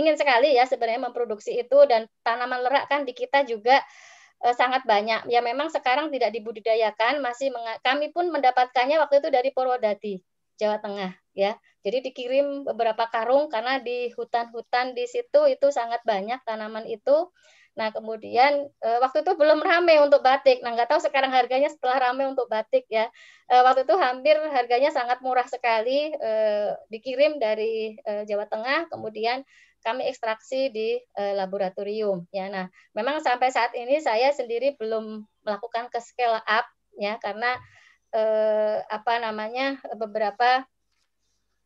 ingin sekali ya sebenarnya memproduksi itu dan tanaman lerak kan di kita juga eh, sangat banyak ya memang sekarang tidak dibudidayakan masih kami pun mendapatkannya waktu itu dari Purwodadi Jawa Tengah ya. Jadi dikirim beberapa karung karena di hutan-hutan di situ itu sangat banyak tanaman itu. Nah, kemudian eh, waktu itu belum ramai untuk batik. Nah, nggak tahu sekarang harganya setelah ramai untuk batik ya. Eh, waktu itu hampir harganya sangat murah sekali eh, dikirim dari Jawa Tengah kemudian kami ekstraksi di e, laboratorium ya. Nah, memang sampai saat ini saya sendiri belum melakukan ke scale up ya karena eh, apa namanya eh, beberapa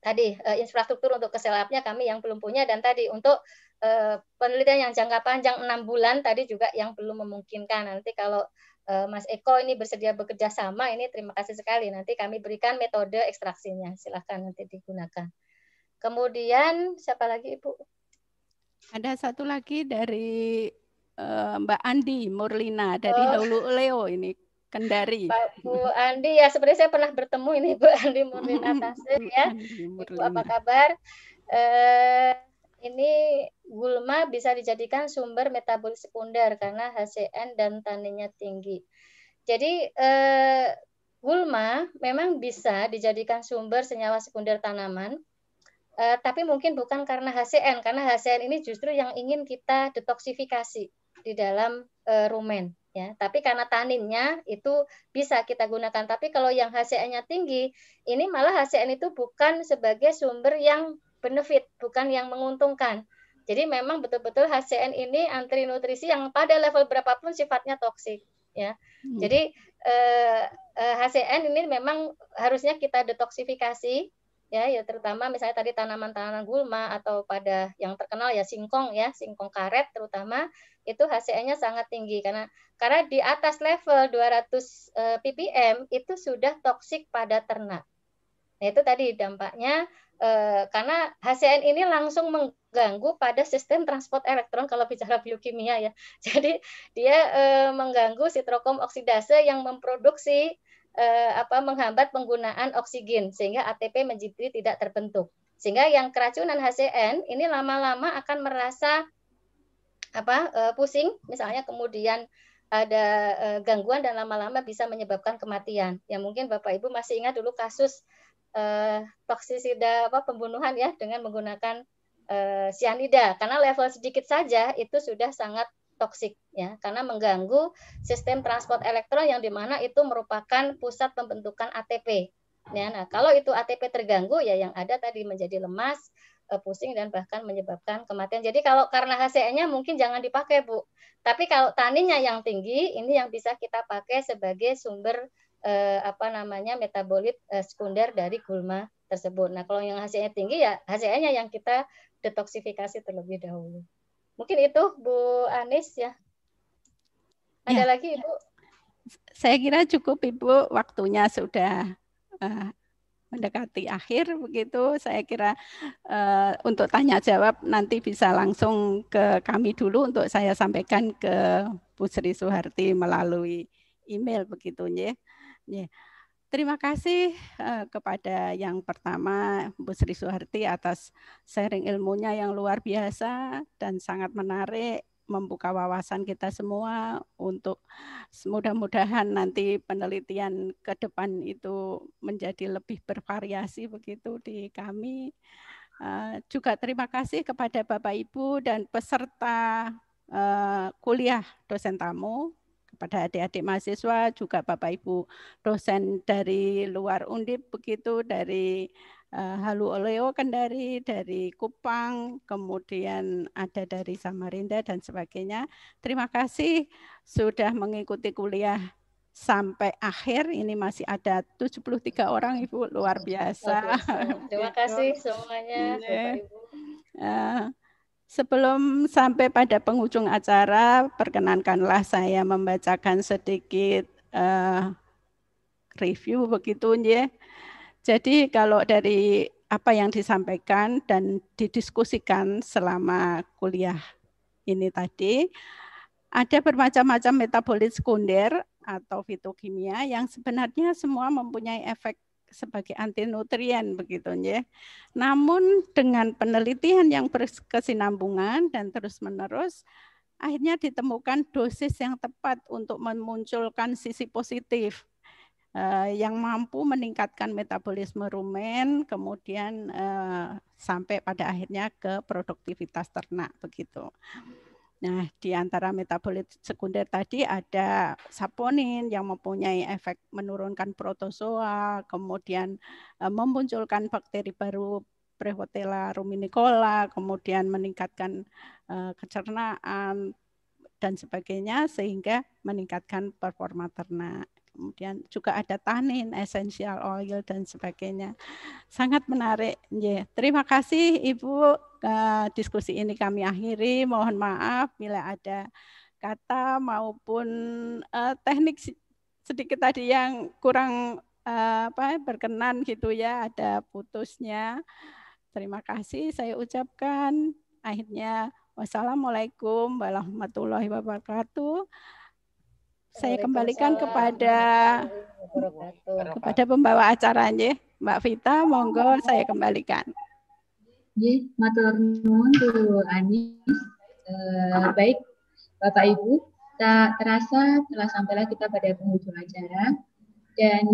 tadi eh, infrastruktur untuk keselapnya kami yang belum punya dan tadi untuk eh, penelitian yang jangka panjang enam bulan tadi juga yang belum memungkinkan nanti kalau eh, Mas Eko ini bersedia bekerja sama ini terima kasih sekali nanti kami berikan metode ekstraksinya silahkan nanti digunakan kemudian siapa lagi Ibu ada satu lagi dari eh, Mbak Andi Murlina dari oh. Hulu Leo ini Kendari. Bu Andi ya sebenarnya saya pernah bertemu ini Bu Andi Murlina Tasir ya. Ibu apa kabar? Eh, ini gulma bisa dijadikan sumber metabolis sekunder karena HCN dan taninnya tinggi. Jadi eh, gulma memang bisa dijadikan sumber senyawa sekunder tanaman, eh, tapi mungkin bukan karena HCN, karena HCN ini justru yang ingin kita detoksifikasi di dalam eh, rumen ya tapi karena taninnya itu bisa kita gunakan tapi kalau yang HCN-nya tinggi ini malah HCN itu bukan sebagai sumber yang benefit bukan yang menguntungkan jadi memang betul-betul HCN ini antri nutrisi yang pada level berapapun sifatnya toksik ya hmm. jadi eh, HCN eh, ini memang harusnya kita detoksifikasi ya ya terutama misalnya tadi tanaman-tanaman gulma atau pada yang terkenal ya singkong ya singkong karet terutama itu hcn nya sangat tinggi karena karena di atas level 200 eh, ppm itu sudah toksik pada ternak. Nah, itu tadi dampaknya eh, karena HCN ini langsung mengganggu pada sistem transport elektron kalau bicara biokimia ya. Jadi dia eh, mengganggu sitrokom oksidase yang memproduksi eh, apa menghambat penggunaan oksigen sehingga ATP menjadi tidak terbentuk. Sehingga yang keracunan HCN ini lama-lama akan merasa apa eh, pusing misalnya kemudian ada eh, gangguan dan lama-lama bisa menyebabkan kematian. Ya mungkin Bapak Ibu masih ingat dulu kasus eh, toksisida apa pembunuhan ya dengan menggunakan eh, karena level sedikit saja itu sudah sangat toksik ya karena mengganggu sistem transport elektron yang dimana itu merupakan pusat pembentukan ATP ya nah kalau itu ATP terganggu ya yang ada tadi menjadi lemas eh, pusing dan bahkan menyebabkan kematian jadi kalau karena HCN-nya mungkin jangan dipakai bu tapi kalau taninya yang tinggi ini yang bisa kita pakai sebagai sumber eh, apa namanya metabolit eh, sekunder dari gulma tersebut nah kalau yang HCN tinggi ya HCN-nya yang kita detoksifikasi terlebih dahulu Mungkin itu Bu Anis ya. Ada ya. lagi Ibu? Saya kira cukup Ibu, waktunya sudah uh, mendekati akhir begitu. Saya kira uh, untuk tanya jawab nanti bisa langsung ke kami dulu untuk saya sampaikan ke Bu Sri Suharti melalui email begitu ya. Yeah. Terima kasih eh, kepada yang pertama Bu Sri Suharti atas sharing ilmunya yang luar biasa dan sangat menarik membuka wawasan kita semua untuk semudah mudahan nanti penelitian ke depan itu menjadi lebih bervariasi begitu di kami. Eh, juga terima kasih kepada Bapak Ibu dan peserta eh, kuliah dosen tamu kepada adik-adik mahasiswa juga Bapak Ibu dosen dari luar Undip begitu dari uh, Halu Oleo Kendari dari Kupang, kemudian ada dari Samarinda dan sebagainya. Terima kasih sudah mengikuti kuliah sampai akhir ini masih ada 73 orang Ibu luar biasa. Terima kasih semuanya Bapak iya. Ibu. Eh, Sebelum sampai pada penghujung acara, perkenankanlah saya membacakan sedikit uh, review begitu ya. Jadi kalau dari apa yang disampaikan dan didiskusikan selama kuliah ini tadi, ada bermacam-macam metabolit sekunder atau fitokimia yang sebenarnya semua mempunyai efek sebagai anti nutrien begitu ya. Namun dengan penelitian yang berkesinambungan dan terus-menerus akhirnya ditemukan dosis yang tepat untuk memunculkan sisi positif eh, yang mampu meningkatkan metabolisme rumen kemudian eh, sampai pada akhirnya ke produktivitas ternak begitu. Nah, di antara metabolit sekunder tadi ada saponin yang mempunyai efek menurunkan protozoa, kemudian eh, memunculkan bakteri baru Prevotella ruminicola, kemudian meningkatkan eh, kecernaan dan sebagainya sehingga meningkatkan performa ternak kemudian juga ada tanin, essential oil dan sebagainya. Sangat menarik. Yeah. Terima kasih Ibu Eh, diskusi ini kami akhiri. Mohon maaf bila ada kata maupun uh, teknik sedikit tadi yang kurang uh, apa berkenan gitu ya, ada putusnya. Terima kasih saya ucapkan. Akhirnya wassalamualaikum warahmatullahi wabarakatuh. Saya kembalikan kepada kepada pembawa acaranya Mbak Vita, monggo saya kembalikan. Ya, matur nuwun Bu Anis. Eh, baik Bapak Ibu, tak terasa telah sampailah kita pada penghujung acara dan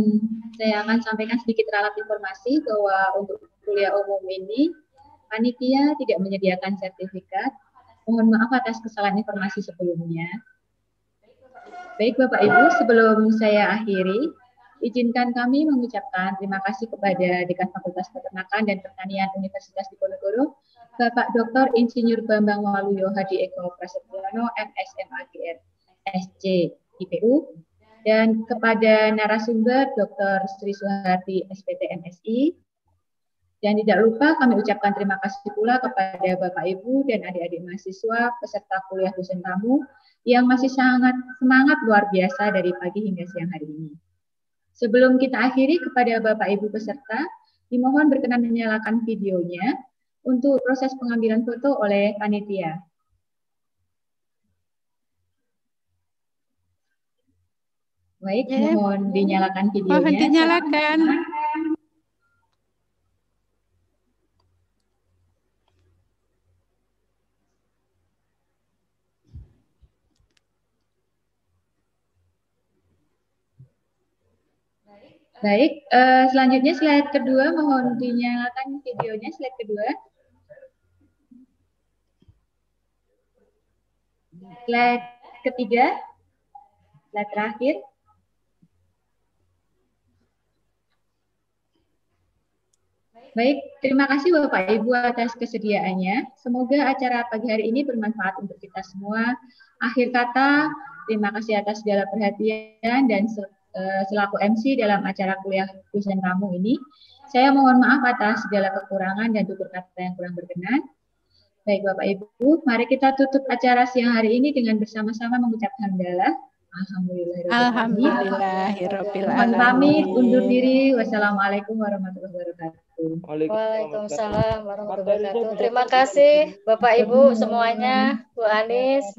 saya akan sampaikan sedikit ralat informasi bahwa untuk kuliah umum ini panitia tidak menyediakan sertifikat. Mohon maaf atas kesalahan informasi sebelumnya. Baik Bapak Ibu, sebelum saya akhiri, Izinkan kami mengucapkan terima kasih kepada Dekan Fakultas Peternakan dan Pertanian Universitas Diponegoro, Bapak Dr. Insinyur Bambang Waluyo Hadi Eko Prasetyono, MSMAGR, SC, IPU, dan kepada narasumber Dr. Sri Suharti, SPT MSI. Dan tidak lupa kami ucapkan terima kasih pula kepada Bapak Ibu dan adik-adik mahasiswa peserta kuliah dosen tamu yang masih sangat semangat luar biasa dari pagi hingga siang hari ini. Sebelum kita akhiri kepada Bapak Ibu peserta, dimohon berkenan menyalakan videonya untuk proses pengambilan foto oleh panitia. Baik, mohon dinyalakan videonya. Mohon dinyalakan. Baik, uh, selanjutnya slide kedua mohon dinyalakan videonya slide kedua. Slide ketiga, slide terakhir. Baik, terima kasih Bapak Ibu atas kesediaannya. Semoga acara pagi hari ini bermanfaat untuk kita semua. Akhir kata, terima kasih atas segala perhatian dan Eh, selaku MC dalam acara kuliah dosen kamu ini. Saya mohon maaf atas segala kekurangan dan tutur kata yang kurang berkenan. Baik Bapak Ibu, mari kita tutup acara siang hari ini dengan bersama-sama mengucapkan hamdalah. Alhamdulillah. Alhamdulillah. Mohon pamit undur diri. Wassalamualaikum warahmatullahi wabarakatuh. Waalaikumsalam warahmatullahi wabarakatuh. Terima kasih Bapak Ibu hmm. semuanya, Bu Anies.